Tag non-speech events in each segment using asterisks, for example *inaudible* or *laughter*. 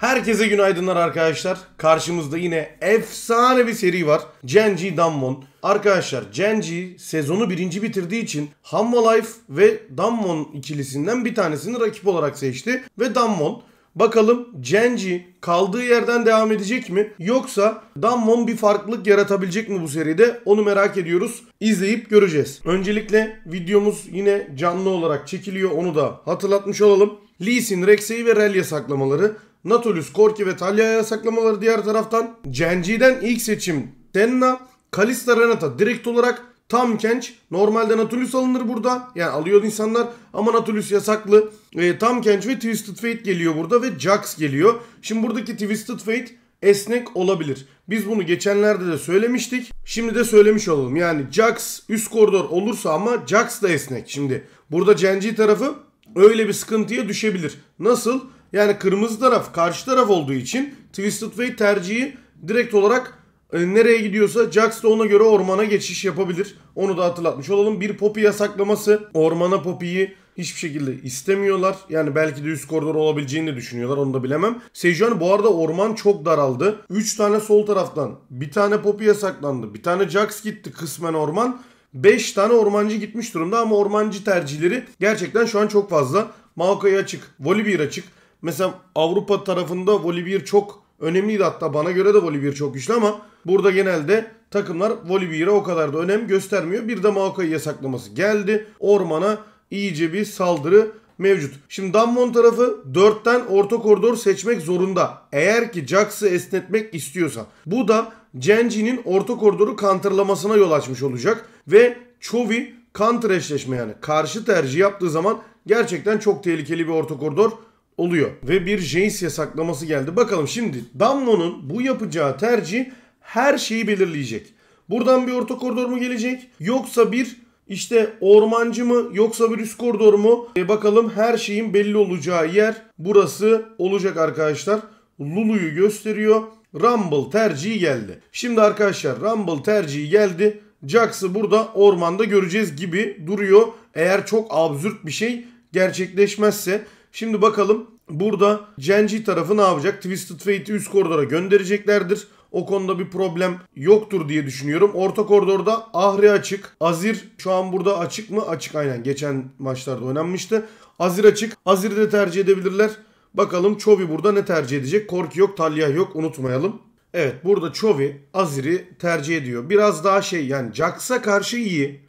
Herkese günaydınlar arkadaşlar. Karşımızda yine efsane bir seri var. Genji Dammon. Arkadaşlar Genji sezonu birinci bitirdiği için Hammolife ve Dammon ikilisinden bir tanesini rakip olarak seçti. Ve Dammon. Bakalım Genji kaldığı yerden devam edecek mi? Yoksa Dammon bir farklılık yaratabilecek mi bu seride? Onu merak ediyoruz. İzleyip göreceğiz. Öncelikle videomuz yine canlı olarak çekiliyor. Onu da hatırlatmış olalım. Lee Sin, Rexey ve Relia saklamaları Natolius, Korki ve Talya'ya yasaklamaları diğer taraftan Cenci'den ilk seçim Denna, Kalista Renata direkt olarak Tam Kenç normalde Natulus alınır burada. Yani alıyor insanlar ama Natulus yasaklı. E, Tam Kenç ve Twisted Fate geliyor burada ve Jax geliyor. Şimdi buradaki Twisted Fate esnek olabilir. Biz bunu geçenlerde de söylemiştik. Şimdi de söylemiş olalım. Yani Jax üst koridor olursa ama Jax da esnek. Şimdi burada Genji tarafı öyle bir sıkıntıya düşebilir. Nasıl? Yani kırmızı taraf karşı taraf olduğu için Twisted Fate tercihi direkt olarak e, nereye gidiyorsa Jax da ona göre ormana geçiş yapabilir. Onu da hatırlatmış olalım. Bir Poppy yasaklaması. Ormana Poppy'yi hiçbir şekilde istemiyorlar. Yani belki de üst koridor olabileceğini de düşünüyorlar onu da bilemem. Sejuani bu arada orman çok daraldı. 3 tane sol taraftan bir tane Poppy yasaklandı. Bir tane Jax gitti kısmen orman. 5 tane ormancı gitmiş durumda ama ormancı tercihleri gerçekten şu an çok fazla. Maokai açık, Volibear açık. Mesela Avrupa tarafında Volibear çok önemliydi hatta bana göre de Volibear çok güçlü ama burada genelde takımlar Volibear'a o kadar da önem göstermiyor. Bir de Maokai'ye yasaklaması geldi. Ormana iyice bir saldırı mevcut. Şimdi Dammon tarafı 4'ten orta koridor seçmek zorunda. Eğer ki Jax'ı esnetmek istiyorsa. Bu da Genji'nin orta koridoru counterlamasına yol açmış olacak. Ve Chovy counter eşleşme yani karşı tercih yaptığı zaman gerçekten çok tehlikeli bir orta koridor oluyor. Ve bir Jace yasaklaması geldi. Bakalım şimdi damno'nun bu yapacağı tercih her şeyi belirleyecek. Buradan bir orta koridor mu gelecek? Yoksa bir işte ormancı mı yoksa bir üst koridor mu? E bakalım her şeyin belli olacağı yer burası olacak arkadaşlar. Lulu'yu gösteriyor. Rumble tercihi geldi. Şimdi arkadaşlar Rumble tercihi geldi. Jax'ı burada ormanda göreceğiz gibi duruyor. Eğer çok absürt bir şey gerçekleşmezse. Şimdi bakalım burada Genji tarafı ne yapacak? Twisted Fate'i üst koridora göndereceklerdir. O konuda bir problem yoktur diye düşünüyorum. Orta koridorda Ahri açık. Azir şu an burada açık mı? Açık aynen. Geçen maçlarda oynanmıştı. Azir açık. Azir'i de tercih edebilirler. Bakalım Chovy burada ne tercih edecek? Korki yok, Talia yok unutmayalım. Evet burada Chovy Azir'i tercih ediyor. Biraz daha şey yani Jax'a karşı iyi.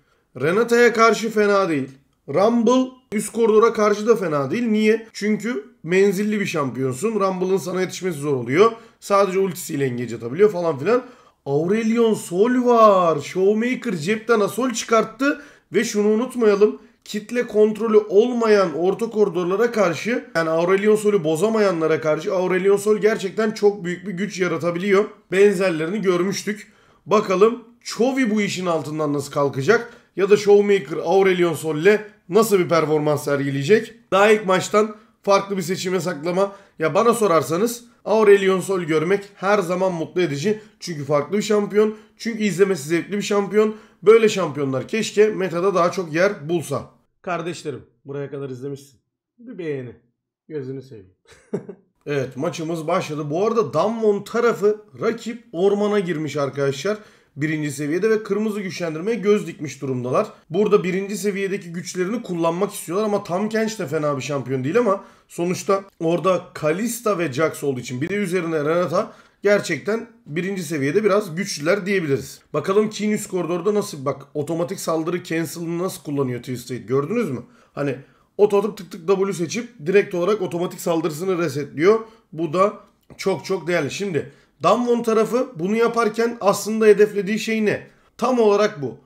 Renata'ya karşı fena değil. Rumble üst koridora karşı da fena değil. Niye? Çünkü menzilli bir şampiyonsun. Rumble'ın sana yetişmesi zor oluyor. Sadece ultisiyle engage atabiliyor falan filan. Aurelion Sol var. Showmaker cepten Sol çıkarttı. Ve şunu unutmayalım. Kitle kontrolü olmayan orta koridorlara karşı yani Aurelion Sol'u bozamayanlara karşı Aurelion Sol gerçekten çok büyük bir güç yaratabiliyor. Benzerlerini görmüştük. Bakalım Chovy bu işin altından nasıl kalkacak? Ya da Showmaker Aurelion Sol'le nasıl bir performans sergileyecek? Daha ilk maçtan farklı bir seçime saklama. Ya bana sorarsanız Aurelion Sol görmek her zaman mutlu edici. Çünkü farklı bir şampiyon. Çünkü izlemesi zevkli bir şampiyon. Böyle şampiyonlar keşke metada daha çok yer bulsa. Kardeşlerim buraya kadar izlemişsin. Bir beğeni. Gözünü seveyim. *laughs* evet maçımız başladı. Bu arada Dammon tarafı rakip ormana girmiş arkadaşlar birinci seviyede ve kırmızı güçlendirmeye göz dikmiş durumdalar. Burada birinci seviyedeki güçlerini kullanmak istiyorlar ama Tam Kench de fena bir şampiyon değil ama sonuçta orada Kalista ve Jax olduğu için bir de üzerine Renata gerçekten birinci seviyede biraz güçlüler diyebiliriz. Bakalım Kinius koridorda nasıl bak otomatik saldırı cancel'ını nasıl kullanıyor Twisted gördünüz mü? Hani oto tık tık W seçip direkt olarak otomatik saldırısını resetliyor. Bu da çok çok değerli. Şimdi Danvon tarafı bunu yaparken aslında hedeflediği şey ne? Tam olarak bu.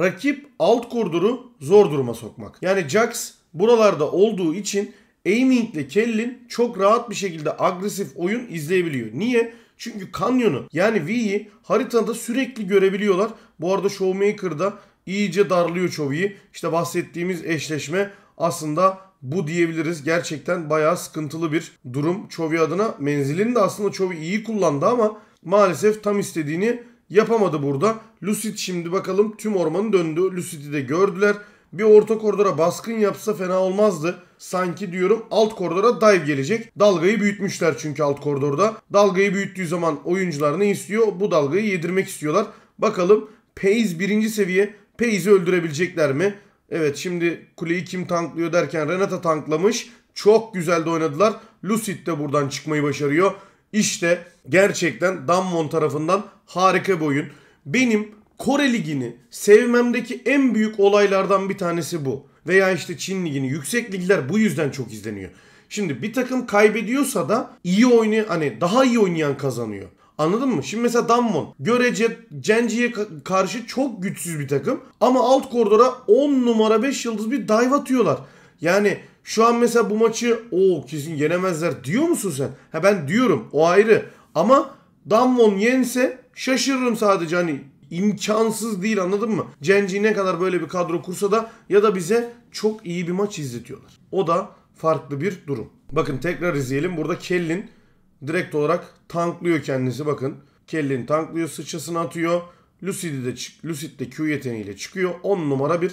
Rakip alt koriduru zor duruma sokmak. Yani Jax buralarda olduğu için Aiming ile Kellin çok rahat bir şekilde agresif oyun izleyebiliyor. Niye? Çünkü Canyon'u yani V'yi haritada sürekli görebiliyorlar. Bu arada Showmaker'da iyice darlıyor Chovy'i. İşte bahsettiğimiz eşleşme aslında bu diyebiliriz. Gerçekten bayağı sıkıntılı bir durum Chovy adına. Menzilini de aslında Chovy iyi kullandı ama maalesef tam istediğini yapamadı burada. Lucid şimdi bakalım tüm ormanı döndü. Lucid'i de gördüler. Bir orta koridora baskın yapsa fena olmazdı. Sanki diyorum alt koridora dive gelecek. Dalgayı büyütmüşler çünkü alt koridorda. Dalgayı büyüttüğü zaman oyuncular ne istiyor? Bu dalgayı yedirmek istiyorlar. Bakalım Paze birinci seviye. Paze'i öldürebilecekler mi? Evet şimdi kuleyi kim tanklıyor derken Renata tanklamış. Çok güzel de oynadılar. Lucid de buradan çıkmayı başarıyor. İşte gerçekten Damwon tarafından harika bir oyun. Benim Kore Ligi'ni sevmemdeki en büyük olaylardan bir tanesi bu. Veya işte Çin Ligi'ni. Yüksek ligler bu yüzden çok izleniyor. Şimdi bir takım kaybediyorsa da iyi oynayan hani daha iyi oynayan kazanıyor. Anladın mı? Şimdi mesela Dammon. Görece Cenci'ye karşı çok güçsüz bir takım. Ama alt koridora 10 numara 5 yıldız bir dive atıyorlar. Yani şu an mesela bu maçı o kesin yenemezler diyor musun sen? Ha ben diyorum o ayrı. Ama Damwon yense şaşırırım sadece hani imkansız değil anladın mı? Genji ne kadar böyle bir kadro kursa da ya da bize çok iyi bir maç izletiyorlar. O da farklı bir durum. Bakın tekrar izleyelim. Burada Kellin Direkt olarak tanklıyor kendisi bakın. Kellin tanklıyor sıçrasını atıyor. Lucid'i de, Lucid de Q yeteneğiyle çıkıyor. 10 numara bir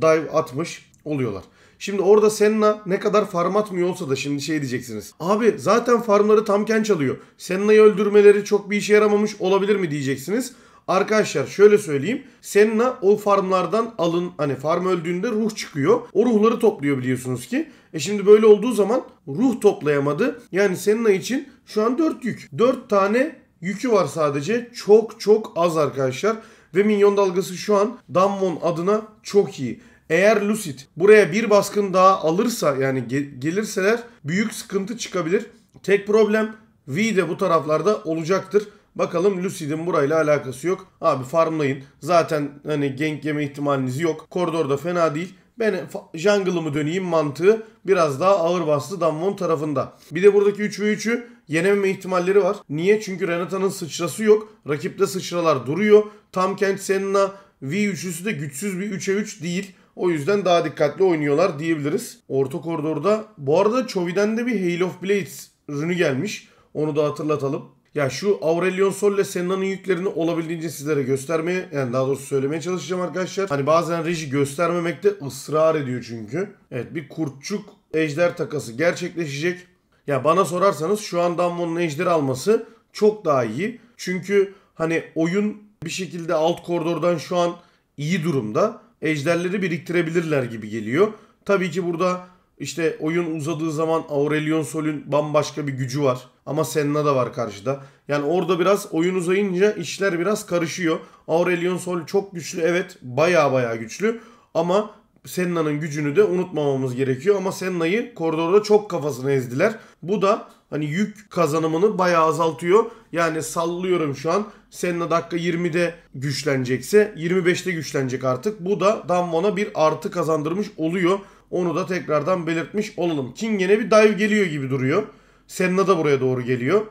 dive atmış oluyorlar. Şimdi orada Senna ne kadar farm atmıyor olsa da şimdi şey diyeceksiniz. Abi zaten farmları tamken çalıyor. Senna'yı öldürmeleri çok bir işe yaramamış olabilir mi diyeceksiniz. Arkadaşlar şöyle söyleyeyim. Senna o farmlardan alın hani farm öldüğünde ruh çıkıyor. O ruhları topluyor biliyorsunuz ki. E şimdi böyle olduğu zaman ruh toplayamadı. Yani Senna için şu an 4 yük. 4 tane yükü var sadece. Çok çok az arkadaşlar. Ve minyon dalgası şu an Damwon adına çok iyi. Eğer Lucid buraya bir baskın daha alırsa yani ge- gelirseler büyük sıkıntı çıkabilir. Tek problem V de bu taraflarda olacaktır. Bakalım Lucid'in burayla alakası yok. Abi farmlayın. Zaten hani gank yeme ihtimaliniz yok. Koridor da fena değil. Ben jungle'ımı döneyim mantığı biraz daha ağır bastı Damwon tarafında. Bir de buradaki 3 ve 3'ü yenememe ihtimalleri var. Niye? Çünkü Renata'nın sıçrası yok. Rakipte sıçralar duruyor. Tam Kent Senna V üçlüsü de güçsüz bir 3'e 3 değil. O yüzden daha dikkatli oynuyorlar diyebiliriz. Orta koridorda bu arada Chovy'den de bir Hail of Blades rünü gelmiş. Onu da hatırlatalım. Ya şu Aurelion Sol ile Senna'nın yüklerini olabildiğince sizlere göstermeye yani daha doğrusu söylemeye çalışacağım arkadaşlar. Hani bazen reji göstermemekte ısrar ediyor çünkü. Evet bir kurtçuk ejder takası gerçekleşecek. Ya bana sorarsanız şu an Damwon'un ejder alması çok daha iyi. Çünkü hani oyun bir şekilde alt koridordan şu an iyi durumda. Ejderleri biriktirebilirler gibi geliyor. Tabii ki burada işte oyun uzadığı zaman Aurelion Sol'ün bambaşka bir gücü var. Ama Senna da var karşıda. Yani orada biraz oyun uzayınca işler biraz karışıyor. Aurelion Sol çok güçlü evet baya baya güçlü. Ama Senna'nın gücünü de unutmamamız gerekiyor. Ama Senna'yı koridorda çok kafasını ezdiler. Bu da hani yük kazanımını baya azaltıyor. Yani sallıyorum şu an. Senna dakika 20'de güçlenecekse 25'te güçlenecek artık. Bu da Damwon'a bir artı kazandırmış oluyor. Onu da tekrardan belirtmiş olalım. King Kingen'e bir dive geliyor gibi duruyor. Senna da buraya doğru geliyor.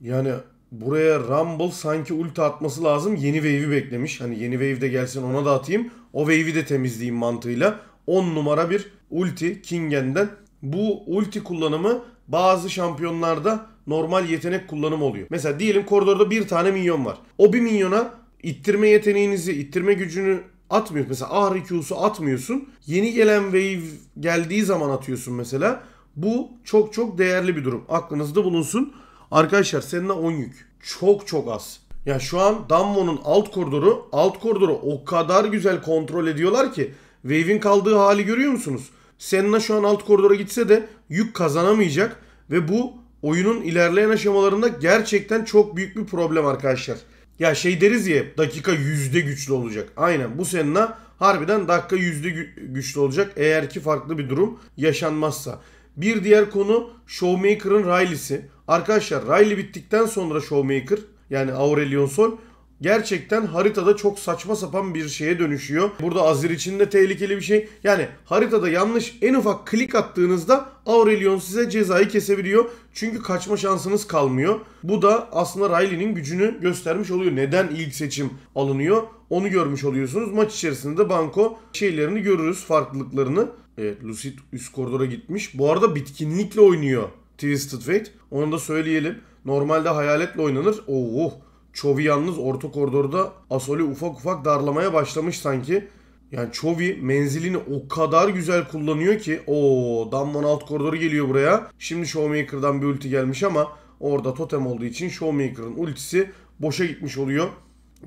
Yani buraya Rumble sanki ulti atması lazım. Yeni wave'i beklemiş. Hani yeni wave de gelsin ona da atayım. O wave'i de temizleyeyim mantığıyla. 10 numara bir ulti Kingen'den. Bu ulti kullanımı bazı şampiyonlarda normal yetenek kullanımı oluyor. Mesela diyelim koridorda bir tane minyon var. O bir minyona ittirme yeteneğinizi, ittirme gücünü atmıyorsun. Mesela Ahri Q'su atmıyorsun. Yeni gelen wave geldiği zaman atıyorsun mesela. Bu çok çok değerli bir durum. Aklınızda bulunsun. Arkadaşlar seninle 10 yük. Çok çok az. Ya şu an Damwon'un alt koridoru, alt koridoru o kadar güzel kontrol ediyorlar ki Wave'in kaldığı hali görüyor musunuz? Senna şu an alt koridora gitse de yük kazanamayacak ve bu oyunun ilerleyen aşamalarında gerçekten çok büyük bir problem arkadaşlar. Ya şey deriz ya dakika yüzde güçlü olacak. Aynen bu Senna harbiden dakika yüzde güçlü olacak eğer ki farklı bir durum yaşanmazsa. Bir diğer konu Showmaker'ın Riley'si. Arkadaşlar Riley bittikten sonra Showmaker yani Aurelion Sol gerçekten haritada çok saçma sapan bir şeye dönüşüyor. Burada Azir için de tehlikeli bir şey. Yani haritada yanlış en ufak klik attığınızda Aurelion size cezayı kesebiliyor. Çünkü kaçma şansınız kalmıyor. Bu da aslında Riley'nin gücünü göstermiş oluyor. Neden ilk seçim alınıyor? Onu görmüş oluyorsunuz. Maç içerisinde de banko şeylerini görürüz, farklılıklarını. Evet Lucid üst koridora gitmiş. Bu arada bitkinlikle oynuyor Twisted Fate. Onu da söyleyelim. Normalde hayaletle oynanır. Oh, Chovy yalnız orta koridorda Asol'i ufak ufak darlamaya başlamış sanki. Yani Chovy menzilini o kadar güzel kullanıyor ki. o Damman alt koridoru geliyor buraya. Şimdi Showmaker'dan bir ulti gelmiş ama orada totem olduğu için Showmaker'ın ultisi boşa gitmiş oluyor.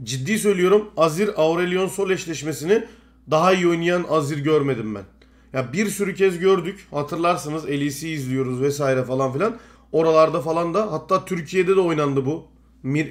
Ciddi söylüyorum Azir Aurelion Sol eşleşmesini daha iyi oynayan Azir görmedim ben. Ya bir sürü kez gördük. Hatırlarsınız Elisi izliyoruz vesaire falan filan. Oralarda falan da hatta Türkiye'de de oynandı bu.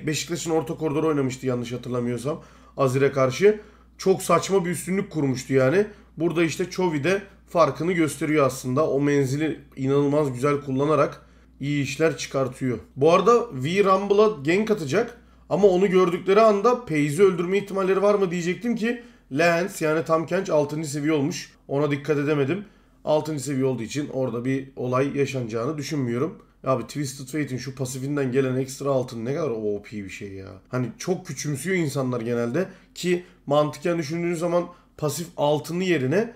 Beşiktaş'ın orta koridoru oynamıştı yanlış hatırlamıyorsam. Azir'e karşı. Çok saçma bir üstünlük kurmuştu yani. Burada işte Çovi de farkını gösteriyor aslında. O menzili inanılmaz güzel kullanarak iyi işler çıkartıyor. Bu arada V Rumble'a gank atacak. Ama onu gördükleri anda Paze'i öldürme ihtimalleri var mı diyecektim ki Lens yani tam Kenç 6. seviye olmuş. Ona dikkat edemedim. 6. seviye olduğu için orada bir olay yaşanacağını düşünmüyorum. Abi Twisted Fate'in şu pasifinden gelen ekstra altın ne kadar OP bir şey ya. Hani çok küçümsüyor insanlar genelde ki mantıken düşündüğün zaman pasif altını yerine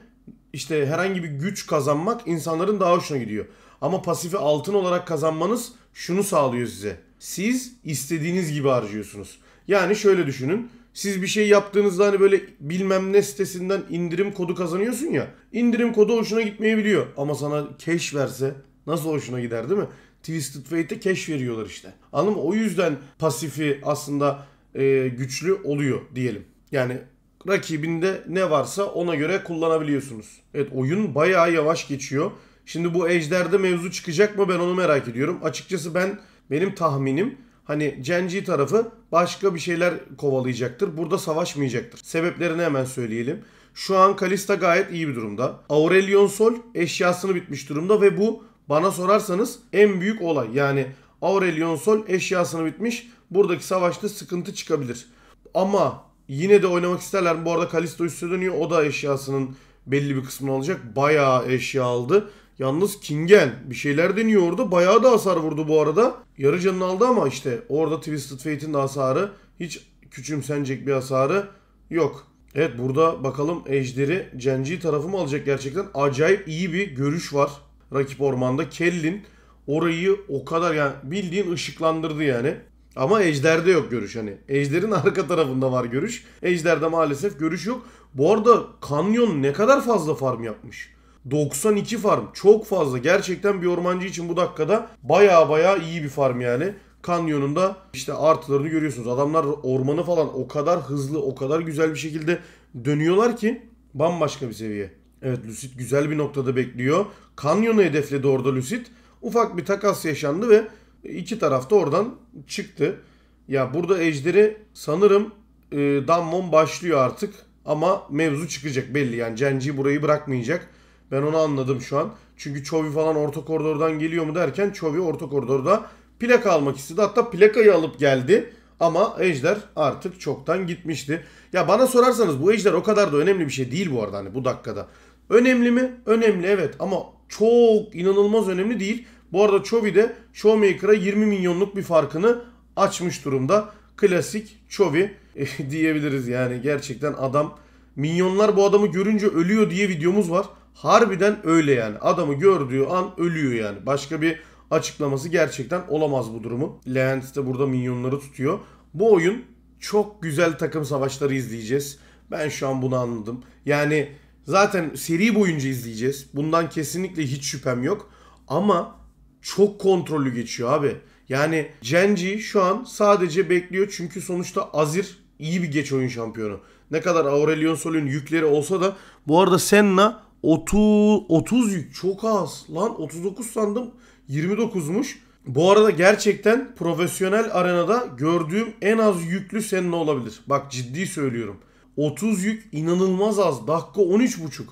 işte herhangi bir güç kazanmak insanların daha hoşuna gidiyor. Ama pasifi altın olarak kazanmanız şunu sağlıyor size. Siz istediğiniz gibi harcıyorsunuz. Yani şöyle düşünün. Siz bir şey yaptığınızda hani böyle bilmem ne sitesinden indirim kodu kazanıyorsun ya. İndirim kodu hoşuna gitmeyebiliyor. Ama sana cash verse nasıl hoşuna gider değil mi? Twisted Fate'e cash veriyorlar işte. Anladın mı? O yüzden pasifi aslında e, güçlü oluyor diyelim. Yani rakibinde ne varsa ona göre kullanabiliyorsunuz. Evet oyun bayağı yavaş geçiyor. Şimdi bu ejderde mevzu çıkacak mı ben onu merak ediyorum. Açıkçası ben benim tahminim Hani Cenci tarafı başka bir şeyler kovalayacaktır. Burada savaşmayacaktır. Sebeplerini hemen söyleyelim. Şu an Kalista gayet iyi bir durumda. Aurelion Sol eşyasını bitmiş durumda ve bu bana sorarsanız en büyük olay. Yani Aurelion Sol eşyasını bitmiş. Buradaki savaşta sıkıntı çıkabilir. Ama yine de oynamak isterler. Bu arada Kalista üstüne dönüyor. O da eşyasının belli bir kısmını alacak. Bayağı eşya aldı. Yalnız Kingen bir şeyler deniyor orada. Bayağı da hasar vurdu bu arada. Yarı canını aldı ama işte orada Twisted Fate'in de hasarı hiç küçümsenecek bir hasarı yok. Evet burada bakalım Ejder'i Cenci tarafı mı alacak gerçekten? Acayip iyi bir görüş var rakip ormanda. Kellin orayı o kadar yani bildiğin ışıklandırdı yani. Ama Ejder'de yok görüş hani. Ejder'in *laughs* arka tarafında var görüş. Ejder'de maalesef görüş yok. Bu arada Kanyon ne kadar fazla farm yapmış. 92 farm çok fazla. Gerçekten bir ormancı için bu dakikada baya baya iyi bir farm yani. Kanyonunda işte artılarını görüyorsunuz. Adamlar ormanı falan o kadar hızlı, o kadar güzel bir şekilde dönüyorlar ki bambaşka bir seviye. Evet Lucid güzel bir noktada bekliyor. Kanyonu hedefledi orada Lucid. Ufak bir takas yaşandı ve iki tarafta oradan çıktı. Ya burada Ejder'i sanırım e, Dammon başlıyor artık. Ama mevzu çıkacak belli yani Cenci burayı bırakmayacak. Ben onu anladım şu an. Çünkü Chovy falan orta koridordan geliyor mu derken Chovy orta koridorda plaka almak istedi. Hatta plakayı alıp geldi. Ama Ejder artık çoktan gitmişti. Ya bana sorarsanız bu Ejder o kadar da önemli bir şey değil bu arada hani bu dakikada. Önemli mi? Önemli evet ama çok inanılmaz önemli değil. Bu arada Chovy de Showmaker'a 20 milyonluk bir farkını açmış durumda. Klasik Chovy eh, diyebiliriz yani gerçekten adam. Minyonlar bu adamı görünce ölüyor diye videomuz var. Harbiden öyle yani. Adamı gördüğü an ölüyor yani. Başka bir açıklaması gerçekten olamaz bu durumun. Lance de burada minyonları tutuyor. Bu oyun çok güzel takım savaşları izleyeceğiz. Ben şu an bunu anladım. Yani zaten seri boyunca izleyeceğiz. Bundan kesinlikle hiç şüphem yok. Ama çok kontrollü geçiyor abi. Yani Genji şu an sadece bekliyor çünkü sonuçta Azir iyi bir geç oyun şampiyonu. Ne kadar Aurelion Sol'ün yükleri olsa da bu arada Senna 30 30 yük çok az. Lan 39 sandım 29'muş. Bu arada gerçekten profesyonel arenada gördüğüm en az yüklü Senna olabilir. Bak ciddi söylüyorum. 30 yük inanılmaz az. Dakika 13.5.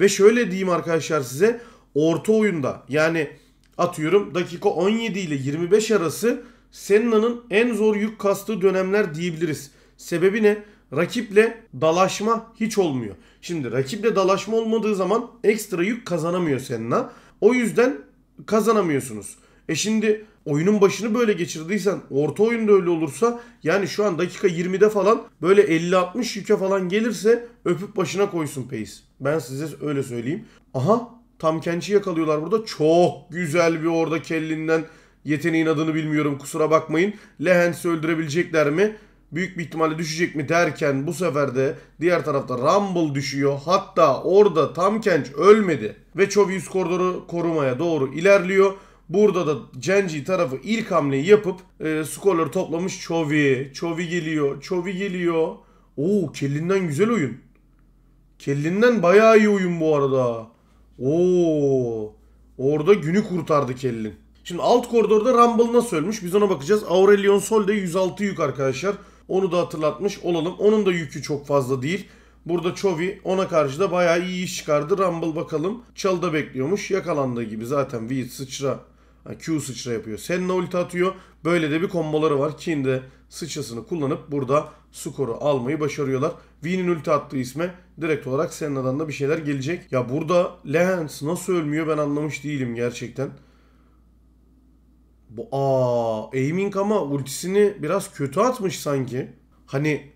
Ve şöyle diyeyim arkadaşlar size. Orta oyunda yani atıyorum dakika 17 ile 25 arası Senna'nın en zor yük kastığı dönemler diyebiliriz. Sebebi ne? Rakiple dalaşma hiç olmuyor. Şimdi rakiple dalaşma olmadığı zaman ekstra yük kazanamıyor Senna. O yüzden kazanamıyorsunuz. E şimdi oyunun başını böyle geçirdiysen orta oyunda öyle olursa yani şu an dakika 20'de falan böyle 50-60 yüke falan gelirse öpüp başına koysun Pace. Ben size öyle söyleyeyim. Aha tam Kenç'i yakalıyorlar burada. Çok güzel bir orada kellinden yeteneğin adını bilmiyorum kusura bakmayın. Lehens'i öldürebilecekler mi? büyük bir ihtimalle düşecek mi derken bu sefer de diğer tarafta Rumble düşüyor. Hatta orada Tamkenç ölmedi ve Chovius koridoru korumaya doğru ilerliyor. Burada da Genji tarafı ilk hamleyi yapıp e, skorları toplamış Chovy. Chovy geliyor. Chovy geliyor. Oo Kellinden güzel oyun. Kellinden bayağı iyi oyun bu arada. Oo. Orada günü kurtardı Kellin. Şimdi alt koridorda Rumble nasıl ölmüş? Biz ona bakacağız. Aurelion Sol de 106 yük arkadaşlar. Onu da hatırlatmış olalım. Onun da yükü çok fazla değil. Burada Chovy ona karşı da bayağı iyi iş çıkardı. Rumble bakalım. Çalıda bekliyormuş. Yakalandığı gibi zaten V sıçra. Q sıçra yapıyor. Senna ulti atıyor. Böyle de bir komboları var. Kinde sıçrasını kullanıp burada skoru almayı başarıyorlar. V'nin ulti attığı isme direkt olarak Senna'dan da bir şeyler gelecek. Ya burada Lehens nasıl ölmüyor ben anlamış değilim gerçekten. Bu a aiming ama ultisini biraz kötü atmış sanki. Hani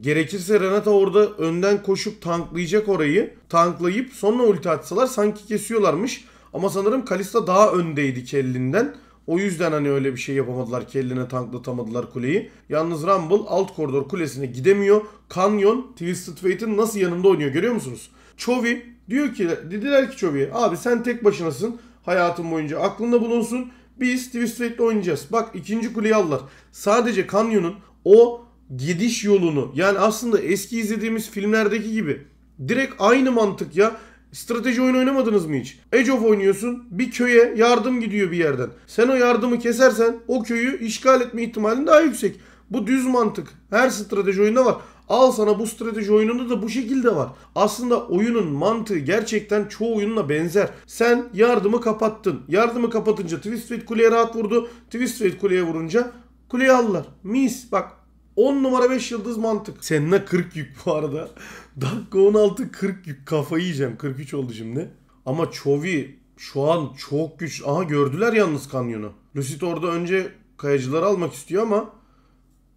gerekirse Renata orada önden koşup tanklayacak orayı. Tanklayıp sonra ulti atsalar sanki kesiyorlarmış. Ama sanırım Kalista daha öndeydi Kellin'den. O yüzden hani öyle bir şey yapamadılar. Kelline tanklatamadılar kuleyi. Yalnız Rumble alt koridor kulesine gidemiyor. Kanyon Twisted Fate'in nasıl yanında oynuyor görüyor musunuz? Chovy diyor ki dediler ki Chovy abi sen tek başınasın. Hayatın boyunca aklında bulunsun. Biz Twist Fate'le oynayacağız. Bak ikinci kuleyi aldılar. Sadece Kanyon'un o gidiş yolunu yani aslında eski izlediğimiz filmlerdeki gibi direkt aynı mantık ya. Strateji oyunu oynamadınız mı hiç? Edge of oynuyorsun. Bir köye yardım gidiyor bir yerden. Sen o yardımı kesersen o köyü işgal etme ihtimalin daha yüksek. Bu düz mantık. Her strateji oyunda var. Al sana bu strateji oyununda da bu şekilde var. Aslında oyunun mantığı gerçekten çoğu oyunla benzer. Sen yardımı kapattın. Yardımı kapatınca Twist Fate kuleye rahat vurdu. Twist Fate kuleye vurunca kuleyi aldılar. Mis bak 10 numara 5 yıldız mantık. Senna 40 yük bu arada. *laughs* Dakika 16 40 yük kafayı yiyeceğim. 43 oldu şimdi. Ama Chovy şu an çok güç. Aha gördüler yalnız kanyonu. Lucid orada önce kayacıları almak istiyor ama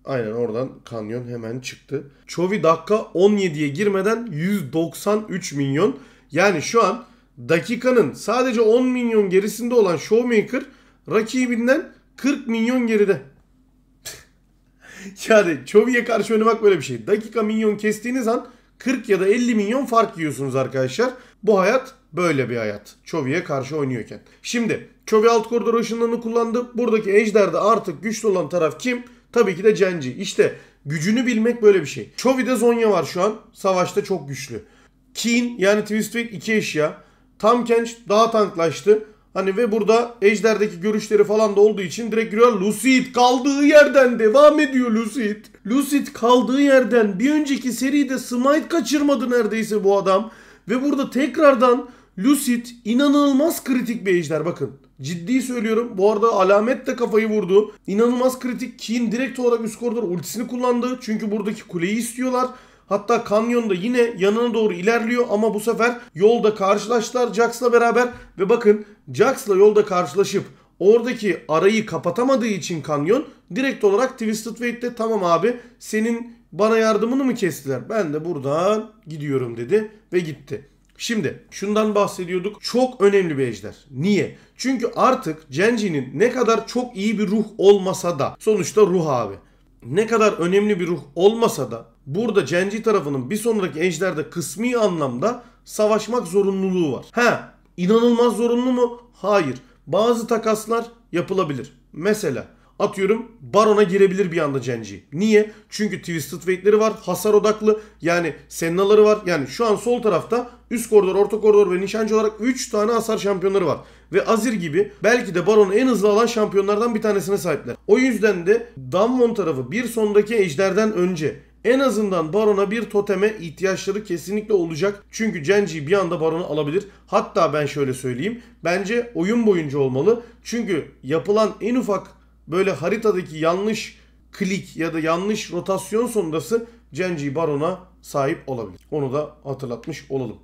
Aynen oradan kanyon hemen çıktı. Chovy dakika 17'ye girmeden 193 milyon. Yani şu an dakikanın sadece 10 milyon gerisinde olan Showmaker rakibinden 40 milyon geride. *laughs* yani Çovi'ye karşı oynamak böyle bir şey. Dakika milyon kestiğiniz an 40 ya da 50 milyon fark yiyorsunuz arkadaşlar. Bu hayat böyle bir hayat. Çovi'ye karşı oynuyorken. Şimdi Çovi alt koridor ışınlarını kullandı. Buradaki Ejder'de artık güçlü olan taraf kim? Tabii ki de Cenci. İşte gücünü bilmek böyle bir şey. Chovy'de Zonya var şu an. Savaşta çok güçlü. Keen yani Twist Fate iki eşya. Tam Tamkenç daha tanklaştı. Hani ve burada Ejder'deki görüşleri falan da olduğu için direkt görüyor. Lucid kaldığı yerden devam ediyor Lucid. Lucid kaldığı yerden bir önceki seride Smite kaçırmadı neredeyse bu adam. Ve burada tekrardan Lucid inanılmaz kritik bir ejder bakın. Ciddi söylüyorum. Bu arada Alamet de kafayı vurdu. İnanılmaz kritik. Keen direkt olarak üst koridor ultisini kullandı. Çünkü buradaki kuleyi istiyorlar. Hatta Kanyon da yine yanına doğru ilerliyor ama bu sefer yolda karşılaştılar Jax'la beraber ve bakın Jax'la yolda karşılaşıp oradaki arayı kapatamadığı için Kanyon direkt olarak Twisted Fate'de tamam abi senin bana yardımını mı kestiler? Ben de buradan gidiyorum dedi ve gitti. Şimdi şundan bahsediyorduk. Çok önemli bir ejder. Niye? Çünkü artık Genji'nin ne kadar çok iyi bir ruh olmasa da sonuçta ruh abi. Ne kadar önemli bir ruh olmasa da burada Genji tarafının bir sonraki ejderde kısmi anlamda savaşmak zorunluluğu var. Ha, inanılmaz zorunlu mu? Hayır. Bazı takaslar yapılabilir. Mesela Atıyorum Baron'a girebilir bir anda Genji. Niye? Çünkü Twisted Fate'leri var. Hasar odaklı. Yani Senna'ları var. Yani şu an sol tarafta üst koridor, orta koridor ve nişancı olarak 3 tane hasar şampiyonları var. Ve Azir gibi belki de Baron'u en hızlı alan şampiyonlardan bir tanesine sahipler. O yüzden de Damwon tarafı bir sondaki ejderden önce en azından Baron'a bir toteme ihtiyaçları kesinlikle olacak. Çünkü Genji'yi bir anda Baron'a alabilir. Hatta ben şöyle söyleyeyim. Bence oyun boyunca olmalı. Çünkü yapılan en ufak böyle haritadaki yanlış klik ya da yanlış rotasyon sonrası Genji Baron'a sahip olabilir. Onu da hatırlatmış olalım.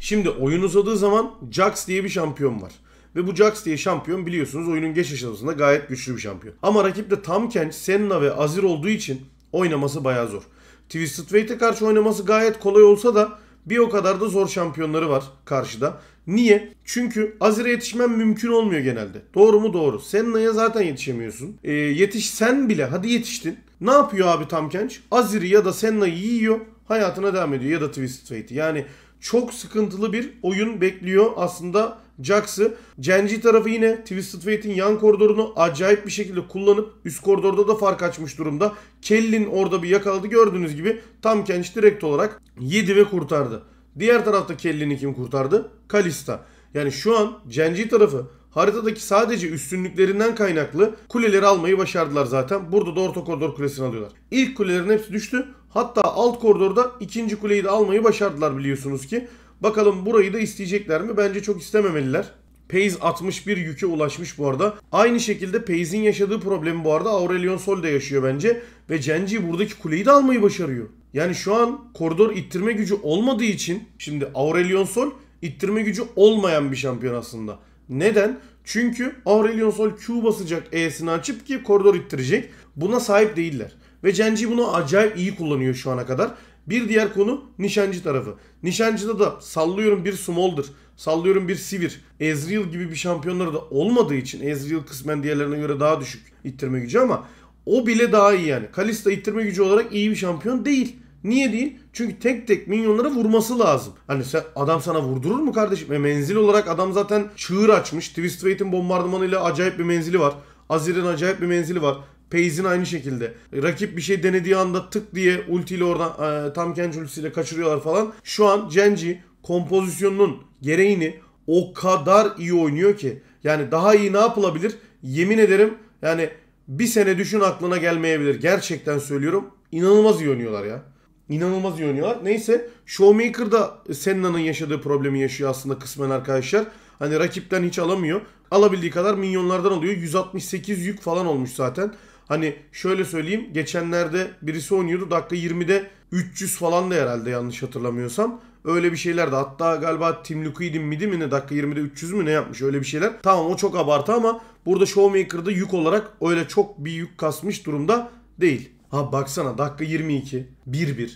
Şimdi oyun uzadığı zaman Jax diye bir şampiyon var. Ve bu Jax diye şampiyon biliyorsunuz oyunun geç aşamasında gayet güçlü bir şampiyon. Ama rakip de tam Tamkenç, Senna ve Azir olduğu için oynaması bayağı zor. Twisted Fate'e karşı oynaması gayet kolay olsa da bir o kadar da zor şampiyonları var karşıda. Niye? Çünkü Azir'e yetişmen mümkün olmuyor genelde. Doğru mu? Doğru. Senna'ya zaten yetişemiyorsun. E, ee, yetişsen bile hadi yetiştin. Ne yapıyor abi Tamkenç? Azir'i ya da Senna'yı yiyor. Hayatına devam ediyor. Ya da Twisted Fate'i. Yani çok sıkıntılı bir oyun bekliyor aslında Jax'ı. Genji tarafı yine Twisted Fate'in yan koridorunu acayip bir şekilde kullanıp üst koridorda da fark açmış durumda. Kellin orada bir yakaladı gördüğünüz gibi tam direkt olarak yedi ve kurtardı. Diğer tarafta kellini kim kurtardı? Kalista. Yani şu an Genji tarafı haritadaki sadece üstünlüklerinden kaynaklı kuleleri almayı başardılar zaten. Burada da orta koridor kulesini alıyorlar. İlk kulelerin hepsi düştü. Hatta alt koridorda ikinci kuleyi de almayı başardılar biliyorsunuz ki. Bakalım burayı da isteyecekler mi? Bence çok istememeliler. Paze 61 yüke ulaşmış bu arada. Aynı şekilde Paze'in yaşadığı problemi bu arada Aurelion Sol de yaşıyor bence. Ve Genji buradaki kuleyi de almayı başarıyor. Yani şu an koridor ittirme gücü olmadığı için şimdi Aurelion Sol ittirme gücü olmayan bir şampiyon aslında. Neden? Çünkü Aurelion Sol Q basacak E'sini açıp ki koridor ittirecek. Buna sahip değiller. Ve Genji bunu acayip iyi kullanıyor şu ana kadar. Bir diğer konu nişancı tarafı. Nişancıda da sallıyorum bir Smolder, sallıyorum bir Sivir, Ezreal gibi bir şampiyonları da olmadığı için Ezreal kısmen diğerlerine göre daha düşük ittirme gücü ama o bile daha iyi yani. Kalista ittirme gücü olarak iyi bir şampiyon değil. Niye değil? Çünkü tek tek minyonlara vurması lazım. Hani sen, adam sana vurdurur mu kardeşim? E menzil olarak adam zaten çığır açmış. Twist Fate'in bombardımanıyla acayip bir menzili var. Azir'in acayip bir menzili var. Paze'in aynı şekilde. Rakip bir şey denediği anda tık diye ultiyle oradan e, tam kendi ultisiyle kaçırıyorlar falan. Şu an Genji kompozisyonunun gereğini o kadar iyi oynuyor ki. Yani daha iyi ne yapılabilir? Yemin ederim yani bir sene düşün aklına gelmeyebilir. Gerçekten söylüyorum. İnanılmaz iyi oynuyorlar ya. İnanılmaz iyi oynuyorlar. Neyse Showmaker da Senna'nın yaşadığı problemi yaşıyor aslında kısmen arkadaşlar. Hani rakipten hiç alamıyor. Alabildiği kadar minyonlardan alıyor. 168 yük falan olmuş zaten. Hani şöyle söyleyeyim. Geçenlerde birisi oynuyordu. Dakika 20'de 300 falan da herhalde yanlış hatırlamıyorsam. Öyle bir şeyler de hatta galiba Tim Liquid'in midi mi ne dakika 20'de 300 mü ne yapmış öyle bir şeyler. Tamam o çok abartı ama burada Showmaker'da yük olarak öyle çok bir yük kasmış durumda değil. Ha baksana dakika 22 1-1.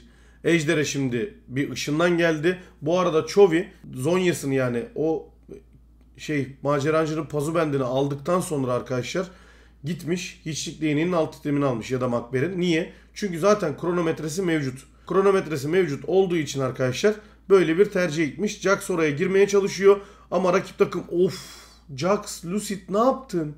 Ejder'e şimdi bir ışından geldi. Bu arada Chovy Zonya'sını yani o şey macerancının pazu bendini aldıktan sonra arkadaşlar gitmiş hiçlik değneğinin alt itemini almış ya da makberin. Niye? Çünkü zaten kronometresi mevcut. Kronometresi mevcut olduğu için arkadaşlar böyle bir tercih etmiş, Jax oraya girmeye çalışıyor ama rakip takım of Jax Lucid ne yaptın?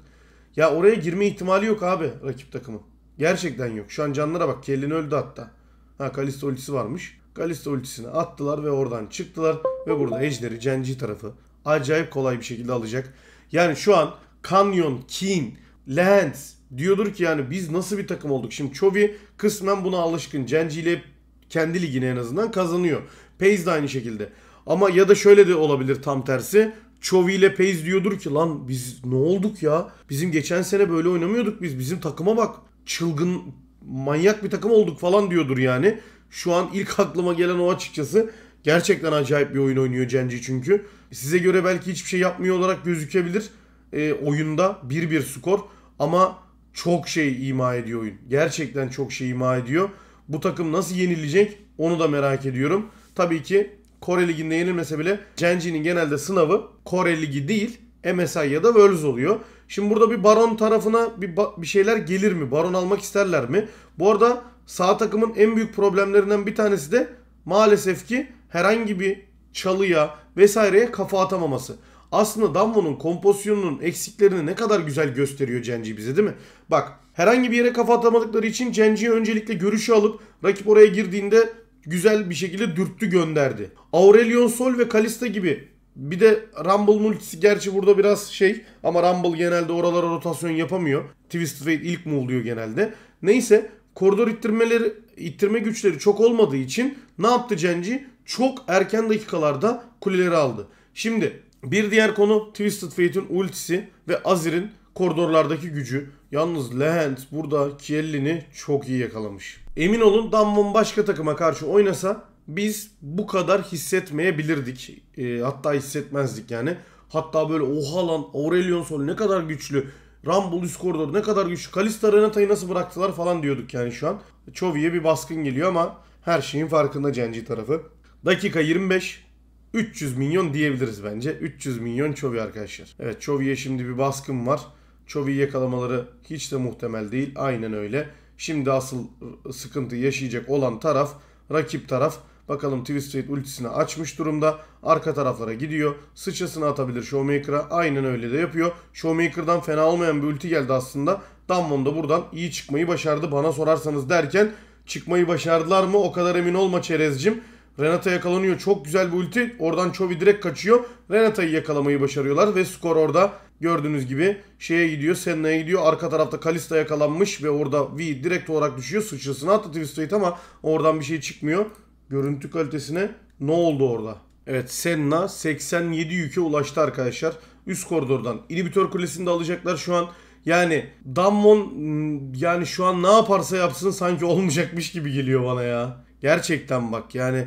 Ya oraya girme ihtimali yok abi rakip takımın. Gerçekten yok. Şu an canlara bak. Kellen öldü hatta. Ha Kalista ultisi varmış. Kalista ultisini attılar ve oradan çıktılar. Ve burada Ejder'i Genji tarafı acayip kolay bir şekilde alacak. Yani şu an Canyon, Keen, Lance diyordur ki yani biz nasıl bir takım olduk? Şimdi Chovy kısmen buna alışkın. Genji ile kendi ligini en azından kazanıyor. Pace de aynı şekilde. Ama ya da şöyle de olabilir tam tersi. Chovy ile Pace diyordur ki lan biz ne olduk ya? Bizim geçen sene böyle oynamıyorduk biz. Bizim takıma bak. Çılgın manyak bir takım olduk falan diyordur yani. Şu an ilk *laughs* aklıma gelen o açıkçası. Gerçekten acayip bir oyun oynuyor Cenci çünkü. Size göre belki hiçbir şey yapmıyor olarak gözükebilir. E, oyunda 1-1 skor ama çok şey ima ediyor oyun. Gerçekten çok şey ima ediyor. Bu takım nasıl yenilecek onu da merak ediyorum. Tabii ki Kore Ligi'nde yenilmese bile Genji'nin genelde sınavı Kore Ligi değil MSI ya da Worlds oluyor. Şimdi burada bir Baron tarafına bir, bir şeyler gelir mi? Baron almak isterler mi? Bu arada sağ takımın en büyük problemlerinden bir tanesi de maalesef ki herhangi bir çalıya vesaireye kafa atamaması. Aslında Damvo'nun kompozisyonunun eksiklerini ne kadar güzel gösteriyor Genji bize değil mi? Bak herhangi bir yere kafa atamadıkları için Genji'yi öncelikle görüşü alıp rakip oraya girdiğinde güzel bir şekilde dürttü gönderdi. Aurelion Sol ve Kalista gibi bir de Rumble multisi gerçi burada biraz şey ama Rumble genelde oralara rotasyon yapamıyor. Twisted Fate ilk mi oluyor genelde. Neyse koridor ittirmeleri ittirme güçleri çok olmadığı için ne yaptı Cenci? Çok erken dakikalarda kuleleri aldı. Şimdi bir diğer konu Twisted Fate'in ultisi ve Azir'in koridorlardaki gücü. Yalnız Lehent burada Kiellin'i çok iyi yakalamış. Emin olun Damwon başka takıma karşı oynasa biz bu kadar hissetmeyebilirdik. E, hatta hissetmezdik yani. Hatta böyle oha lan Aurelion Sol ne kadar güçlü. Rumble üst ne kadar güçlü. Kalista Renata'yı nasıl bıraktılar falan diyorduk yani şu an. Chovy'e bir baskın geliyor ama her şeyin farkında Genji tarafı. Dakika 25. 300 milyon diyebiliriz bence. 300 milyon Chovy arkadaşlar. Evet Çovi'ye şimdi bir baskın var. Çovi yakalamaları hiç de muhtemel değil. Aynen öyle. Şimdi asıl ıı, sıkıntı yaşayacak olan taraf rakip taraf. Bakalım Twist Fate ultisini açmış durumda. Arka taraflara gidiyor. Sıçrasını atabilir Showmaker'a. Aynen öyle de yapıyor. Showmaker'dan fena olmayan bir ulti geldi aslında. Dammon da buradan iyi çıkmayı başardı bana sorarsanız derken çıkmayı başardılar mı o kadar emin olma çerezcim. Renata yakalanıyor. Çok güzel bir ulti. Oradan Chovy direkt kaçıyor. Renata'yı yakalamayı başarıyorlar ve skor orada gördüğünüz gibi şeye gidiyor. Senna'ya gidiyor. Arka tarafta Kalista yakalanmış ve orada V direkt olarak düşüyor. Sıçrasını attı Twisted ama oradan bir şey çıkmıyor. Görüntü kalitesine ne oldu orada? Evet Senna 87 yüke ulaştı arkadaşlar. Üst koridordan. İnhibitor kulesini de alacaklar şu an. Yani Dammon hmm, yani şu an ne yaparsa yapsın sanki olmayacakmış gibi geliyor bana ya. Gerçekten bak yani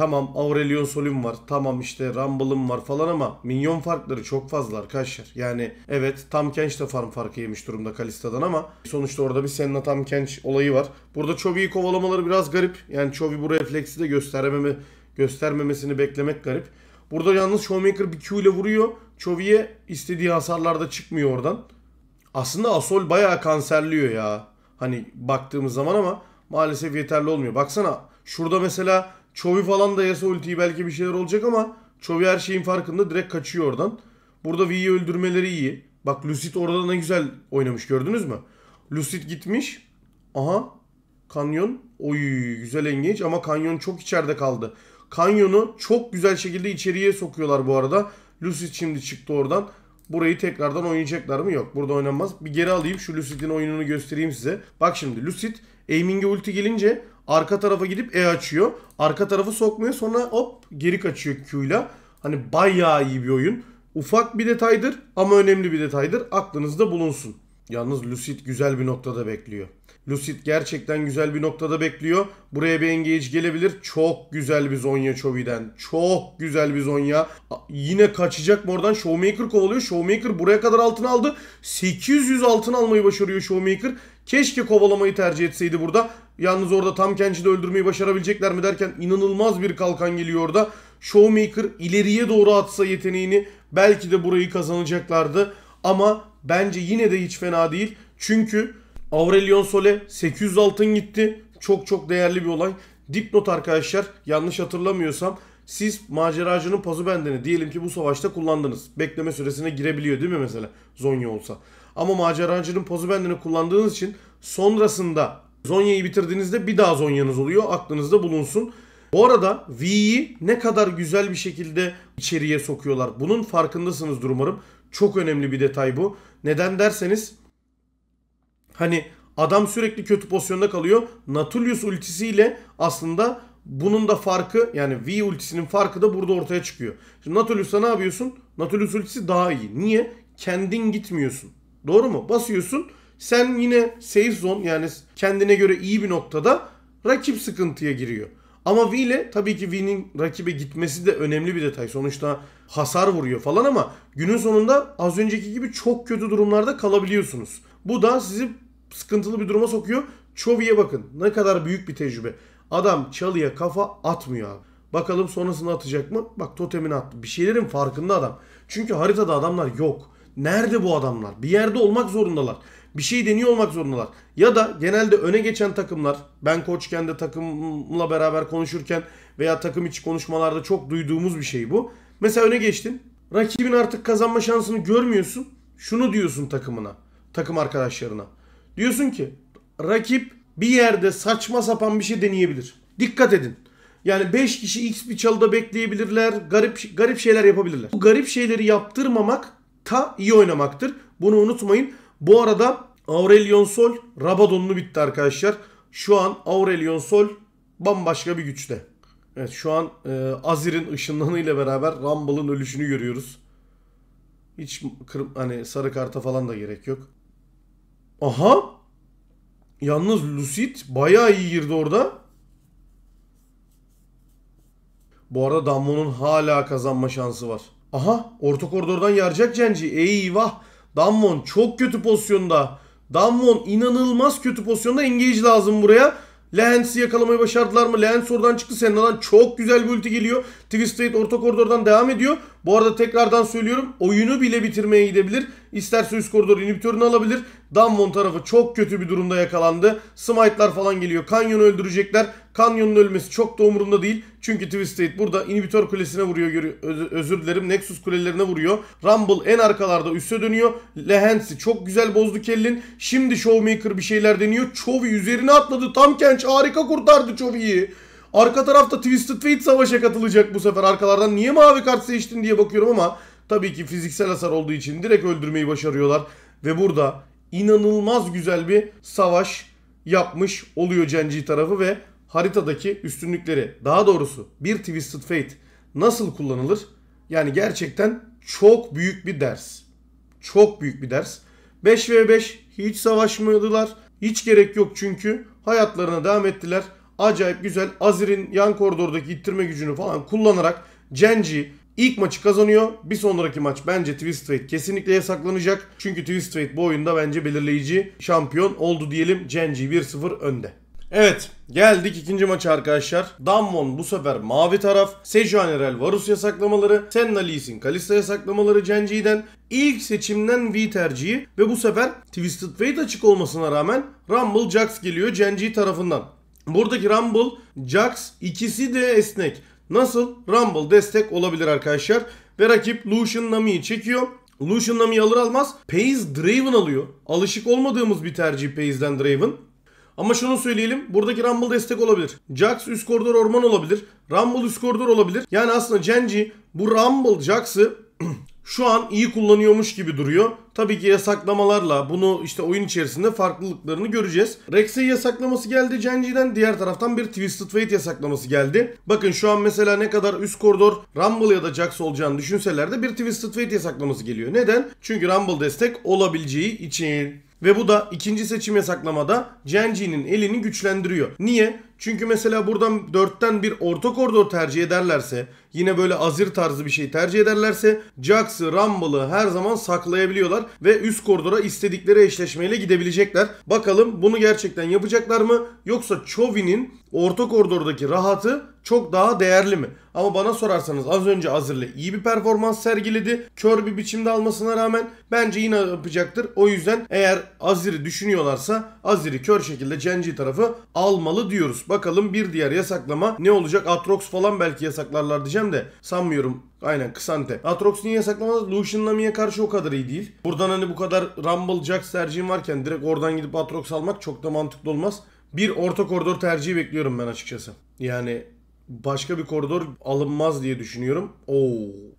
Tamam Aurelion Sol'üm var. Tamam işte Rumble'ım var falan ama minyon farkları çok fazla arkadaşlar. Yani evet tam Kench de farm farkı yemiş durumda Kalista'dan ama sonuçta orada bir Senna tam Kench olayı var. Burada Chovvy'yi kovalamaları biraz garip. Yani Chovy bu refleksi de göstermeme, göstermemesini beklemek garip. Burada yalnız Showmaker bir Q ile vuruyor. Chovvy'ye istediği hasarlarda çıkmıyor oradan. Aslında Asol bayağı kanserliyor ya. Hani baktığımız zaman ama maalesef yeterli olmuyor. Baksana şurada mesela Chovy falan da yasa ultiyi belki bir şeyler olacak ama Chovy her şeyin farkında direkt kaçıyor oradan. Burada V'yi öldürmeleri iyi. Bak Lucid orada ne güzel oynamış gördünüz mü? Lucid gitmiş. Aha. Kanyon. Oy güzel engeç ama Kanyon çok içeride kaldı. Kanyon'u çok güzel şekilde içeriye sokuyorlar bu arada. Lucid şimdi çıktı oradan. Burayı tekrardan oynayacaklar mı? Yok. Burada oynanmaz. Bir geri alayım. Şu Lucid'in oyununu göstereyim size. Bak şimdi Lucid aiming'e ulti gelince Arka tarafa gidip E açıyor. Arka tarafı sokmuyor sonra hop geri kaçıyor Q'yla. Hani bayağı iyi bir oyun. Ufak bir detaydır ama önemli bir detaydır. Aklınızda bulunsun. Yalnız Lucid güzel bir noktada bekliyor. Lucid gerçekten güzel bir noktada bekliyor. Buraya bir engage gelebilir. Çok güzel bir Zonya Chovy'den. Çok güzel bir Zonya. Yine kaçacak mı oradan? Showmaker kovalıyor. Showmaker buraya kadar altın aldı. 800 altın almayı başarıyor Showmaker. Keşke kovalamayı tercih etseydi burada. Yalnız orada tam kendini öldürmeyi başarabilecekler mi derken inanılmaz bir kalkan geliyor orada. Showmaker ileriye doğru atsa yeteneğini belki de burayı kazanacaklardı. Ama bence yine de hiç fena değil. Çünkü Aurelion Sole 800 altın gitti. Çok çok değerli bir olay. Dipnot arkadaşlar yanlış hatırlamıyorsam siz maceracının pazu bendeni diyelim ki bu savaşta kullandınız. Bekleme süresine girebiliyor değil mi mesela Zonya olsa. Ama maceracının pozu bendeni kullandığınız için sonrasında Zonya'yı bitirdiğinizde bir daha Zonya'nız oluyor. Aklınızda bulunsun. Bu arada V'yi ne kadar güzel bir şekilde içeriye sokuyorlar. Bunun farkındasınızdır umarım. Çok önemli bir detay bu. Neden derseniz Hani adam sürekli kötü pozisyonda kalıyor. Natulius ultisiyle aslında bunun da farkı yani V ultisinin farkı da burada ortaya çıkıyor. Şimdi Natulius'ta ne yapıyorsun? Natulius ultisi daha iyi. Niye? Kendin gitmiyorsun. Doğru mu? Basıyorsun. Sen yine safe zone yani kendine göre iyi bir noktada rakip sıkıntıya giriyor. Ama V ile tabii ki V'nin rakibe gitmesi de önemli bir detay. Sonuçta hasar vuruyor falan ama günün sonunda az önceki gibi çok kötü durumlarda kalabiliyorsunuz. Bu da sizi sıkıntılı bir duruma sokuyor. Çovi'ye bakın. Ne kadar büyük bir tecrübe. Adam çalıya kafa atmıyor abi. Bakalım sonrasını atacak mı? Bak totemini attı. Bir şeylerin farkında adam. Çünkü haritada adamlar yok. Nerede bu adamlar? Bir yerde olmak zorundalar. Bir şey deniyor olmak zorundalar. Ya da genelde öne geçen takımlar ben koçken de takımla beraber konuşurken veya takım içi konuşmalarda çok duyduğumuz bir şey bu. Mesela öne geçtin. Rakibin artık kazanma şansını görmüyorsun. Şunu diyorsun takımına, takım arkadaşlarına. Diyorsun ki rakip bir yerde saçma sapan bir şey deneyebilir. Dikkat edin. Yani 5 kişi X bir çalıda bekleyebilirler. Garip garip şeyler yapabilirler. Bu garip şeyleri yaptırmamak ta iyi oynamaktır. Bunu unutmayın. Bu arada Aurelion Sol Rabadon'lu bitti arkadaşlar. Şu an Aurelion Sol bambaşka bir güçte. Evet şu an e, Azir'in ışınlanıyla beraber Rumble'ın ölüşünü görüyoruz. Hiç kır, hani sarı karta falan da gerek yok. Aha. Yalnız Lucid bayağı iyi girdi orada. Bu arada Damlo'nun hala kazanma şansı var. Aha orta koridordan yaracak Cenci. Eyvah. Damwon çok kötü pozisyonda. Damwon inanılmaz kötü pozisyonda. Engage lazım buraya. Lens'i yakalamayı başardılar mı? Lens oradan çıktı. Senna'dan çok güzel bir ulti geliyor. Twisted orta koridordan devam ediyor. Bu arada tekrardan söylüyorum. Oyunu bile bitirmeye gidebilir. İsterse üst koridor inhibitörünü alabilir. Damwon tarafı çok kötü bir durumda yakalandı. Smite'lar falan geliyor. Canyon'u öldürecekler. Canyon'un ölmesi çok da umurunda değil. Çünkü Twisted burada inhibitör kulesine vuruyor. Özür dilerim. Nexus kulelerine vuruyor. Rumble en arkalarda üste dönüyor. Lehens'i çok güzel bozdu Kellin. Şimdi Showmaker bir şeyler deniyor. Chovy üzerine atladı. Tam Kench harika kurtardı Chovy'yi. Arka tarafta Twisted Fate savaşa katılacak bu sefer arkalardan. Niye mavi kart seçtin diye bakıyorum ama Tabii ki fiziksel hasar olduğu için direkt öldürmeyi başarıyorlar. Ve burada inanılmaz güzel bir savaş yapmış oluyor Genji tarafı ve haritadaki üstünlükleri daha doğrusu bir Twisted Fate nasıl kullanılır? Yani gerçekten çok büyük bir ders. Çok büyük bir ders. 5 ve 5 hiç savaşmadılar. Hiç gerek yok çünkü hayatlarına devam ettiler. Acayip güzel Azir'in yan koridordaki ittirme gücünü falan kullanarak Genji İlk maçı kazanıyor. Bir sonraki maç bence Twist Fate kesinlikle yasaklanacak. Çünkü Twist Fate bu oyunda bence belirleyici şampiyon oldu diyelim. Genji 1-0 önde. Evet geldik ikinci maça arkadaşlar. Damwon bu sefer mavi taraf. Sejuan Erel Varus yasaklamaları. Senna Lee Sin Kalista yasaklamaları Genji'den. İlk seçimden V tercihi ve bu sefer Twisted Fate açık olmasına rağmen Rumble Jax geliyor Genji tarafından. Buradaki Rumble, Jax ikisi de esnek. Nasıl? Rumble destek olabilir arkadaşlar. Ve rakip Lucian Nami'yi çekiyor. Lucian Nami'yi alır almaz Pace Draven alıyor. Alışık olmadığımız bir tercih Pace'den Draven. Ama şunu söyleyelim. Buradaki Rumble destek olabilir. Jax üst koridor orman olabilir. Rumble üst koridor olabilir. Yani aslında Genji bu Rumble Jax'ı *clears throat* şu an iyi kullanıyormuş gibi duruyor. Tabii ki yasaklamalarla bunu işte oyun içerisinde farklılıklarını göreceğiz. Rex'e yasaklaması geldi Genji'den. Diğer taraftan bir Twisted Fate yasaklaması geldi. Bakın şu an mesela ne kadar üst koridor Rumble ya da Jax olacağını düşünseler de bir Twisted Fate yasaklaması geliyor. Neden? Çünkü Rumble destek olabileceği için. Ve bu da ikinci seçim yasaklamada Genji'nin elini güçlendiriyor. Niye? Çünkü mesela buradan 4'ten bir orta koridor tercih ederlerse yine böyle azir tarzı bir şey tercih ederlerse Jax'ı, Rumble'ı her zaman saklayabiliyorlar ve üst koridora istedikleri eşleşmeyle gidebilecekler. Bakalım bunu gerçekten yapacaklar mı? Yoksa Chovy'nin orta koridordaki rahatı çok daha değerli mi? Ama bana sorarsanız az önce Azir'le iyi bir performans sergiledi. Kör bir biçimde almasına rağmen bence yine yapacaktır. O yüzden eğer Azir'i düşünüyorlarsa Azir'i kör şekilde Genji tarafı almalı diyoruz. Bakalım bir diğer yasaklama ne olacak? Atrox falan belki yasaklarlar diyeceğim diyeceğim de sanmıyorum. Aynen Kısante. Atrox niye yasaklamaz? Lucian Lamia'ya karşı o kadar iyi değil. Buradan hani bu kadar Rumble, Jax tercihim varken direkt oradan gidip Atrox almak çok da mantıklı olmaz. Bir orta koridor tercihi bekliyorum ben açıkçası. Yani başka bir koridor alınmaz diye düşünüyorum. Oo,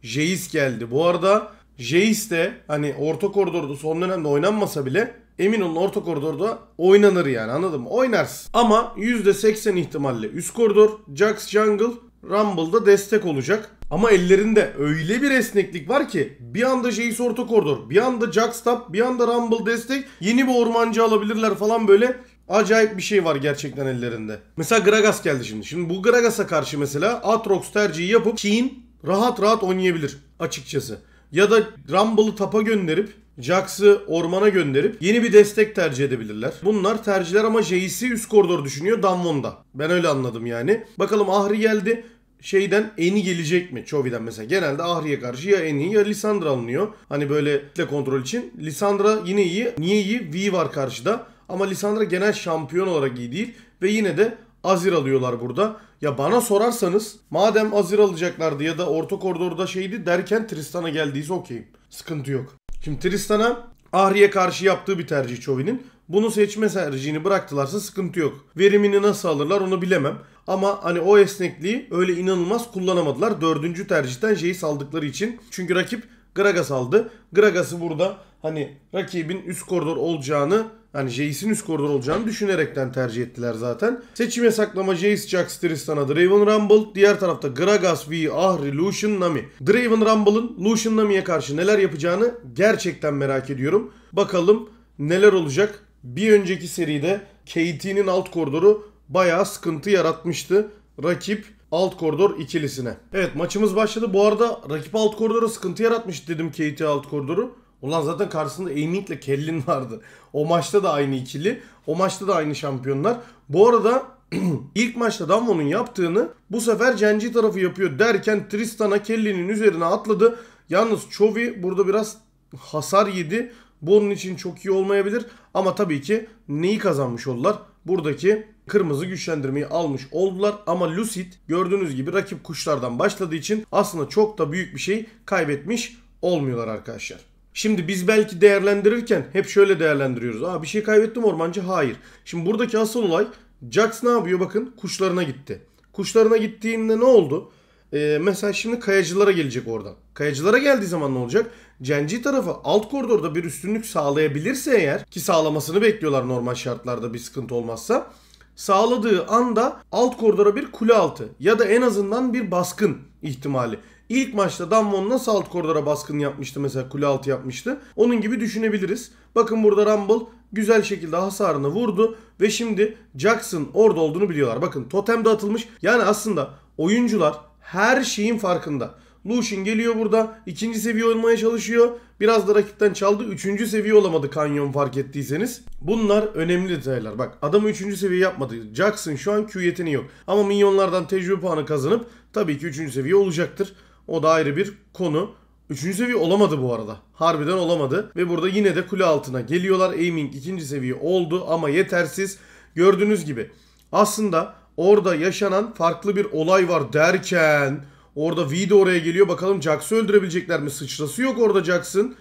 Jace geldi. Bu arada Jace de hani orta koridorda son dönemde oynanmasa bile emin olun orta koridorda oynanır yani anladın mı? Oynarsın. Ama %80 ihtimalle üst koridor, Jax Jungle Rumble'da destek olacak. Ama ellerinde öyle bir esneklik var ki bir anda Jace orta koridor, bir anda Jackstop, bir anda Rumble destek yeni bir ormancı alabilirler falan böyle. Acayip bir şey var gerçekten ellerinde. Mesela Gragas geldi şimdi. Şimdi bu Gragas'a karşı mesela Atrox tercihi yapıp Keen rahat rahat oynayabilir açıkçası. Ya da Rumble'ı tapa gönderip Jax'ı ormana gönderip yeni bir destek tercih edebilirler. Bunlar tercihler ama Jace'i üst koridor düşünüyor Damwon'da. Ben öyle anladım yani. Bakalım Ahri geldi şeyden Eni gelecek mi? Chovy'den mesela. Genelde Ahri'ye karşı ya Eni ya Lisandra alınıyor. Hani böyle kitle kontrol için. Lisandra yine iyi. Niye iyi? V var karşıda. Ama Lisandra genel şampiyon olarak iyi değil. Ve yine de Azir alıyorlar burada. Ya bana sorarsanız madem Azir alacaklardı ya da orta koridorda şeydi derken Tristan'a geldiyse okeyim. Sıkıntı yok. Şimdi Tristan'a Ahri'ye karşı yaptığı bir tercih Çovin'in. Bunu seçme tercihini bıraktılarsa sıkıntı yok. Verimini nasıl alırlar onu bilemem. Ama hani o esnekliği öyle inanılmaz kullanamadılar. Dördüncü tercihten şeyi saldıkları için. Çünkü rakip Gragas aldı. Gragas'ı burada hani rakibin üst koridor olacağını hani Jace'in üst koridor olacağını düşünerekten tercih ettiler zaten. Seçim yasaklama Jace, Jax, Tristana, Draven Rumble. Diğer tarafta Gragas, V, Ahri, Lucian, Nami. Draven Rumble'ın Lucian Nami'ye karşı neler yapacağını gerçekten merak ediyorum. Bakalım neler olacak. Bir önceki seride KT'nin alt koridoru bayağı sıkıntı yaratmıştı. Rakip alt koridor ikilisine. Evet maçımız başladı. Bu arada rakip alt koridora sıkıntı yaratmış dedim KT alt koridoru. Ulan zaten karşısında ile Kellin vardı. O maçta da aynı ikili. O maçta da aynı şampiyonlar. Bu arada *clears throat* ilk maçta Danvo'nun yaptığını bu sefer Cenci tarafı yapıyor derken Tristan'a Kellin'in üzerine atladı. Yalnız Chovy burada biraz hasar yedi. Bu onun için çok iyi olmayabilir. Ama tabii ki neyi kazanmış oldular? Buradaki kırmızı güçlendirmeyi almış oldular. Ama Lucid gördüğünüz gibi rakip kuşlardan başladığı için aslında çok da büyük bir şey kaybetmiş olmuyorlar arkadaşlar. Şimdi biz belki değerlendirirken hep şöyle değerlendiriyoruz. Aa bir şey kaybettim ormancı. Hayır. Şimdi buradaki asıl olay Jax ne yapıyor? Bakın kuşlarına gitti. Kuşlarına gittiğinde ne oldu? Ee, mesela şimdi kayacılara gelecek oradan. Kayacılara geldiği zaman ne olacak? Cenci tarafı alt koridorda bir üstünlük sağlayabilirse eğer ki sağlamasını bekliyorlar normal şartlarda bir sıkıntı olmazsa sağladığı anda alt koridora bir kule altı ya da en azından bir baskın ihtimali İlk maçta Damwon nasıl alt koridora baskın yapmıştı mesela kule altı yapmıştı. Onun gibi düşünebiliriz. Bakın burada Rumble güzel şekilde hasarını vurdu ve şimdi Jackson orada olduğunu biliyorlar. Bakın totem de atılmış. Yani aslında oyuncular her şeyin farkında. Lucian geliyor burada. ikinci seviye olmaya çalışıyor. Biraz da rakipten çaldı. Üçüncü seviye olamadı Kanyon fark ettiyseniz. Bunlar önemli detaylar. Bak adamı üçüncü seviye yapmadı. Jackson şu an Q yeteneği yok. Ama minyonlardan tecrübe puanı kazanıp tabii ki üçüncü seviye olacaktır. O da ayrı bir konu. Üçüncü seviye olamadı bu arada. Harbiden olamadı. Ve burada yine de kule altına geliyorlar. Aiming ikinci seviye oldu ama yetersiz. Gördüğünüz gibi aslında orada yaşanan farklı bir olay var derken orada V de oraya geliyor. Bakalım Jax'ı öldürebilecekler mi? Sıçrası yok orada Jax'ın.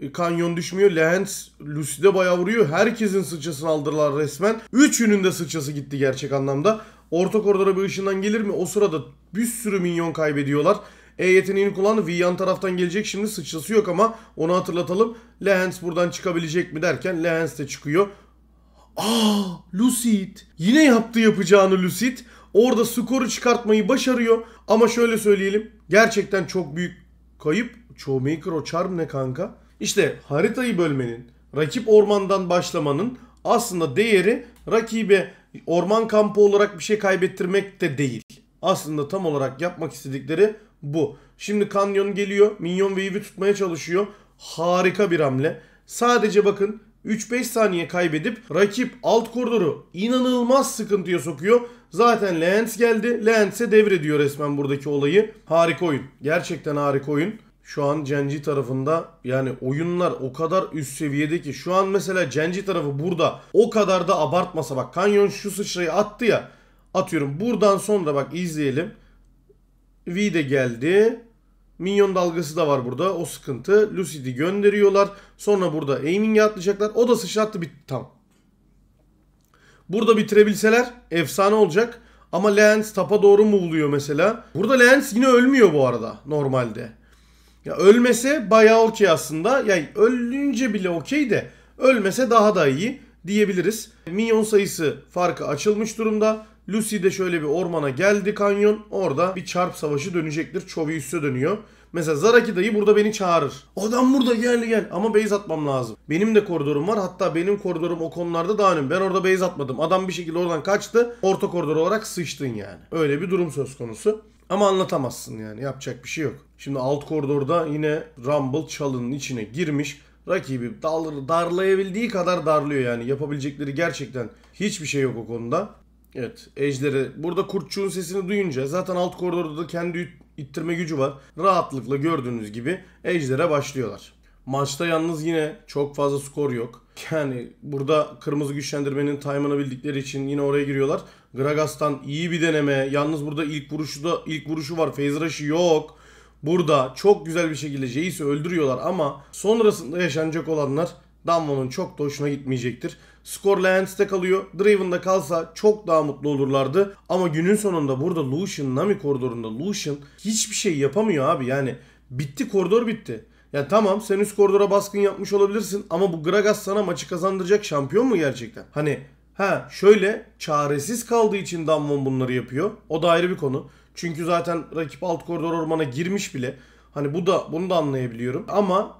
E, kanyon düşmüyor. Lens Lucy'de bayağı vuruyor. Herkesin sıçrasını aldırlar resmen. Üçünün de sıçrası gitti gerçek anlamda. Orta koridora bir ışından gelir mi? O sırada bir sürü minyon kaybediyorlar. E yeteneğini kullandı. V yan taraftan gelecek. Şimdi sıçrası yok ama onu hatırlatalım. Lehens buradan çıkabilecek mi derken Lehens de çıkıyor. Aa ah, Lucid. Yine yaptı yapacağını Lucid. Orada skoru çıkartmayı başarıyor. Ama şöyle söyleyelim. Gerçekten çok büyük kayıp. Showmaker o charm ne kanka? İşte haritayı bölmenin, rakip ormandan başlamanın aslında değeri rakibe orman kampı olarak bir şey kaybettirmek de değil. Aslında tam olarak yapmak istedikleri bu. Şimdi kanyon geliyor. Minyon wave'i tutmaya çalışıyor. Harika bir hamle. Sadece bakın 3-5 saniye kaybedip rakip alt koridoru inanılmaz sıkıntıya sokuyor. Zaten Lens geldi. Lens'e devrediyor resmen buradaki olayı. Harika oyun. Gerçekten harika oyun şu an Genji tarafında yani oyunlar o kadar üst seviyede ki şu an mesela Genji tarafı burada o kadar da abartmasa bak Kanyon şu sıçrayı attı ya atıyorum buradan sonra bak izleyelim V de geldi Minyon dalgası da var burada o sıkıntı Lucid'i gönderiyorlar sonra burada aiming'e atlayacaklar o da sıçrattı bitti tam burada bitirebilseler efsane olacak ama Lens tapa doğru mu buluyor mesela burada Lens yine ölmüyor bu arada normalde ya ölmese bayağı okey aslında. Yani ölünce bile okey de ölmese daha da iyi diyebiliriz. Minyon sayısı farkı açılmış durumda. Lucy de şöyle bir ormana geldi kanyon. Orada bir çarp savaşı dönecektir. çovi üstü dönüyor. Mesela Zaraki dayı burada beni çağırır. Adam burada gel gel ama base atmam lazım. Benim de koridorum var. Hatta benim koridorum o konularda daha önemli. Ben orada base atmadım. Adam bir şekilde oradan kaçtı. Orta koridor olarak sıçtın yani. Öyle bir durum söz konusu. Ama anlatamazsın yani yapacak bir şey yok. Şimdi alt koridorda yine Rumble çalının içine girmiş. Rakibi dar, darlayabildiği kadar darlıyor yani. Yapabilecekleri gerçekten hiçbir şey yok o konuda. Evet Ejder'i burada kurtçuğun sesini duyunca zaten alt koridorda da kendi ittirme gücü var. Rahatlıkla gördüğünüz gibi Ejder'e başlıyorlar. Maçta yalnız yine çok fazla skor yok. Yani burada kırmızı güçlendirmenin time'ını bildikleri için yine oraya giriyorlar. Gragas'tan iyi bir deneme. Yalnız burada ilk vuruşu da ilk vuruşu var. Phase rush'ı yok. Burada çok güzel bir şekilde Jace'i öldürüyorlar ama sonrasında yaşanacak olanlar Damwon'un çok da hoşuna gitmeyecektir. Skor Lance'de kalıyor. Draven'da kalsa çok daha mutlu olurlardı. Ama günün sonunda burada Lucian Nami koridorunda Lucian hiçbir şey yapamıyor abi. Yani bitti koridor bitti. Ya tamam sen üst koridora baskın yapmış olabilirsin ama bu Gragas sana maçı kazandıracak şampiyon mu gerçekten? Hani Ha şöyle çaresiz kaldığı için Damwon bunları yapıyor. O da ayrı bir konu. Çünkü zaten rakip alt koridor ormana girmiş bile. Hani bu da bunu da anlayabiliyorum. Ama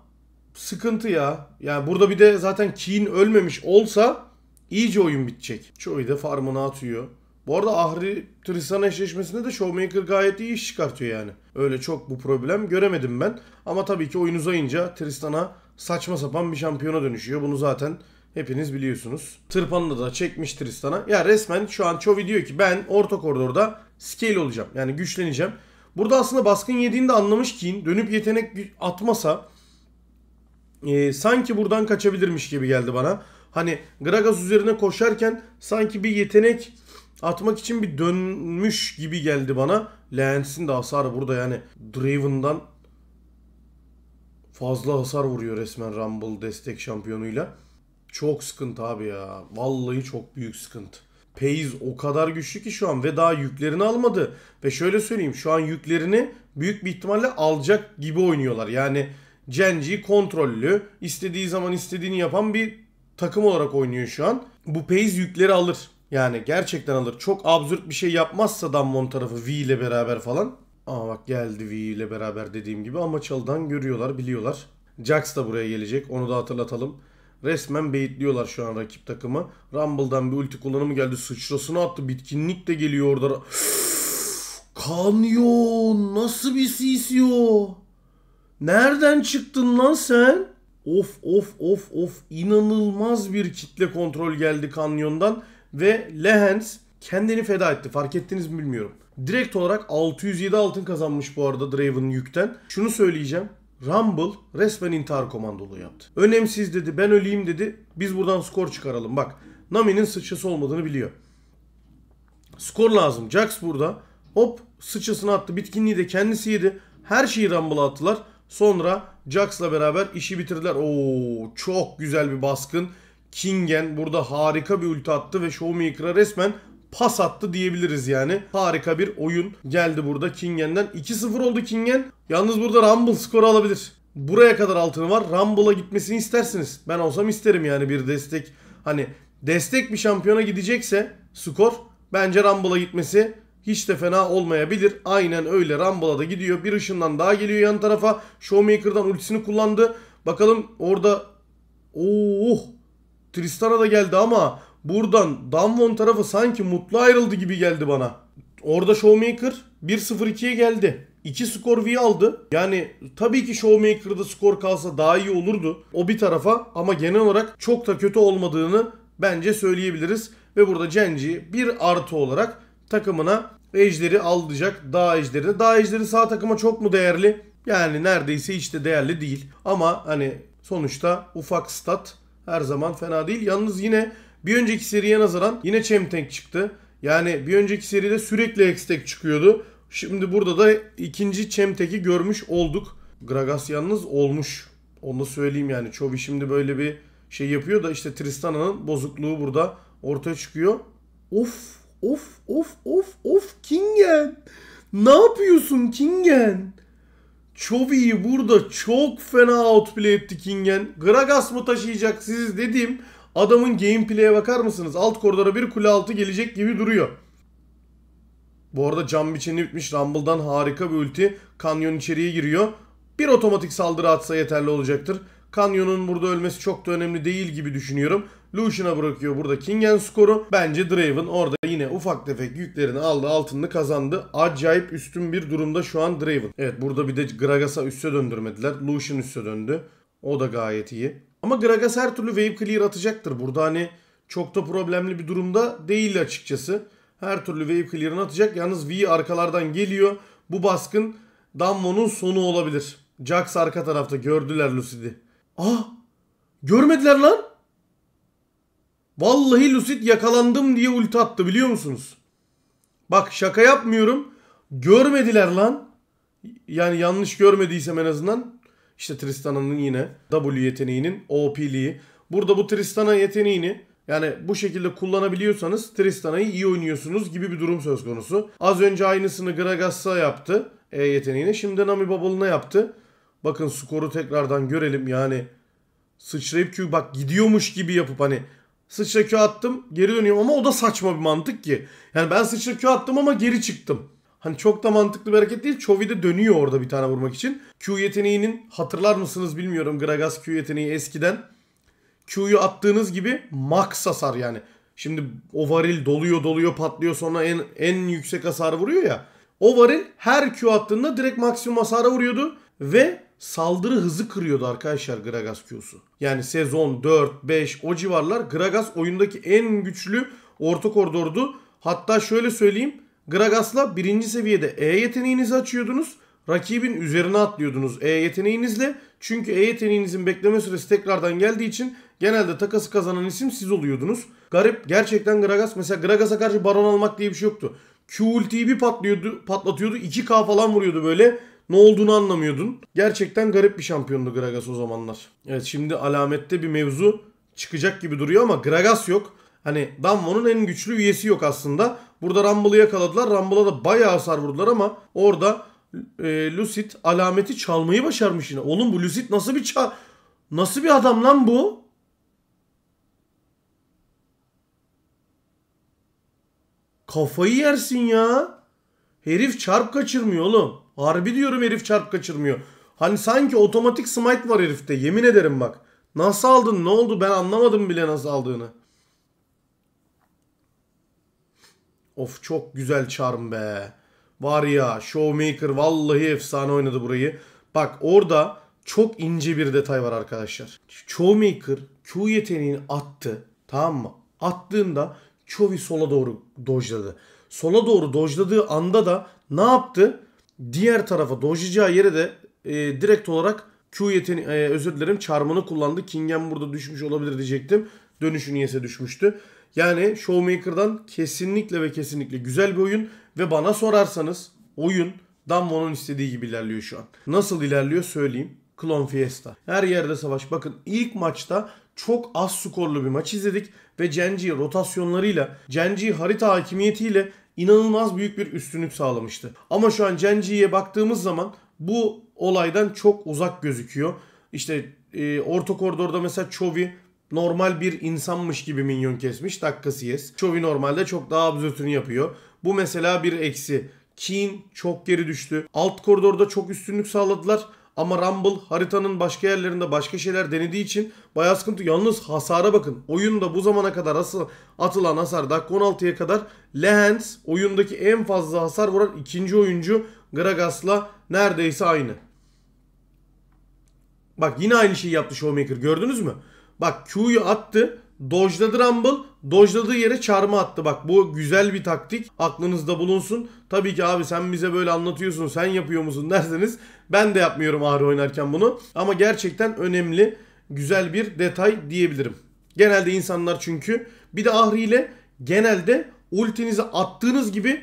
sıkıntı ya. Yani burada bir de zaten Keen ölmemiş olsa iyice oyun bitecek. Choi de farmını atıyor. Bu arada Ahri Tristan eşleşmesinde de Showmaker gayet iyi iş çıkartıyor yani. Öyle çok bu problem göremedim ben. Ama tabii ki oyun uzayınca Tristan'a saçma sapan bir şampiyona dönüşüyor. Bunu zaten Hepiniz biliyorsunuz. Tırpanını da çekmiş Tristan'a. Ya resmen şu an Chovy diyor ki ben orta koridorda scale olacağım. Yani güçleneceğim. Burada aslında baskın yediğini de anlamış ki dönüp yetenek atmasa e, sanki buradan kaçabilirmiş gibi geldi bana. Hani Gragas üzerine koşarken sanki bir yetenek atmak için bir dönmüş gibi geldi bana. Lens'in de hasarı burada yani Draven'dan fazla hasar vuruyor resmen Rumble destek şampiyonuyla. Çok sıkıntı abi ya. Vallahi çok büyük sıkıntı. Pace o kadar güçlü ki şu an ve daha yüklerini almadı. Ve şöyle söyleyeyim şu an yüklerini büyük bir ihtimalle alacak gibi oynuyorlar. Yani Genji kontrollü, istediği zaman istediğini yapan bir takım olarak oynuyor şu an. Bu Pace yükleri alır. Yani gerçekten alır. Çok absürt bir şey yapmazsa Damwon tarafı V ile beraber falan. Aa bak geldi V ile beraber dediğim gibi ama çalıdan görüyorlar, biliyorlar. Jax da buraya gelecek. Onu da hatırlatalım. Resmen beyitliyorlar şu an rakip takımı. Rumble'dan bir ulti kullanımı geldi. Sıçrasını attı. Bitkinlik de geliyor orada. Kanyon nasıl bir CC Nereden çıktın lan sen? Of of of of inanılmaz bir kitle kontrol geldi Kanyon'dan ve Lehens kendini feda etti. Fark ettiniz mi bilmiyorum. Direkt olarak 607 altın kazanmış bu arada Draven yükten. Şunu söyleyeceğim. Rumble resmen intihar komandolu yaptı. Önemsiz dedi ben öleyim dedi biz buradan skor çıkaralım bak. Nami'nin sıçrası olmadığını biliyor. Skor lazım. Jax burada. Hop sıçrasını attı. Bitkinliği de kendisi yedi. Her şeyi Rumble'a attılar. Sonra Jax'la beraber işi bitirdiler. Oo çok güzel bir baskın. Kingen burada harika bir ulti attı ve Showmaker'a resmen pas attı diyebiliriz yani. Harika bir oyun geldi burada Kingen'den. 2-0 oldu Kingen. Yalnız burada Rumble skoru alabilir. Buraya kadar altını var. Rumble'a gitmesini istersiniz. Ben olsam isterim yani bir destek. Hani destek bir şampiyona gidecekse skor bence Rumble'a gitmesi hiç de fena olmayabilir. Aynen öyle Rumble'a da gidiyor. Bir ışından daha geliyor yan tarafa. Showmaker'dan ultisini kullandı. Bakalım orada... Oh! Tristana da geldi ama Buradan Danvon tarafı sanki mutlu ayrıldı gibi geldi bana. Orada Showmaker 1-0-2'ye geldi. 2 skor V aldı. Yani tabii ki Showmaker'da skor kalsa daha iyi olurdu. O bir tarafa ama genel olarak çok da kötü olmadığını bence söyleyebiliriz. Ve burada Genji bir artı olarak takımına ejderi alacak. daha ejderi de. Dağ ejderi sağ takıma çok mu değerli? Yani neredeyse hiç de değerli değil. Ama hani sonuçta ufak stat her zaman fena değil. Yalnız yine bir önceki seriye nazaran yine Chemtank çıktı. Yani bir önceki seride sürekli Hextech çıkıyordu. Şimdi burada da ikinci Chemtek'i görmüş olduk. Gragas yalnız olmuş. Onu da söyleyeyim yani. Çobi şimdi böyle bir şey yapıyor da işte Tristana'nın bozukluğu burada ortaya çıkıyor. Of of of of of Kingen. Ne yapıyorsun Kingen? Çobi'yi burada çok fena outplay etti Kingen. Gragas mı taşıyacak siz dediğim Adamın gameplay'e bakar mısınız? Alt koridora bir kule altı gelecek gibi duruyor. Bu arada cam biçeni bitmiş. Rumble'dan harika bir ulti. Kanyon içeriye giriyor. Bir otomatik saldırı atsa yeterli olacaktır. Kanyon'un burada ölmesi çok da önemli değil gibi düşünüyorum. Lucian'a bırakıyor burada Kingen skoru. Bence Draven orada yine ufak tefek yüklerini aldı altını kazandı. Acayip üstün bir durumda şu an Draven. Evet burada bir de Gragas'a üste döndürmediler. Lucian üste döndü. O da gayet iyi. Ama Gragas her türlü wave clear atacaktır. Burada hani çok da problemli bir durumda değil açıkçası. Her türlü wave clear'ını atacak. Yalnız V arkalardan geliyor. Bu baskın Damwon'un sonu olabilir. Jax arka tarafta gördüler Lucid'i. Ah! Görmediler lan! Vallahi Lucid yakalandım diye ulti attı biliyor musunuz? Bak şaka yapmıyorum. Görmediler lan. Yani yanlış görmediysem en azından. İşte Tristana'nın yine W yeteneğinin OP'liği. Burada bu Tristana yeteneğini yani bu şekilde kullanabiliyorsanız Tristana'yı iyi oynuyorsunuz gibi bir durum söz konusu. Az önce aynısını Gragas'a yaptı E yeteneğini. Şimdi Nami Bubble'ına yaptı. Bakın skoru tekrardan görelim yani. Sıçrayıp Q bak gidiyormuş gibi yapıp hani sıçra Q attım geri dönüyorum ama o da saçma bir mantık ki. Yani ben sıçra Q attım ama geri çıktım. Hani çok da mantıklı bir hareket değil. Chovy de dönüyor orada bir tane vurmak için. Q yeteneğinin hatırlar mısınız bilmiyorum Gragas Q yeteneği eskiden. Q'yu attığınız gibi max hasar yani. Şimdi o varil doluyor doluyor patlıyor sonra en en yüksek hasarı vuruyor ya. O varil her Q attığında direkt maksimum hasara vuruyordu ve saldırı hızı kırıyordu arkadaşlar Gragas Q'su. Yani sezon 4 5 o civarlar Gragas oyundaki en güçlü orta koridordu. Hatta şöyle söyleyeyim Gragas'la birinci seviyede E yeteneğinizi açıyordunuz. Rakibin üzerine atlıyordunuz E yeteneğinizle. Çünkü E yeteneğinizin bekleme süresi tekrardan geldiği için genelde takası kazanan isim siz oluyordunuz. Garip gerçekten Gragas. Mesela Gragas'a karşı baron almak diye bir şey yoktu. Q ultiyi bir patlıyordu, patlatıyordu. 2K falan vuruyordu böyle. Ne olduğunu anlamıyordun. Gerçekten garip bir şampiyondu Gragas o zamanlar. Evet şimdi alamette bir mevzu çıkacak gibi duruyor ama Gragas yok. Hani Damwon'un en güçlü üyesi yok aslında. Burada Rumble'ı yakaladılar. Rumble'a da bayağı hasar vurdular ama orada e, Lucid alameti çalmayı başarmış yine. Oğlum bu Lucid nasıl bir ça nasıl bir adam lan bu? Kafayı yersin ya. Herif çarp kaçırmıyor oğlum. Harbi diyorum herif çarp kaçırmıyor. Hani sanki otomatik smite var herifte yemin ederim bak. Nasıl aldın ne oldu ben anlamadım bile nasıl aldığını. Of çok güzel çarm be. Var ya Showmaker vallahi efsane oynadı burayı. Bak orada çok ince bir detay var arkadaşlar. Showmaker Q yeteneğini attı. Tamam mı? Attığında Chovy sola doğru dojladı. Sola doğru dojladığı anda da ne yaptı? Diğer tarafa dojlayacağı yere de e, direkt olarak Q yeteneği, e, özür dilerim çarmını kullandı. Kingen burada düşmüş olabilir diyecektim. Dönüşü niyese düşmüştü. Yani Showmaker'dan kesinlikle ve kesinlikle güzel bir oyun ve bana sorarsanız oyun Danmo'nun istediği gibi ilerliyor şu an. Nasıl ilerliyor söyleyeyim. Klon Fiesta. Her yerde savaş. Bakın ilk maçta çok az skorlu bir maç izledik ve Genji rotasyonlarıyla, Genji harita hakimiyetiyle inanılmaz büyük bir üstünlük sağlamıştı. Ama şu an Genji'ye baktığımız zaman bu olaydan çok uzak gözüküyor. İşte e, orta koridorda mesela Chovy normal bir insanmış gibi minyon kesmiş. Dakikası yes. Chovy normalde çok daha absürtünü yapıyor. Bu mesela bir eksi. Keen çok geri düştü. Alt koridorda çok üstünlük sağladılar. Ama Rumble haritanın başka yerlerinde başka şeyler denediği için bayağı sıkıntı. Yalnız hasara bakın. Oyunda bu zamana kadar asıl atılan hasar dakika 16'ya kadar Lehens oyundaki en fazla hasar vuran ikinci oyuncu Gragas'la neredeyse aynı. Bak yine aynı şeyi yaptı Showmaker gördünüz mü? Bak Q'yu attı. Dojladı Rumble. Dojladığı yere çarma attı. Bak bu güzel bir taktik. Aklınızda bulunsun. Tabii ki abi sen bize böyle anlatıyorsun. Sen yapıyor musun derseniz ben de yapmıyorum ağrı oynarken bunu. Ama gerçekten önemli güzel bir detay diyebilirim. Genelde insanlar çünkü bir de Ahri ile genelde ultinizi attığınız gibi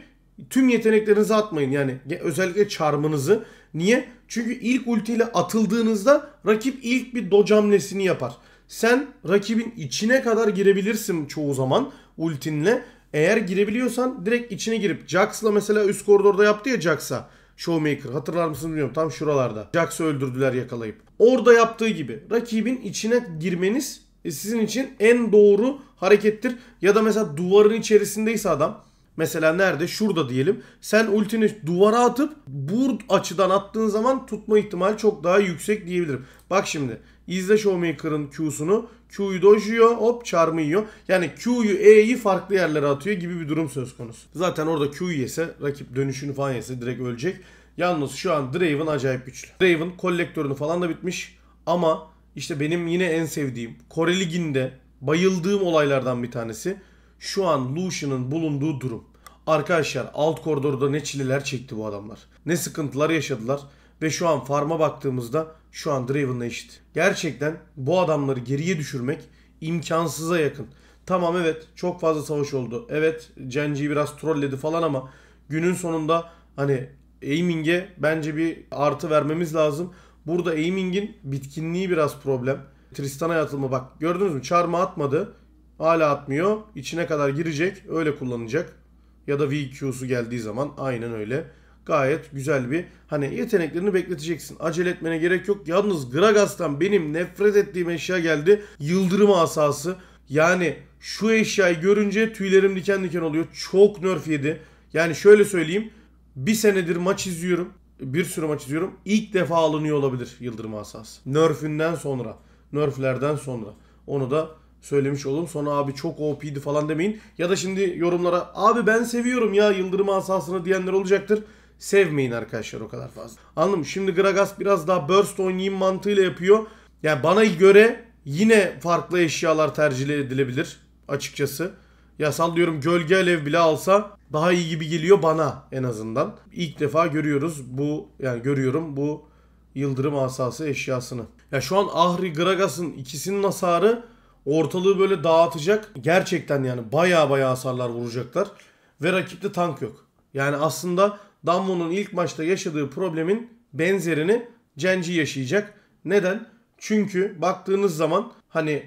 tüm yeteneklerinizi atmayın. Yani özellikle çarmınızı. Niye? Çünkü ilk ultiyle atıldığınızda rakip ilk bir dodge hamlesini yapar. Sen rakibin içine kadar girebilirsin çoğu zaman ultinle. Eğer girebiliyorsan direkt içine girip Jax'la mesela üst koridorda yaptı ya Jax'a. Showmaker hatırlar mısın bilmiyorum tam şuralarda. Jax'ı öldürdüler yakalayıp. Orada yaptığı gibi rakibin içine girmeniz e, sizin için en doğru harekettir. Ya da mesela duvarın içerisindeyse adam Mesela nerede? Şurada diyelim. Sen ultini duvara atıp bu açıdan attığın zaman tutma ihtimali çok daha yüksek diyebilirim. Bak şimdi İzle Showmaker'ın Q'sunu. Q'yu dojuyor hop çarmı yiyor. Yani Q'yu E'yi farklı yerlere atıyor gibi bir durum söz konusu. Zaten orada Q'yu yese rakip dönüşünü falan yese direkt ölecek. Yalnız şu an Draven acayip güçlü. Draven kolektörünü falan da bitmiş ama işte benim yine en sevdiğim Kore Ligi'nde bayıldığım olaylardan bir tanesi şu an Lucian'ın bulunduğu durum. Arkadaşlar alt koridorda ne çileler çekti bu adamlar. Ne sıkıntılar yaşadılar ve şu an farma baktığımızda şu an Draven'la eşit. Gerçekten bu adamları geriye düşürmek imkansıza yakın. Tamam evet çok fazla savaş oldu. Evet Genji'yi biraz trolledi falan ama günün sonunda hani aiming'e bence bir artı vermemiz lazım. Burada aiming'in bitkinliği biraz problem. Tristan'a yatılma bak gördünüz mü çarma atmadı. Hala atmıyor. İçine kadar girecek öyle kullanacak. Ya da VQ'su geldiği zaman aynen öyle gayet güzel bir hani yeteneklerini bekleteceksin. Acele etmene gerek yok. Yalnız Gragas'tan benim nefret ettiğim eşya geldi. Yıldırım asası. Yani şu eşyayı görünce tüylerim diken diken oluyor. Çok nerf yedi. Yani şöyle söyleyeyim. Bir senedir maç izliyorum. Bir sürü maç izliyorum. İlk defa alınıyor olabilir Yıldırım asası. Nerf'ünden sonra. Nerf'lerden sonra. Onu da söylemiş olalım. Sonra abi çok OP'di falan demeyin. Ya da şimdi yorumlara abi ben seviyorum ya Yıldırım Asası'nı diyenler olacaktır sevmeyin arkadaşlar o kadar fazla. Anladım. Şimdi Gragas biraz daha burst oynayayım mantığıyla yapıyor. Yani bana göre yine farklı eşyalar tercih edilebilir açıkçası. Ya sallıyorum gölge alev bile alsa daha iyi gibi geliyor bana en azından. İlk defa görüyoruz bu yani görüyorum bu yıldırım asası eşyasını. Ya şu an Ahri Gragas'ın ikisinin hasarı ortalığı böyle dağıtacak. Gerçekten yani baya baya hasarlar vuracaklar. Ve rakipte tank yok. Yani aslında Damlo'nun ilk maçta yaşadığı problemin benzerini Cenci yaşayacak. Neden? Çünkü baktığınız zaman hani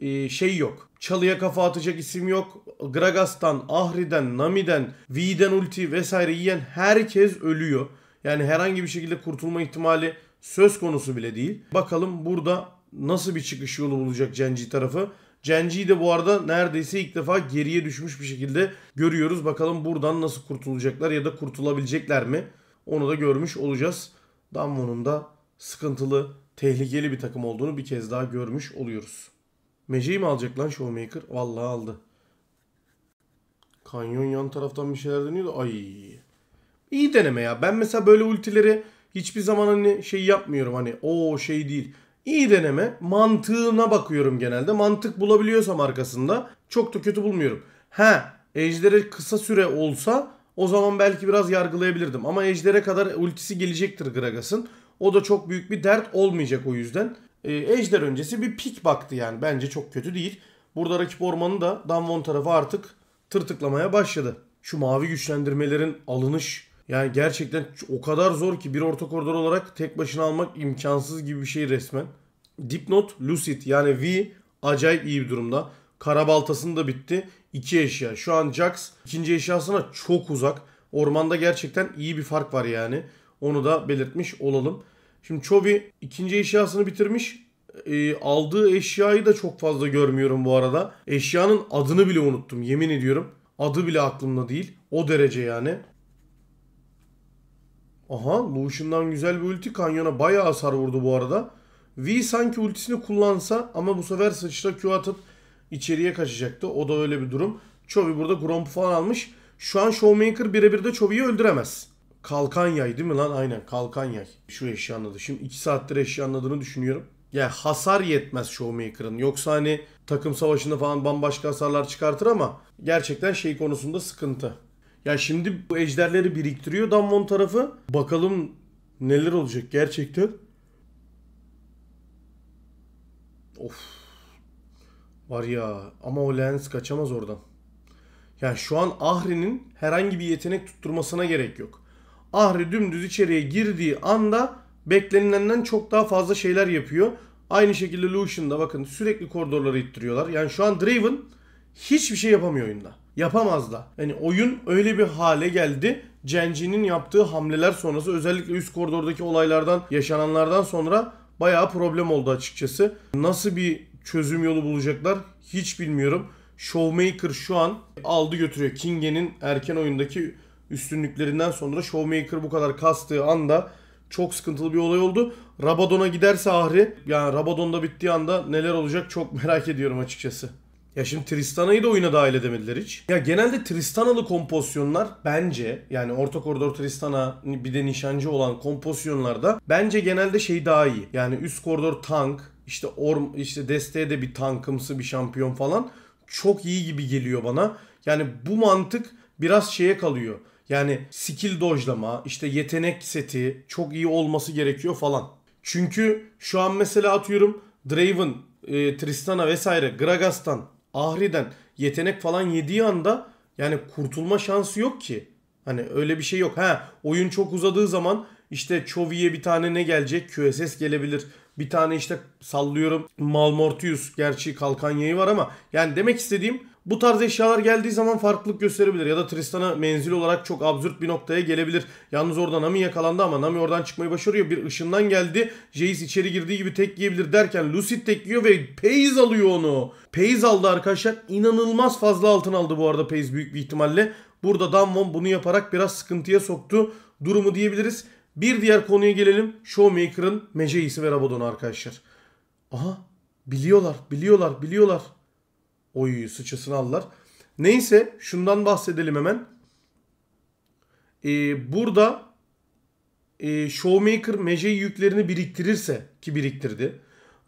e, şey yok. Çalıya kafa atacak isim yok. Gragas'tan, Ahri'den, Nami'den, V'den ulti vesaire yiyen herkes ölüyor. Yani herhangi bir şekilde kurtulma ihtimali söz konusu bile değil. Bakalım burada nasıl bir çıkış yolu bulacak Cenci tarafı. Cenci'yi de bu arada neredeyse ilk defa geriye düşmüş bir şekilde görüyoruz. Bakalım buradan nasıl kurtulacaklar ya da kurtulabilecekler mi? Onu da görmüş olacağız. Damwon'un da sıkıntılı, tehlikeli bir takım olduğunu bir kez daha görmüş oluyoruz. Mece'yi mi alacak lan Showmaker? Vallahi aldı. Kanyon yan taraftan bir şeyler dönüyor da ay. İyi deneme ya. Ben mesela böyle ultileri hiçbir zaman hani şey yapmıyorum hani o şey değil. İyi deneme mantığına bakıyorum genelde. Mantık bulabiliyorsam arkasında çok da kötü bulmuyorum. Ha Ejder'e kısa süre olsa o zaman belki biraz yargılayabilirdim. Ama Ejder'e kadar ultisi gelecektir Gragas'ın. O da çok büyük bir dert olmayacak o yüzden. Ee, Ejder öncesi bir pik baktı yani. Bence çok kötü değil. Burada rakip ormanı da Danvon tarafı artık tırtıklamaya başladı. Şu mavi güçlendirmelerin alınış yani gerçekten o kadar zor ki bir orta koridor olarak tek başına almak imkansız gibi bir şey resmen. Dipnot Lucid yani V acayip iyi bir durumda. Karabaltasını da bitti. İki eşya. Şu an Jax ikinci eşyasına çok uzak. Ormanda gerçekten iyi bir fark var yani. Onu da belirtmiş olalım. Şimdi Chovy ikinci eşyasını bitirmiş. E, aldığı eşyayı da çok fazla görmüyorum bu arada. Eşyanın adını bile unuttum yemin ediyorum. Adı bile aklımda değil. O derece yani. Aha Lucian'dan güzel bir ulti. Kanyona bayağı hasar vurdu bu arada. V sanki ultisini kullansa ama bu sefer sıçra Q atıp içeriye kaçacaktı. O da öyle bir durum. Chovy burada Gromp'u falan almış. Şu an Showmaker birebir de Chovy'yi öldüremez. Kalkan yay değil mi lan? Aynen kalkan yay. Şu eşyanladı. Şimdi 2 saattir eşyanladığını düşünüyorum. Ya hasar yetmez Showmaker'ın. Yoksa hani takım savaşında falan bambaşka hasarlar çıkartır ama gerçekten şey konusunda sıkıntı. Ya şimdi bu ejderleri biriktiriyor Damwon tarafı. Bakalım neler olacak gerçekten. Of. Var ya ama o lens kaçamaz oradan. Yani şu an Ahri'nin herhangi bir yetenek tutturmasına gerek yok. Ahri dümdüz içeriye girdiği anda beklenilenden çok daha fazla şeyler yapıyor. Aynı şekilde Lucian'da bakın sürekli koridorları ittiriyorlar. Yani şu an Draven hiçbir şey yapamıyor oyunda. Yapamaz da. Yani oyun öyle bir hale geldi. Genji'nin yaptığı hamleler sonrası özellikle üst koridordaki olaylardan yaşananlardan sonra bayağı problem oldu açıkçası. Nasıl bir çözüm yolu bulacaklar hiç bilmiyorum. Showmaker şu an aldı götürüyor. Kinge'nin erken oyundaki üstünlüklerinden sonra Showmaker bu kadar kastığı anda çok sıkıntılı bir olay oldu. Rabadon'a giderse Ahri yani Rabadon'da bittiği anda neler olacak çok *laughs* merak ediyorum açıkçası. Ya şimdi Tristana'yı da oyuna dahil edemediler hiç. Ya genelde Tristana'lı kompozisyonlar bence yani Orta Koridor Tristana bir de nişancı olan kompozisyonlarda bence genelde şey daha iyi. Yani üst koridor tank işte orm işte desteğe de bir tankımsı bir şampiyon falan çok iyi gibi geliyor bana. Yani bu mantık biraz şeye kalıyor. Yani skill dojlama, işte yetenek seti çok iyi olması gerekiyor falan. Çünkü şu an mesela atıyorum Draven, e, Tristana vesaire Gragas'tan Ahri'den yetenek falan yediği anda yani kurtulma şansı yok ki. Hani öyle bir şey yok. Ha oyun çok uzadığı zaman işte Çovi'ye bir tane ne gelecek? QSS gelebilir. Bir tane işte sallıyorum Malmortius. Gerçi kalkan yayı var ama yani demek istediğim bu tarz eşyalar geldiği zaman farklılık gösterebilir ya da Tristan'a menzil olarak çok absürt bir noktaya gelebilir. Yalnız orada Nami yakalandı ama Nami oradan çıkmayı başarıyor. Bir ışından geldi. Jace içeri girdiği gibi tek yiyebilir derken Lucid tek yiyor ve Paze alıyor onu. Paze aldı arkadaşlar. İnanılmaz fazla altın aldı bu arada Paze büyük bir ihtimalle. Burada Damwon bunu yaparak biraz sıkıntıya soktu durumu diyebiliriz. Bir diğer konuya gelelim. Showmaker'ın Mejeis'i ve Rabadon'u arkadaşlar. Aha biliyorlar biliyorlar biliyorlar. Oyu sıçasını aldılar. Neyse şundan bahsedelim hemen. Ee, burada e, Showmaker Mejey yüklerini biriktirirse ki biriktirdi.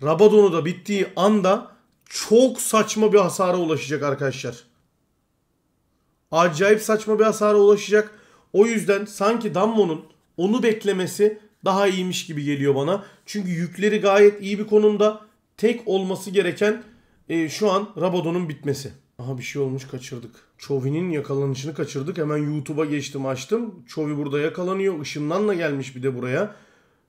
Rabadon'u da bittiği anda çok saçma bir hasara ulaşacak arkadaşlar. Acayip saçma bir hasara ulaşacak. O yüzden sanki Dammo'nun onu beklemesi daha iyiymiş gibi geliyor bana. Çünkü yükleri gayet iyi bir konumda. Tek olması gereken e, şu an Rabadon'un bitmesi. Aha bir şey olmuş kaçırdık. Çovi'nin yakalanışını kaçırdık. Hemen YouTube'a geçtim açtım. Çovi burada yakalanıyor. Işınlanla gelmiş bir de buraya.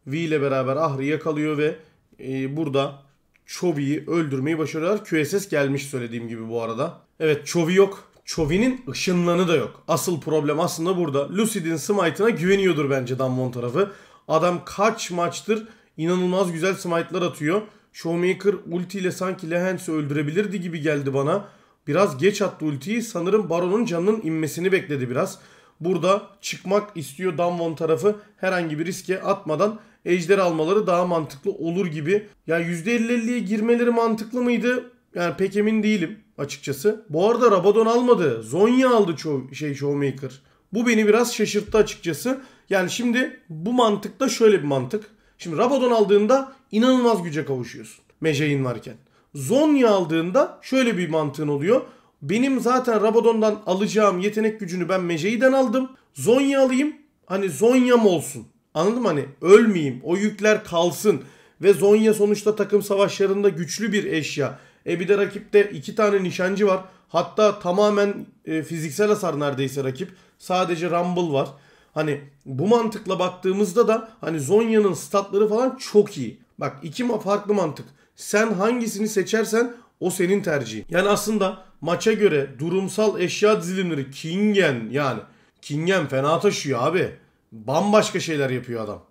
V ile beraber Ahri yakalıyor ve e, burada Çovi'yi öldürmeyi başarıyorlar. QSS gelmiş söylediğim gibi bu arada. Evet Çovi yok. Çovi'nin ışınlanı da yok. Asıl problem aslında burada. Lucid'in smite'ına güveniyordur bence Damwon tarafı. Adam kaç maçtır inanılmaz güzel smite'lar atıyor. Showmaker ultiyle sanki Lehens'i öldürebilirdi gibi geldi bana. Biraz geç attı ultiyi. Sanırım Baron'un canının inmesini bekledi biraz. Burada çıkmak istiyor Damwon tarafı herhangi bir riske atmadan ejder almaları daha mantıklı olur gibi. Yani %50-50'ye girmeleri mantıklı mıydı? Yani pek emin değilim açıkçası. Bu arada Rabadon almadı. Zonya aldı ço- şey Showmaker. Bu beni biraz şaşırttı açıkçası. Yani şimdi bu mantıkta şöyle bir mantık. Şimdi Rabadon aldığında inanılmaz güce kavuşuyorsun. Mejey'in varken. Zonya aldığında şöyle bir mantığın oluyor. Benim zaten Rabadon'dan alacağım yetenek gücünü ben Mejey'den aldım. Zonya alayım. Hani Zonya'm olsun. Anladın mı? Hani ölmeyeyim. O yükler kalsın. Ve Zonya sonuçta takım savaşlarında güçlü bir eşya. E bir de rakipte iki tane nişancı var. Hatta tamamen e, fiziksel hasar neredeyse rakip. Sadece Rumble var. Hani bu mantıkla baktığımızda da hani Zonya'nın statları falan çok iyi. Bak iki farklı mantık. Sen hangisini seçersen o senin tercihin. Yani aslında maça göre durumsal eşya dizilimleri Kingen yani. Kingen fena taşıyor abi. Bambaşka şeyler yapıyor adam.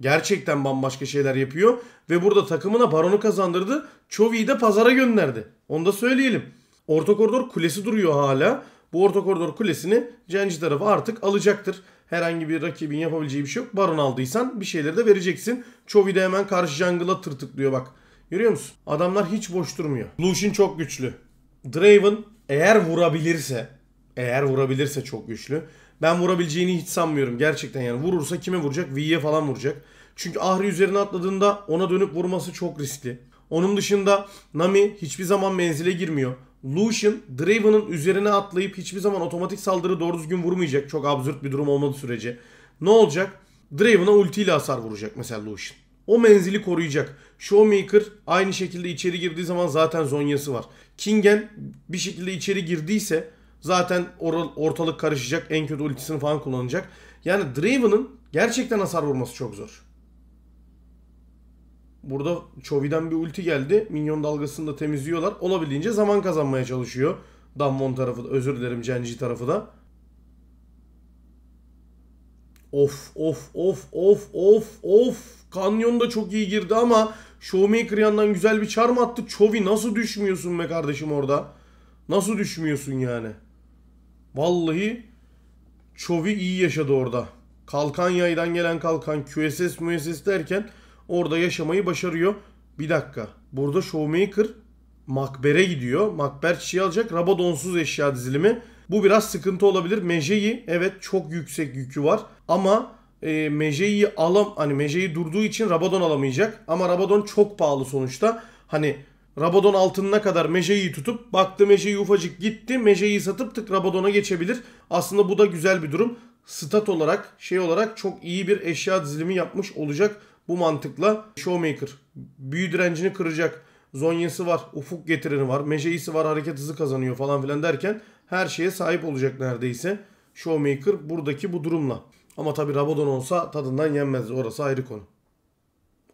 Gerçekten bambaşka şeyler yapıyor. Ve burada takımına baronu kazandırdı. Çovi'yi de pazara gönderdi. Onu da söyleyelim. Orta koridor kulesi duruyor hala. Bu orta koridor kulesini Cenci tarafı artık alacaktır. Herhangi bir rakibin yapabileceği bir şey yok. Baron aldıysan bir şeyleri de vereceksin. Chovy de hemen karşı jungle'a tırtıklıyor bak. Görüyor musun? Adamlar hiç boş durmuyor. Lucian çok güçlü. Draven eğer vurabilirse, eğer vurabilirse çok güçlü. Ben vurabileceğini hiç sanmıyorum gerçekten yani. Vurursa kime vuracak? V'ye falan vuracak. Çünkü Ahri üzerine atladığında ona dönüp vurması çok riskli. Onun dışında Nami hiçbir zaman menzile girmiyor. Lucian Draven'ın üzerine atlayıp hiçbir zaman otomatik saldırı doğru düzgün vurmayacak. Çok absürt bir durum olmadığı sürece. Ne olacak? Draven'a ultiyle hasar vuracak mesela Lucian. O menzili koruyacak. Showmaker aynı şekilde içeri girdiği zaman zaten zonyası var. Kingen bir şekilde içeri girdiyse zaten ortalık karışacak. En kötü ultisini falan kullanacak. Yani Draven'ın gerçekten hasar vurması çok zor. Burada Çovi'den bir ulti geldi. Minyon dalgasını da temizliyorlar. Olabildiğince zaman kazanmaya çalışıyor. Damwon tarafı da, özür dilerim Genji tarafı da. Of of of of of of. Kanyon da çok iyi girdi ama Showmaker yandan güzel bir çarm attı. Çovi nasıl düşmüyorsun be kardeşim orada? Nasıl düşmüyorsun yani? Vallahi Çovi iyi yaşadı orada. Kalkan yaydan gelen kalkan QSS müesses derken Orada yaşamayı başarıyor. Bir dakika. Burada Showmaker Makber'e gidiyor. Makber çiçeği alacak. Rabadonsuz eşya dizilimi. Bu biraz sıkıntı olabilir. Meje'yi evet çok yüksek yükü var. Ama e, Meje'yi alam hani Meje'yi durduğu için Rabadon alamayacak. Ama Rabadon çok pahalı sonuçta. Hani Rabadon altına kadar Meje'yi tutup baktı Meje'yi ufacık gitti. Meje'yi satıp tık Rabadon'a geçebilir. Aslında bu da güzel bir durum. Stat olarak şey olarak çok iyi bir eşya dizilimi yapmış olacak bu mantıkla Showmaker büyü direncini kıracak. Zonyası var, ufuk getireni var, meşeisi var, hareket hızı kazanıyor falan filan derken her şeye sahip olacak neredeyse. Showmaker buradaki bu durumla. Ama tabi Rabadon olsa tadından yenmez. Orası ayrı konu.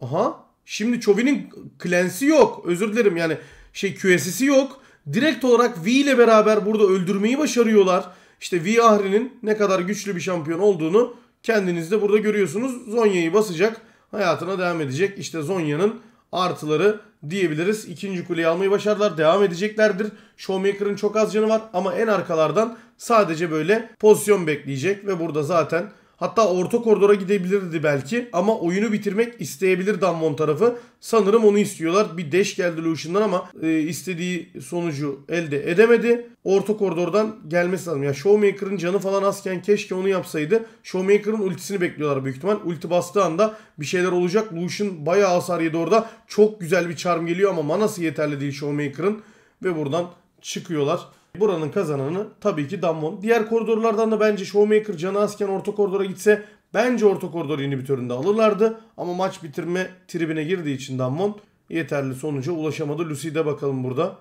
Aha. Şimdi Çovin'in klensi yok. Özür dilerim yani şey QS'si yok. Direkt olarak V ile beraber burada öldürmeyi başarıyorlar. İşte V Ahri'nin ne kadar güçlü bir şampiyon olduğunu kendiniz de burada görüyorsunuz. Zonya'yı basacak hayatına devam edecek. İşte Zonya'nın artıları diyebiliriz. İkinci kuleyi almayı başardılar. Devam edeceklerdir. Showmaker'ın çok az canı var ama en arkalardan sadece böyle pozisyon bekleyecek ve burada zaten Hatta orta koridora gidebilirdi belki ama oyunu bitirmek isteyebilir Damwon tarafı. Sanırım onu istiyorlar. Bir deş geldi Lucian'dan ama e, istediği sonucu elde edemedi. Orta koridordan gelmesi lazım. Ya yani Showmaker'ın canı falan azken keşke onu yapsaydı. Showmaker'ın ultisini bekliyorlar büyük ihtimal. Ulti bastığı anda bir şeyler olacak. Lucian bayağı hasar yedi orada. Çok güzel bir charm geliyor ama manası yeterli değil Showmaker'ın. Ve buradan çıkıyorlar. Buranın kazananı tabii ki Damwon. Diğer koridorlardan da bence Showmaker canı azken orta koridora gitse bence orta koridor inhibitöründe alırlardı. Ama maç bitirme tribine girdiği için Damwon yeterli sonuca ulaşamadı. Lucy'de bakalım burada.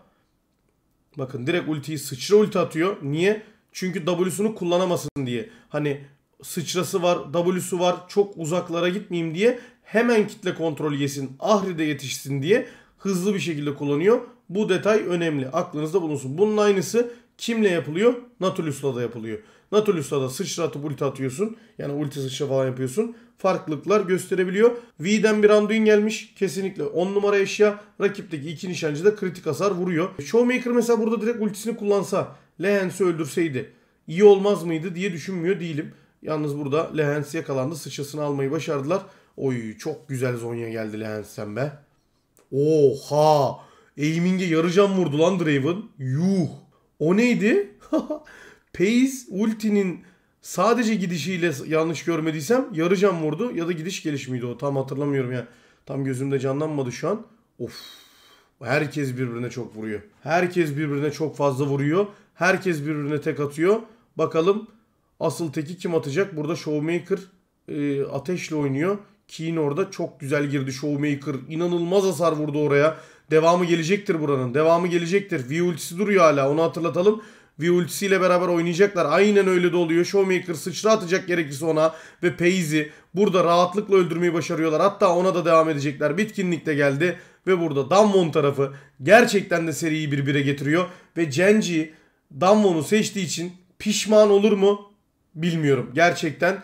Bakın direkt ultiyi sıçra ulti atıyor. Niye? Çünkü W'sunu kullanamasın diye. Hani sıçrası var, W'su var. Çok uzaklara gitmeyeyim diye hemen kitle kontrol yesin. Ahri'de yetişsin diye hızlı bir şekilde kullanıyor. Bu detay önemli. Aklınızda bulunsun. Bunun aynısı kimle yapılıyor? Natulus'la da yapılıyor. Natulus'la da sıçratıp ulti atıyorsun. Yani ulti sıçra falan yapıyorsun. Farklılıklar gösterebiliyor. V'den bir Anduin gelmiş. Kesinlikle 10 numara eşya. Rakipteki iki nişancı da kritik hasar vuruyor. Showmaker mesela burada direkt ultisini kullansa. Lehens'i öldürseydi. iyi olmaz mıydı diye düşünmüyor değilim. Yalnız burada Lehensi yakalandı. Sıçrasını almayı başardılar. Oy çok güzel Zonya geldi Lehens'ten be. Oha! Aiming'e yarıcan vurdu lan Draven. Yuh. O neydi? *laughs* Pace ultinin sadece gidişiyle yanlış görmediysem yarıcan vurdu ya da gidiş geliş miydi o? Tam hatırlamıyorum ya. Tam gözümde canlanmadı şu an. Of. Herkes birbirine çok vuruyor. Herkes birbirine çok fazla vuruyor. Herkes birbirine tek atıyor. Bakalım asıl teki kim atacak? Burada Showmaker e, ateşle oynuyor. Keen orada çok güzel girdi Showmaker. İnanılmaz hasar vurdu oraya. Devamı gelecektir buranın. Devamı gelecektir. V ultisi duruyor hala. Onu hatırlatalım. V ultisiyle beraber oynayacaklar. Aynen öyle de oluyor. Showmaker sıçra atacak gerekirse ona. Ve Paisy burada rahatlıkla öldürmeyi başarıyorlar. Hatta ona da devam edecekler. Bitkinlik de geldi. Ve burada Damwon tarafı gerçekten de seriyi birbirine getiriyor. Ve Genji Damwon'u seçtiği için pişman olur mu? Bilmiyorum. Gerçekten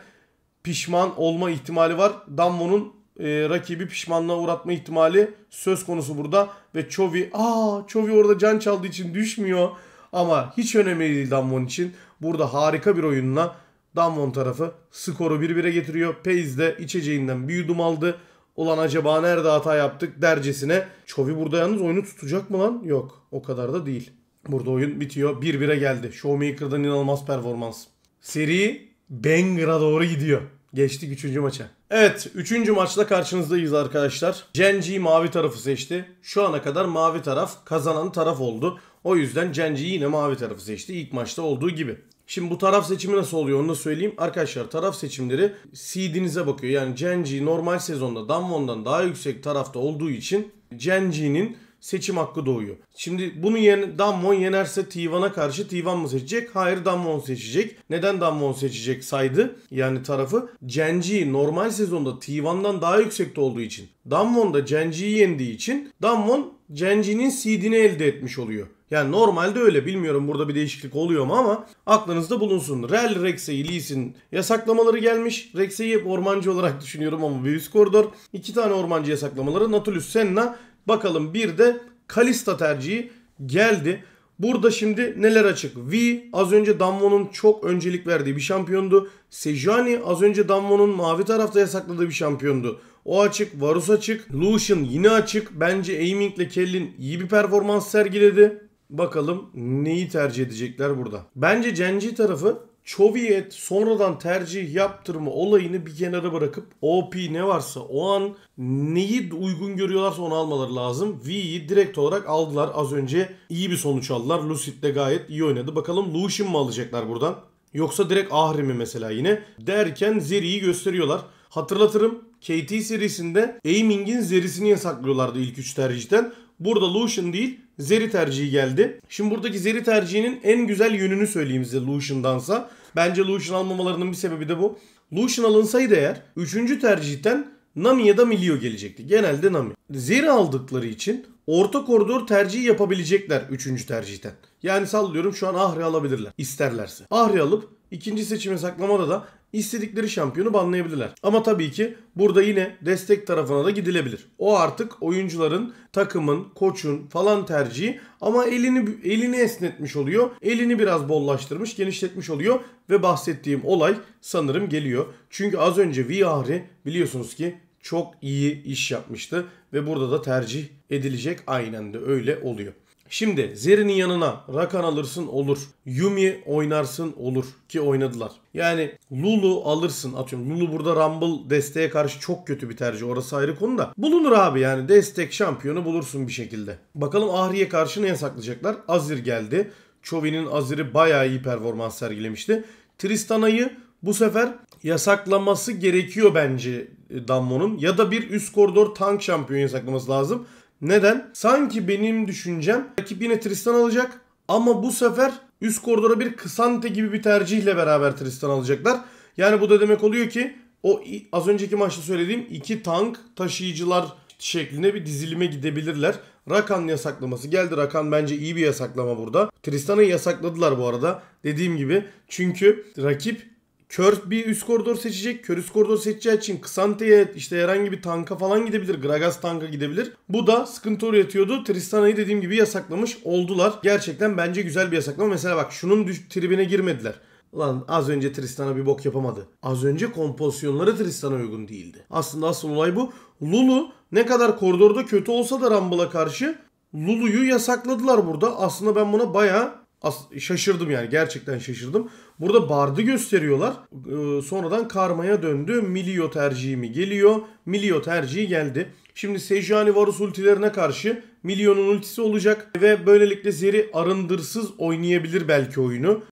pişman olma ihtimali var. Damwon'un e, rakibi pişmanlığa uğratma ihtimali söz konusu burada. Ve Chovy, aa Chovy orada can çaldığı için düşmüyor. Ama hiç önemli değil Damwon için. Burada harika bir oyunla Damwon tarafı skoru 1-1'e getiriyor. Pace de içeceğinden bir yudum aldı. Ulan acaba nerede hata yaptık dercesine. Chovy burada yalnız oyunu tutacak mı lan? Yok o kadar da değil. Burada oyun bitiyor. bir bire geldi. Showmaker'dan inanılmaz performans. Seri Banger'a doğru gidiyor. Geçtik 3. maça. Evet 3. maçla karşınızdayız arkadaşlar. Genji mavi tarafı seçti. Şu ana kadar mavi taraf kazanan taraf oldu. O yüzden Genji yine mavi tarafı seçti. İlk maçta olduğu gibi. Şimdi bu taraf seçimi nasıl oluyor onu da söyleyeyim. Arkadaşlar taraf seçimleri seedinize bakıyor. Yani Genji normal sezonda Damwon'dan daha yüksek tarafta olduğu için Genji'nin seçim hakkı doğuyor. Şimdi bunu yen, Damwon yenerse Tivan'a karşı Tivan mı seçecek? Hayır Damwon seçecek. Neden Damwon seçecek saydı yani tarafı? Genji normal sezonda Tivan'dan daha yüksekte olduğu için. Damwon da Genji'yi yendiği için Damwon Genji'nin seedini elde etmiş oluyor. Yani normalde öyle bilmiyorum burada bir değişiklik oluyor mu ama aklınızda bulunsun. Rel Rex'e'yi Lee'sin yasaklamaları gelmiş. Rex'e'yi hep ormancı olarak *laughs* düşünüyorum ama bir üst koridor. iki tane ormancı yasaklamaları Natulus Senna Bakalım bir de Kalista tercihi geldi. Burada şimdi neler açık? V az önce Damwon'un çok öncelik verdiği bir şampiyondu. Sejani az önce Damwon'un mavi tarafta yasakladığı bir şampiyondu. O açık, Varus açık, Lucian yine açık. Bence Aiming ile Kellin iyi bir performans sergiledi. Bakalım neyi tercih edecekler burada. Bence Genji tarafı Çoviyet sonradan tercih yaptırma olayını bir kenara bırakıp OP ne varsa o an neyi uygun görüyorlarsa onu almaları lazım. V'yi direkt olarak aldılar. Az önce iyi bir sonuç aldılar. Lucid de gayet iyi oynadı. Bakalım Lucian mı alacaklar buradan? Yoksa direkt Ahri mi mesela yine? Derken Zeri'yi gösteriyorlar. Hatırlatırım KT serisinde aiming'in zerisini yasaklıyorlardı ilk 3 tercihten. Burada Lucian değil Zeri tercihi geldi. Şimdi buradaki Zeri tercihinin en güzel yönünü söyleyeyim size Lucian'dansa. Bence Lucian almamalarının bir sebebi de bu. Lucian alınsaydı eğer 3. tercihten Nami ya da Milio gelecekti. Genelde Nami. Zeri aldıkları için orta koridor tercihi yapabilecekler 3. tercihten. Yani sallıyorum şu an Ahri alabilirler isterlerse. Ahri alıp ikinci seçimi saklamada da istedikleri şampiyonu banlayabilirler. Ama tabii ki burada yine destek tarafına da gidilebilir. O artık oyuncuların, takımın, koçun falan tercihi ama elini elini esnetmiş oluyor. Elini biraz bollaştırmış, genişletmiş oluyor ve bahsettiğim olay sanırım geliyor. Çünkü az önce Vihari biliyorsunuz ki çok iyi iş yapmıştı ve burada da tercih edilecek aynen de öyle oluyor. Şimdi Zeri'nin yanına Rakan alırsın olur. Yumi oynarsın olur ki oynadılar. Yani Lulu alırsın atıyorum. Lulu burada Rumble desteğe karşı çok kötü bir tercih. Orası ayrı konu da. Bulunur abi yani destek şampiyonu bulursun bir şekilde. Bakalım Ahri'ye karşı ne yasaklayacaklar? Azir geldi. Chovy'nin Azir'i bayağı iyi performans sergilemişti. Tristana'yı bu sefer yasaklaması gerekiyor bence Dammo'nun. Ya da bir üst koridor tank şampiyonu yasaklaması lazım. Neden? Sanki benim düşüncem rakip yine Tristan alacak ama bu sefer üst koridora bir Kısante gibi bir tercihle beraber Tristan alacaklar. Yani bu da demek oluyor ki o az önceki maçta söylediğim iki tank taşıyıcılar şeklinde bir dizilime gidebilirler. Rakan yasaklaması geldi. Rakan bence iyi bir yasaklama burada. Tristan'ı yasakladılar bu arada. Dediğim gibi. Çünkü rakip Kör bir üst koridor seçecek. Kör üst koridor seçeceği için Ksante'ye işte herhangi bir tanka falan gidebilir. Gragas tanka gidebilir. Bu da sıkıntı üretiyordu. Tristana'yı dediğim gibi yasaklamış oldular. Gerçekten bence güzel bir yasaklama. Mesela bak şunun tribine girmediler. Lan az önce Tristan'a bir bok yapamadı. Az önce kompozisyonları Tristan'a uygun değildi. Aslında asıl olay bu. Lulu ne kadar koridorda kötü olsa da Rumble'a karşı Lulu'yu yasakladılar burada. Aslında ben buna bayağı As şaşırdım yani gerçekten şaşırdım. Burada bardı gösteriyorlar. Ee, sonradan karmaya döndü. Milio tercihi mi geliyor? Milio tercihi geldi. Şimdi Sejuani Varus ultilerine karşı Milio'nun ultisi olacak ve böylelikle Zeri arındırsız oynayabilir belki oyunu.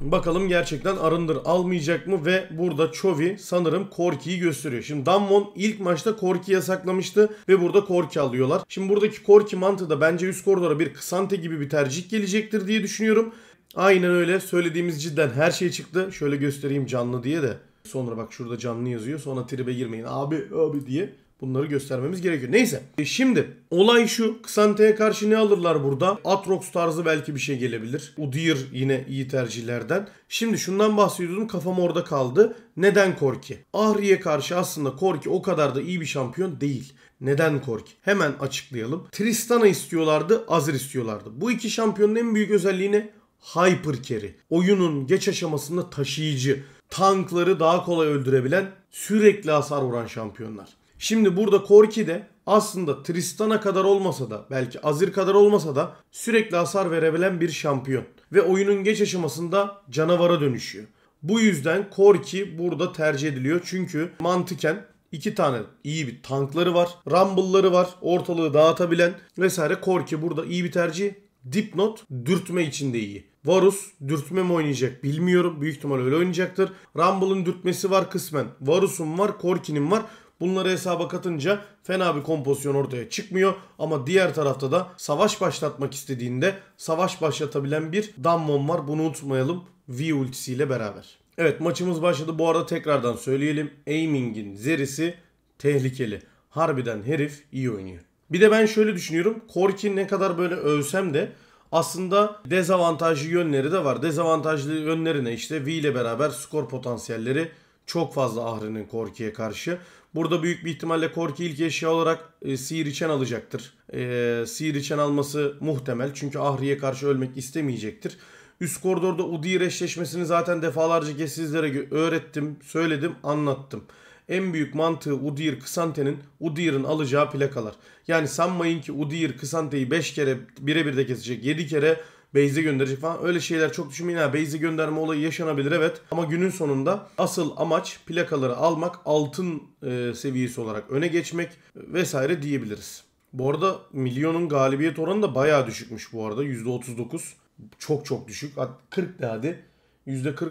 Bakalım gerçekten Arındır almayacak mı ve burada Chovy sanırım Korki'yi gösteriyor. Şimdi Damwon ilk maçta Korki'yi yasaklamıştı ve burada Korki alıyorlar. Şimdi buradaki Korki mantığı da bence üst koridora bir Kısante gibi bir tercih gelecektir diye düşünüyorum. Aynen öyle söylediğimiz cidden her şey çıktı. Şöyle göstereyim canlı diye de. Sonra bak şurada canlı yazıyor. Sonra tribe girmeyin abi abi diye. Bunları göstermemiz gerekiyor. Neyse. E şimdi olay şu. Xante'ye karşı ne alırlar burada? Atrox tarzı belki bir şey gelebilir. Udyr yine iyi tercihlerden. Şimdi şundan bahsediyordum. Kafam orada kaldı. Neden Korki? Ahri'ye karşı aslında Korki o kadar da iyi bir şampiyon değil. Neden Korki? Hemen açıklayalım. Tristana istiyorlardı, Azir istiyorlardı. Bu iki şampiyonun en büyük özelliği ne? Hyper carry. Oyunun geç aşamasında taşıyıcı, tankları daha kolay öldürebilen, sürekli hasar vuran şampiyonlar. Şimdi burada Korki de aslında Tristan'a kadar olmasa da belki Azir kadar olmasa da sürekli hasar verebilen bir şampiyon. Ve oyunun geç aşamasında canavara dönüşüyor. Bu yüzden Korki burada tercih ediliyor. Çünkü mantıken iki tane iyi bir tankları var. Rumble'ları var. Ortalığı dağıtabilen vesaire. Korki burada iyi bir tercih. Dipnot dürtme için de iyi. Varus dürtme mi oynayacak bilmiyorum. Büyük ihtimal öyle oynayacaktır. Rumble'ın dürtmesi var kısmen. Varus'un var, Korki'nin var. Bunları hesaba katınca fena bir kompozisyon ortaya çıkmıyor. Ama diğer tarafta da savaş başlatmak istediğinde savaş başlatabilen bir Dammon var. Bunu unutmayalım. V ultisiyle beraber. Evet maçımız başladı. Bu arada tekrardan söyleyelim. Aiming'in zerisi tehlikeli. Harbiden herif iyi oynuyor. Bir de ben şöyle düşünüyorum. Korki ne kadar böyle övsem de aslında dezavantajlı yönleri de var. Dezavantajlı yönlerine işte V ile beraber skor potansiyelleri çok fazla Ahri'nin Korki'ye karşı. Burada büyük bir ihtimalle Korki ilk eşya olarak e, Sihir alacaktır. E, Sihir alması muhtemel. Çünkü Ahri'ye karşı ölmek istemeyecektir. Üst koridorda Udyr eşleşmesini zaten defalarca kez sizlere öğrettim, söyledim, anlattım. En büyük mantığı Udyr Kısante'nin Udyr'ın alacağı plakalar. Yani sanmayın ki Udyr Kısante'yi 5 kere birebir de kesecek, 7 kere Base'e gönderecek falan. Öyle şeyler çok düşünmeyin. Ha, Base'e gönderme olayı yaşanabilir evet. Ama günün sonunda asıl amaç plakaları almak, altın e, seviyesi olarak öne geçmek vesaire diyebiliriz. Bu arada milyonun galibiyet oranı da bayağı düşükmüş bu arada. %39. Çok çok düşük. 40 de hadi. %40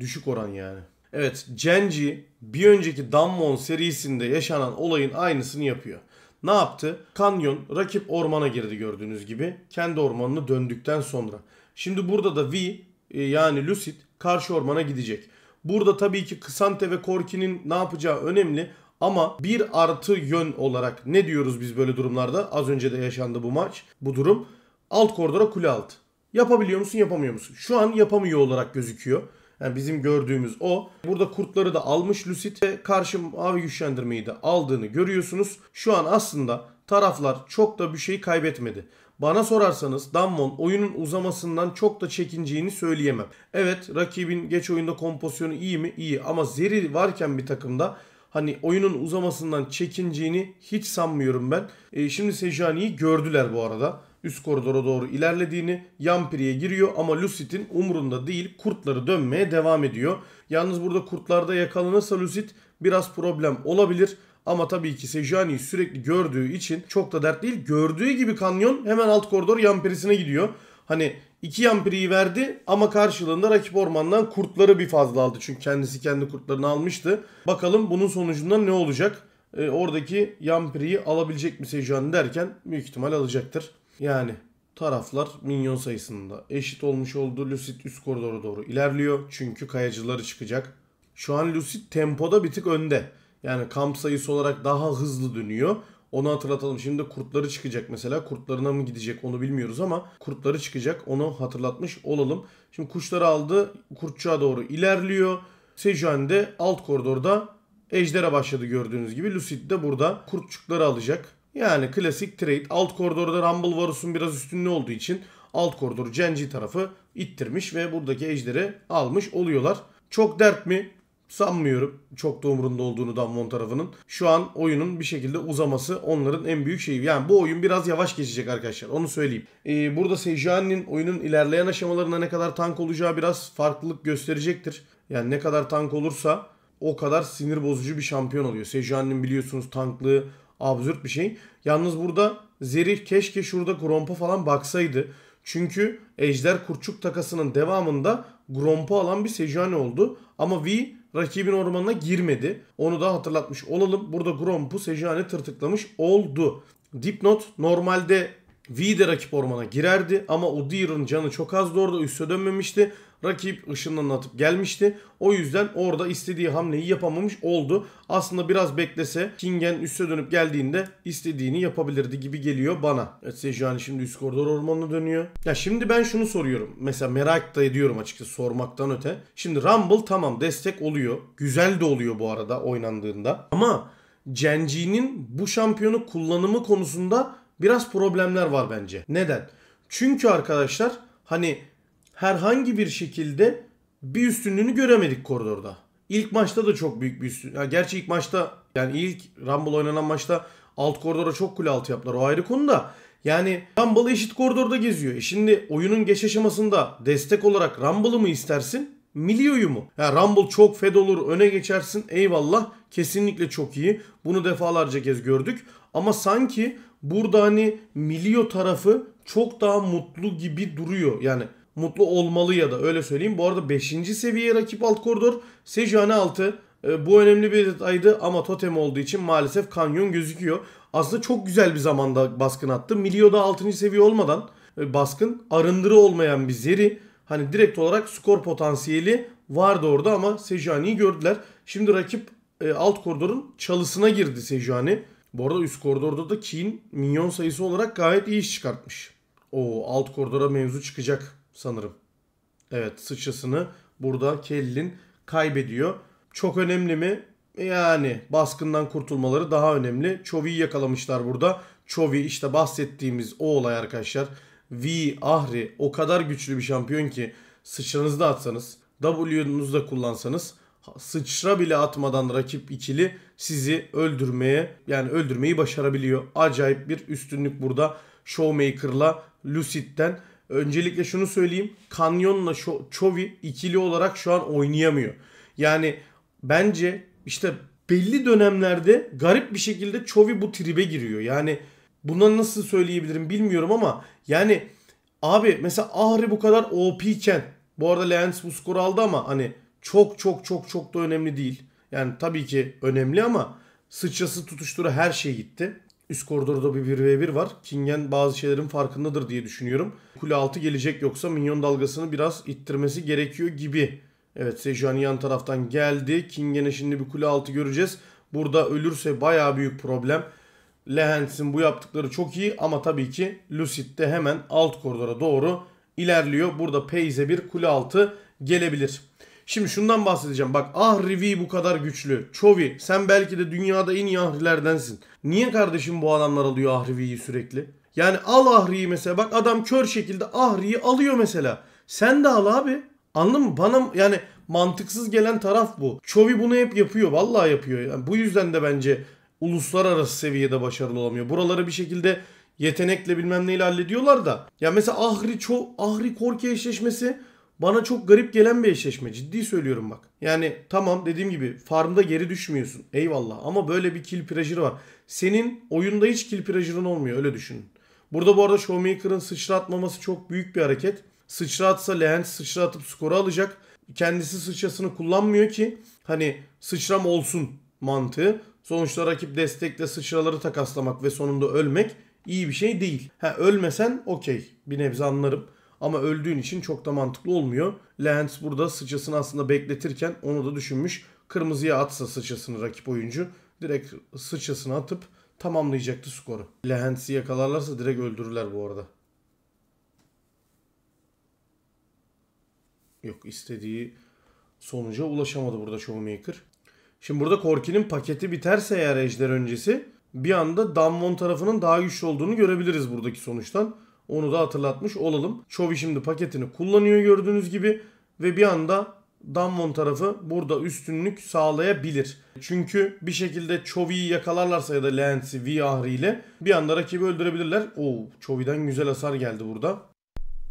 düşük oran yani. Evet Genji bir önceki Dammon serisinde yaşanan olayın aynısını yapıyor. Ne yaptı? Kanyon rakip ormana girdi gördüğünüz gibi. Kendi ormanını döndükten sonra. Şimdi burada da V e, yani Lucid karşı ormana gidecek. Burada tabii ki Kısante ve Korki'nin ne yapacağı önemli. Ama bir artı yön olarak ne diyoruz biz böyle durumlarda? Az önce de yaşandı bu maç, bu durum. Alt koridora kule altı. Yapabiliyor musun yapamıyor musun? Şu an yapamıyor olarak gözüküyor. Yani bizim gördüğümüz o. Burada kurtları da almış Lucid ve karşı mavi güçlendirmeyi de aldığını görüyorsunuz. Şu an aslında taraflar çok da bir şey kaybetmedi. Bana sorarsanız Dammon oyunun uzamasından çok da çekineceğini söyleyemem. Evet rakibin geç oyunda kompozisyonu iyi mi? İyi ama Zeri varken bir takımda hani oyunun uzamasından çekineceğini hiç sanmıyorum ben. E, şimdi Sejani'yi gördüler bu arada üst koridora doğru ilerlediğini, yan piriye giriyor ama Lucit'in umurunda değil kurtları dönmeye devam ediyor. Yalnız burada kurtlarda yakalanırsa Lucit biraz problem olabilir. Ama tabii ki Sejani'yi sürekli gördüğü için çok da dert değil. Gördüğü gibi kanyon hemen alt koridor yan pirisine gidiyor. Hani iki yan piriyi verdi ama karşılığında rakip ormandan kurtları bir fazla aldı. Çünkü kendisi kendi kurtlarını almıştı. Bakalım bunun sonucunda ne olacak? E, oradaki yan piriyi alabilecek mi Sejani derken büyük ihtimal alacaktır. Yani taraflar minyon sayısında eşit olmuş oldu. Lucid üst koridora doğru ilerliyor. Çünkü kayacıları çıkacak. Şu an Lucid tempoda bir tık önde. Yani kamp sayısı olarak daha hızlı dönüyor. Onu hatırlatalım. Şimdi de kurtları çıkacak mesela. Kurtlarına mı gidecek onu bilmiyoruz ama kurtları çıkacak. Onu hatırlatmış olalım. Şimdi kuşları aldı. Kurtçuğa doğru ilerliyor. Sejuan de alt koridorda Ejder'e başladı gördüğünüz gibi. Lucid de burada kurtçukları alacak. Yani klasik trade. Alt koridorda Rumble Varus'un biraz üstünlüğü olduğu için alt koridor Genji tarafı ittirmiş ve buradaki ejderi almış oluyorlar. Çok dert mi? Sanmıyorum çok da umurunda olduğunu Damwon tarafının. Şu an oyunun bir şekilde uzaması onların en büyük şeyi. Yani bu oyun biraz yavaş geçecek arkadaşlar onu söyleyeyim. Ee, burada Sejuani'nin oyunun ilerleyen aşamalarında ne kadar tank olacağı biraz farklılık gösterecektir. Yani ne kadar tank olursa o kadar sinir bozucu bir şampiyon oluyor. Sejuani'nin biliyorsunuz tanklığı absürt bir şey. Yalnız burada Zerih keşke şurada Gromp'a falan baksaydı. Çünkü Ejder Kurçuk takasının devamında Gromp'u alan bir Sejuani oldu. Ama V rakibin ormanına girmedi. Onu da hatırlatmış olalım. Burada Gromp'u Sejuani tırtıklamış oldu. Dipnot normalde V de rakip ormana girerdi ama o Udyir'ın canı çok az orada üste dönmemişti rakip atıp gelmişti. O yüzden orada istediği hamleyi yapamamış oldu. Aslında biraz beklese Kingen üste dönüp geldiğinde istediğini yapabilirdi gibi geliyor bana. Evet Sejuani şimdi üst koridor ormanına dönüyor. Ya şimdi ben şunu soruyorum. Mesela merak da ediyorum açıkçası sormaktan öte. Şimdi Rumble tamam destek oluyor. Güzel de oluyor bu arada oynandığında. Ama Genji'nin bu şampiyonu kullanımı konusunda biraz problemler var bence. Neden? Çünkü arkadaşlar hani herhangi bir şekilde bir üstünlüğünü göremedik koridorda. İlk maçta da çok büyük bir üstünlük. Yani gerçi ilk maçta yani ilk Rumble oynanan maçta alt koridora çok kule altı yaptılar. O ayrı konu da yani Rumble'ı eşit koridorda geziyor. E şimdi oyunun geç aşamasında destek olarak Rumble'ı mı istersin? Milio'yu mu? Ya yani Rumble çok fed olur öne geçersin eyvallah kesinlikle çok iyi. Bunu defalarca kez gördük. Ama sanki burada hani Milio tarafı çok daha mutlu gibi duruyor. Yani mutlu olmalı ya da öyle söyleyeyim. Bu arada 5. seviye rakip alt koridor Sejuani 6. Ee, bu önemli bir detaydı ama totem olduğu için maalesef kanyon gözüküyor. Aslında çok güzel bir zamanda baskın attı. Milio'da 6. seviye olmadan e, baskın arındırı olmayan bir zeri. Hani direkt olarak skor potansiyeli vardı orada ama Sejuani'yi gördüler. Şimdi rakip e, alt koridorun çalısına girdi Sejani. Bu arada üst koridorda da Keen minyon sayısı olarak gayet iyi iş çıkartmış. O alt koridora mevzu çıkacak sanırım. Evet sıçrasını burada Kellin kaybediyor. Çok önemli mi? Yani baskından kurtulmaları daha önemli. Çovi'yi yakalamışlar burada. Çovi işte bahsettiğimiz o olay arkadaşlar. V, Ahri o kadar güçlü bir şampiyon ki sıçranızı da atsanız, W'nuzu da kullansanız sıçra bile atmadan rakip ikili sizi öldürmeye yani öldürmeyi başarabiliyor. Acayip bir üstünlük burada Showmaker'la Lucid'den. Öncelikle şunu söyleyeyim. Kanyon'la Çovi ikili olarak şu an oynayamıyor. Yani bence işte belli dönemlerde garip bir şekilde Çovi bu tribe giriyor. Yani buna nasıl söyleyebilirim bilmiyorum ama yani abi mesela Ahri bu kadar OP iken bu arada Lens bu skoru aldı ama hani çok çok çok çok da önemli değil. Yani tabii ki önemli ama sıçrası tutuşturu her şey gitti. Üst koridorda bir 1v1 var. Kingen bazı şeylerin farkındadır diye düşünüyorum. Kule altı gelecek yoksa minyon dalgasını biraz ittirmesi gerekiyor gibi. Evet Sejuani yan taraftan geldi. Kingen'e şimdi bir kule altı göreceğiz. Burada ölürse baya büyük problem. Lehens'in bu yaptıkları çok iyi ama tabii ki Lucid de hemen alt koridora doğru ilerliyor. Burada Paze'e bir kule altı gelebilir. Şimdi şundan bahsedeceğim. Bak Ahrivi bu kadar güçlü. Çovi sen belki de dünyada en iyi Ahrilerdensin. Niye kardeşim bu adamlar alıyor Ahrivi'yi sürekli? Yani al Ahri'yi mesela. Bak adam kör şekilde Ahri'yi alıyor mesela. Sen de al abi. Anladın mı? Bana yani mantıksız gelen taraf bu. Çovi bunu hep yapıyor. Vallahi yapıyor. Yani bu yüzden de bence uluslararası seviyede başarılı olamıyor. Buraları bir şekilde yetenekle bilmem neyle hallediyorlar da. Ya mesela Ahri Ço Ahri Korki eşleşmesi bana çok garip gelen bir eşleşme. Ciddi söylüyorum bak. Yani tamam dediğim gibi farmda geri düşmüyorsun. Eyvallah ama böyle bir kill pressure var. Senin oyunda hiç kill pressure'ın olmuyor öyle düşün. Burada bu arada Showmaker'ın sıçratmaması çok büyük bir hareket. Sıçratsa Lehent sıçratıp skoru alacak. Kendisi sıçrasını kullanmıyor ki hani sıçram olsun mantığı. Sonuçta rakip destekle sıçraları takaslamak ve sonunda ölmek iyi bir şey değil. Ha ölmesen okey bir nebze anlarım. Ama öldüğün için çok da mantıklı olmuyor. Lens burada sıçasını aslında bekletirken onu da düşünmüş. Kırmızıya atsa sıçasını rakip oyuncu direkt sıçasını atıp tamamlayacaktı skoru. Lehensi yakalarlarsa direkt öldürürler bu arada. Yok istediği sonuca ulaşamadı burada Showmaker. Şimdi burada Korki'nin paketi biterse eğer ejder öncesi bir anda Damwon tarafının daha güçlü olduğunu görebiliriz buradaki sonuçtan. Onu da hatırlatmış olalım. Chovy şimdi paketini kullanıyor gördüğünüz gibi ve bir anda Damwon tarafı burada üstünlük sağlayabilir. Çünkü bir şekilde Chovy'yi yakalarlarsa ya da Lens'i V ile bir anda rakibi öldürebilirler. Oo, Chovy'den güzel hasar geldi burada.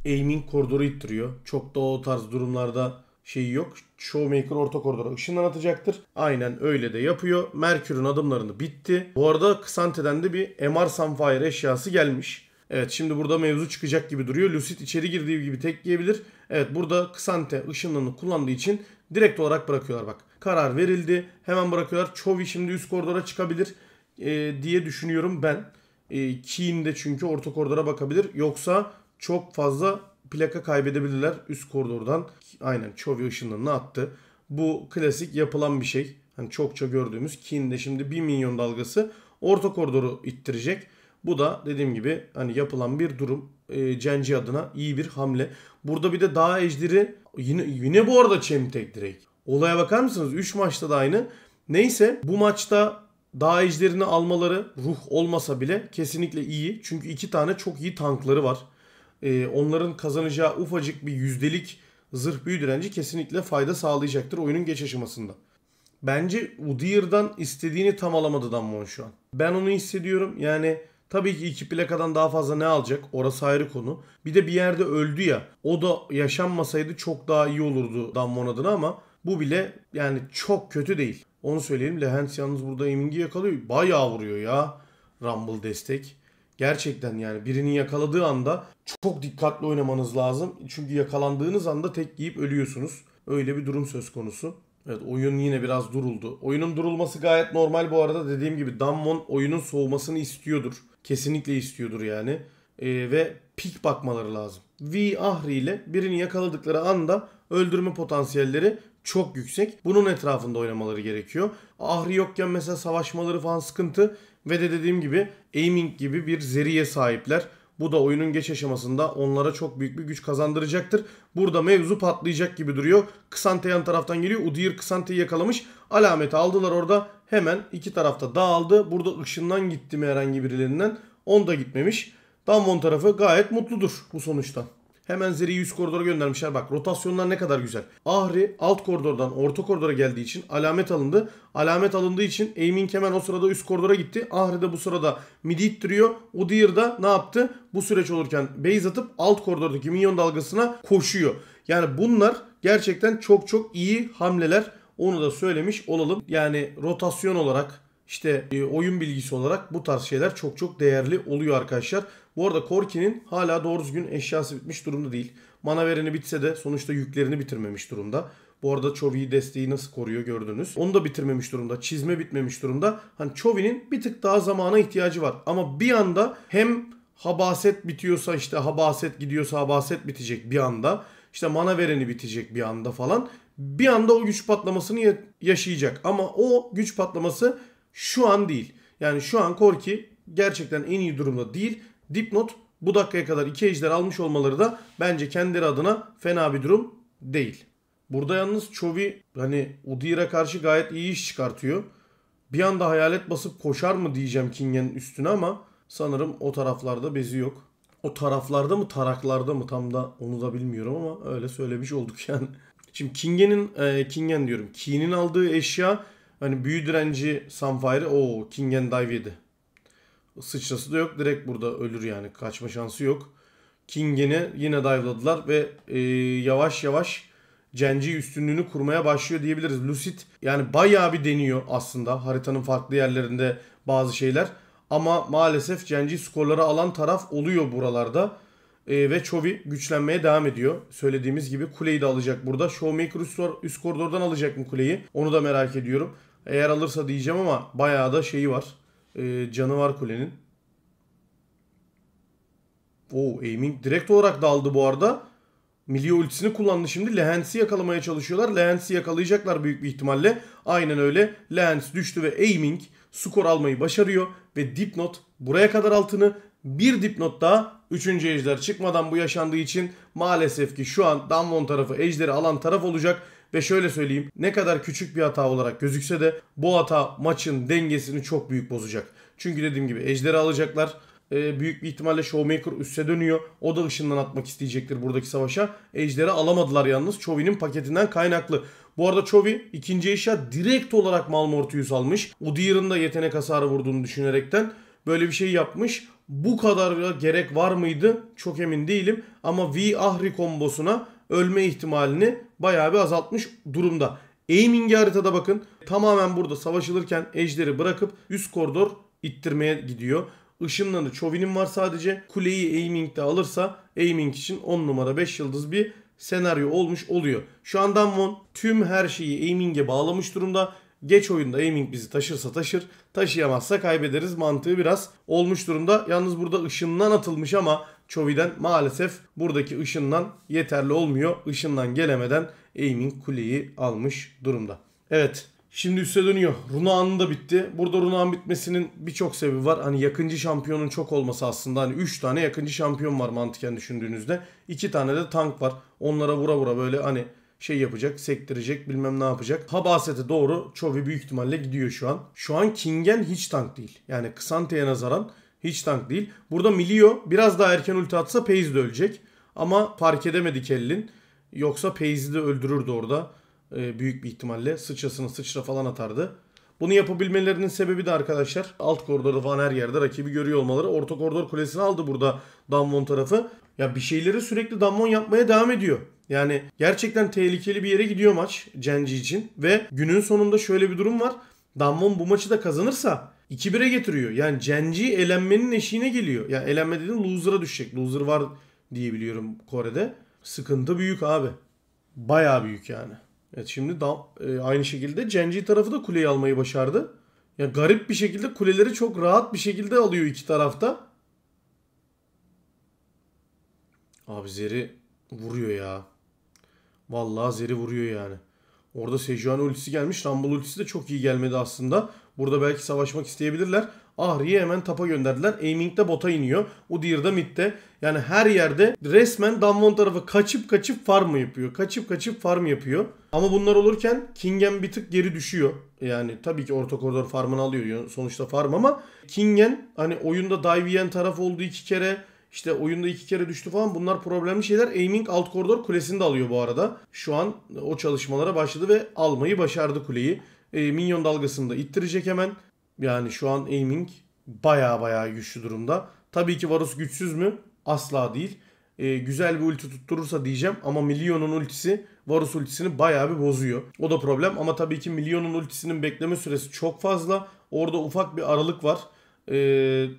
Aiming koridoru ittiriyor. Çok da o tarz durumlarda şeyi yok. Showmaker orta koridora ışınlanacaktır. Aynen öyle de yapıyor. Merkür'ün adımlarını bitti. Bu arada Xante'den de bir MR Sunfire eşyası gelmiş. Evet şimdi burada mevzu çıkacak gibi duruyor. Lucid içeri girdiği gibi tek yiyebilir. Evet burada Xante ışınlarını kullandığı için direkt olarak bırakıyorlar bak. Karar verildi. Hemen bırakıyorlar. Chovy şimdi üst koridora çıkabilir e, diye düşünüyorum ben. E, Keen de çünkü orta koridora bakabilir. Yoksa çok fazla plaka kaybedebilirler üst koridordan. Aynen Chovy ışınlarını attı. Bu klasik yapılan bir şey. Hani çokça gördüğümüz Keen de şimdi 1 milyon dalgası orta koridoru ittirecek. Bu da dediğim gibi hani yapılan bir durum. Ee, Cenci adına iyi bir hamle. Burada bir de Dağ ejderi yine, yine bu arada Çemtek direkt. Olaya bakar mısınız? 3 maçta da aynı. Neyse bu maçta Dağ ejderini almaları ruh olmasa bile kesinlikle iyi. Çünkü iki tane çok iyi tankları var. Ee, onların kazanacağı ufacık bir yüzdelik zırh büyü direnci kesinlikle fayda sağlayacaktır oyunun geç aşamasında. Bence Udyr'dan istediğini tam alamadı Damwon şu an. Ben onu hissediyorum. Yani Tabii ki iki plakadan daha fazla ne alacak? Orası ayrı konu. Bir de bir yerde öldü ya. O da yaşanmasaydı çok daha iyi olurdu Dammon adına ama bu bile yani çok kötü değil. Onu söyleyelim. Lehens yalnız burada Emingi yakalıyor. Bayağı vuruyor ya Rumble destek. Gerçekten yani birinin yakaladığı anda çok dikkatli oynamanız lazım. Çünkü yakalandığınız anda tek giyip ölüyorsunuz. Öyle bir durum söz konusu. Evet oyun yine biraz duruldu. Oyunun durulması gayet normal bu arada. Dediğim gibi Dammon oyunun soğumasını istiyordur kesinlikle istiyordur yani. E, ve pik bakmaları lazım. V Ahri ile birini yakaladıkları anda öldürme potansiyelleri çok yüksek. Bunun etrafında oynamaları gerekiyor. Ahri yokken mesela savaşmaları falan sıkıntı ve de dediğim gibi aiming gibi bir zeriye sahipler. Bu da oyunun geç aşamasında onlara çok büyük bir güç kazandıracaktır. Burada mevzu patlayacak gibi duruyor. Kısante yan taraftan geliyor. Udyr Kısante'yi yakalamış. Alameti aldılar orada hemen iki tarafta dağıldı. Burada ışından gitti mi herhangi birilerinden? Onda gitmemiş. Damwon tarafı gayet mutludur bu sonuçtan. Hemen Zeri'yi üst koridora göndermişler. Bak rotasyonlar ne kadar güzel. Ahri alt koridordan orta koridora geldiği için alamet alındı. Alamet alındığı için Emin Kemen o sırada üst koridora gitti. Ahri de bu sırada midi ittiriyor. Udyr da ne yaptı? Bu süreç olurken base atıp alt koridordaki minyon dalgasına koşuyor. Yani bunlar gerçekten çok çok iyi hamleler. Onu da söylemiş olalım. Yani rotasyon olarak işte e, oyun bilgisi olarak bu tarz şeyler çok çok değerli oluyor arkadaşlar. Bu arada Korki'nin hala doğru düzgün eşyası bitmiş durumda değil. Mana vereni bitse de sonuçta yüklerini bitirmemiş durumda. Bu arada Chovy desteği nasıl koruyor gördünüz. Onu da bitirmemiş durumda. Çizme bitmemiş durumda. Hani Chovy'nin bir tık daha zamana ihtiyacı var. Ama bir anda hem habaset bitiyorsa işte habaset gidiyorsa habaset bitecek bir anda. İşte mana vereni bitecek bir anda falan bir anda o güç patlamasını yaşayacak. Ama o güç patlaması şu an değil. Yani şu an Korki gerçekten en iyi durumda değil. Dipnot bu dakikaya kadar iki ejder almış olmaları da bence kendileri adına fena bir durum değil. Burada yalnız Chovy hani Udyr'a karşı gayet iyi iş çıkartıyor. Bir anda hayalet basıp koşar mı diyeceğim Kingen'in üstüne ama sanırım o taraflarda bezi yok. O taraflarda mı taraklarda mı tam da onu da bilmiyorum ama öyle söylemiş olduk *laughs* yani. Şimdi Kingen'in e, Kingen diyorum. Keen'in aldığı eşya hani büyü direnci Sunfire'ı o Kingen dive yedi. Sıçrası da yok. Direkt burada ölür yani. Kaçma şansı yok. Kingen'i yine dive'ladılar ve e, yavaş yavaş Genji üstünlüğünü kurmaya başlıyor diyebiliriz. Lucid yani bayağı bir deniyor aslında haritanın farklı yerlerinde bazı şeyler. Ama maalesef Genji skorları alan taraf oluyor buralarda. E, ve Chovy güçlenmeye devam ediyor. Söylediğimiz gibi kuleyi de alacak burada. Showmaker üst, üst koridordan alacak mı kuleyi? Onu da merak ediyorum. Eğer alırsa diyeceğim ama bayağı da şeyi var. E, canı var kulenin. Oo, aiming direkt olarak daldı bu arada. Milli ultisini kullandı şimdi. Lehens'i yakalamaya çalışıyorlar. Lehens'i yakalayacaklar büyük bir ihtimalle. Aynen öyle. Lehens düştü ve aiming skor almayı başarıyor. Ve Dipnot buraya kadar altını bir dipnot daha 3. ejder çıkmadan bu yaşandığı için maalesef ki şu an Danvon tarafı ejderi alan taraf olacak. Ve şöyle söyleyeyim ne kadar küçük bir hata olarak gözükse de bu hata maçın dengesini çok büyük bozacak. Çünkü dediğim gibi ejderi alacaklar. E, büyük bir ihtimalle Showmaker üste dönüyor. O da ışından atmak isteyecektir buradaki savaşa. Ejder'i alamadılar yalnız. Chovy'nin paketinden kaynaklı. Bu arada Chovy ikinci eşya direkt olarak Malmortius almış. Udyir'ın da yetenek hasarı vurduğunu düşünerekten böyle bir şey yapmış. Bu kadar gerek var mıydı? Çok emin değilim. Ama V Ahri kombosuna ölme ihtimalini bayağı bir azaltmış durumda. Aiming'i haritada bakın. Tamamen burada savaşılırken ejderi bırakıp üst koridor ittirmeye gidiyor. Işınlanı Çovin'in var sadece. Kuleyi Aiming'de alırsa Aiming için 10 numara 5 yıldız bir senaryo olmuş oluyor. Şu andan von tüm her şeyi Aiming'e bağlamış durumda. Geç oyunda aiming bizi taşırsa taşır, taşıyamazsa kaybederiz mantığı biraz olmuş durumda. Yalnız burada ışından atılmış ama Çovi'den maalesef buradaki ışından yeterli olmuyor. Işından gelemeden aiming kuleyi almış durumda. Evet Şimdi üste dönüyor. Runa'nın anında bitti. Burada Runa'nın bitmesinin birçok sebebi var. Hani yakıncı şampiyonun çok olması aslında. Hani 3 tane yakıncı şampiyon var mantıken düşündüğünüzde. 2 tane de tank var. Onlara vura vura böyle hani şey yapacak, sektirecek, bilmem ne yapacak. Habasete doğru Chovy büyük ihtimalle gidiyor şu an. Şu an Kingen hiç tank değil. Yani Kısante'ye nazaran hiç tank değil. Burada Milio biraz daha erken ulti atsa Paze de ölecek. Ama fark edemedi Kellin. Yoksa Paze'i de öldürürdü orada. Ee, büyük bir ihtimalle sıçrasını sıçra falan atardı. Bunu yapabilmelerinin sebebi de arkadaşlar alt koridorda falan her yerde rakibi görüyor olmaları. Orta koridor kulesini aldı burada Damwon tarafı. Ya bir şeyleri sürekli damon yapmaya devam ediyor. Yani gerçekten tehlikeli bir yere gidiyor maç Cenci için. Ve günün sonunda şöyle bir durum var. Damon bu maçı da kazanırsa 2-1'e getiriyor. Yani Cenci elenmenin eşiğine geliyor. Ya yani elenme dediğin loser'a düşecek. Loser var diye biliyorum Kore'de. Sıkıntı büyük abi. Bayağı büyük yani. Evet şimdi da, e, aynı şekilde Cenci tarafı da kuleyi almayı başardı. Ya garip bir şekilde kuleleri çok rahat bir şekilde alıyor iki tarafta. Abi Zeri vuruyor ya. Vallahi Zeri vuruyor yani. Orada Sejuani ultisi gelmiş. Rumble ultisi de çok iyi gelmedi aslında. Burada belki savaşmak isteyebilirler. Ahri'ye hemen tapa gönderdiler. de bota iniyor. Udyr midde. Yani her yerde resmen Damwon tarafı kaçıp kaçıp farm yapıyor. Kaçıp kaçıp farm yapıyor. Ama bunlar olurken Kingen bir tık geri düşüyor. Yani tabii ki orta koridor farmını alıyor sonuçta farm ama Kingen hani oyunda dive yiyen taraf oldu iki kere. İşte oyunda iki kere düştü falan bunlar problemli şeyler. Aiming alt koridor kulesini de alıyor bu arada. Şu an o çalışmalara başladı ve almayı başardı kuleyi. E, minyon dalgasını da ittirecek hemen. Yani şu an aiming baya baya güçlü durumda. Tabii ki Varus güçsüz mü? Asla değil. E, güzel bir ulti tutturursa diyeceğim ama Milyon'un ultisi Varus ultisini baya bir bozuyor. O da problem ama tabii ki Milyon'un ultisinin bekleme süresi çok fazla. Orada ufak bir aralık var. Eee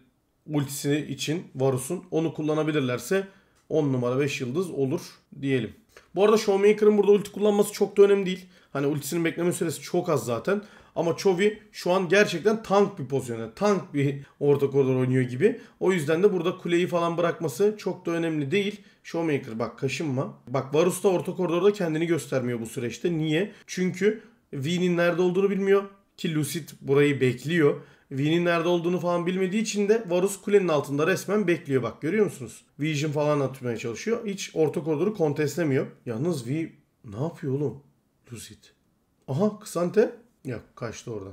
ultisini için Varus'un onu kullanabilirlerse 10 numara 5 yıldız olur diyelim. Bu arada Showmaker'ın burada ulti kullanması çok da önemli değil. Hani ultisinin bekleme süresi çok az zaten. Ama Chovy şu an gerçekten tank bir pozisyonda. Tank bir orta koridor oynuyor gibi. O yüzden de burada kuleyi falan bırakması çok da önemli değil. Showmaker bak kaşınma. Bak Varus da orta koridorda kendini göstermiyor bu süreçte. Niye? Çünkü V'nin nerede olduğunu bilmiyor. Ki Lucid burayı bekliyor. V'nin nerede olduğunu falan bilmediği için de Varus kulenin altında resmen bekliyor bak görüyor musunuz? Vision falan atmaya çalışıyor. Hiç orta koridoru konteslemiyor. Yalnız V ne yapıyor oğlum? Lucid. Aha Kısante. Ya kaçtı oradan.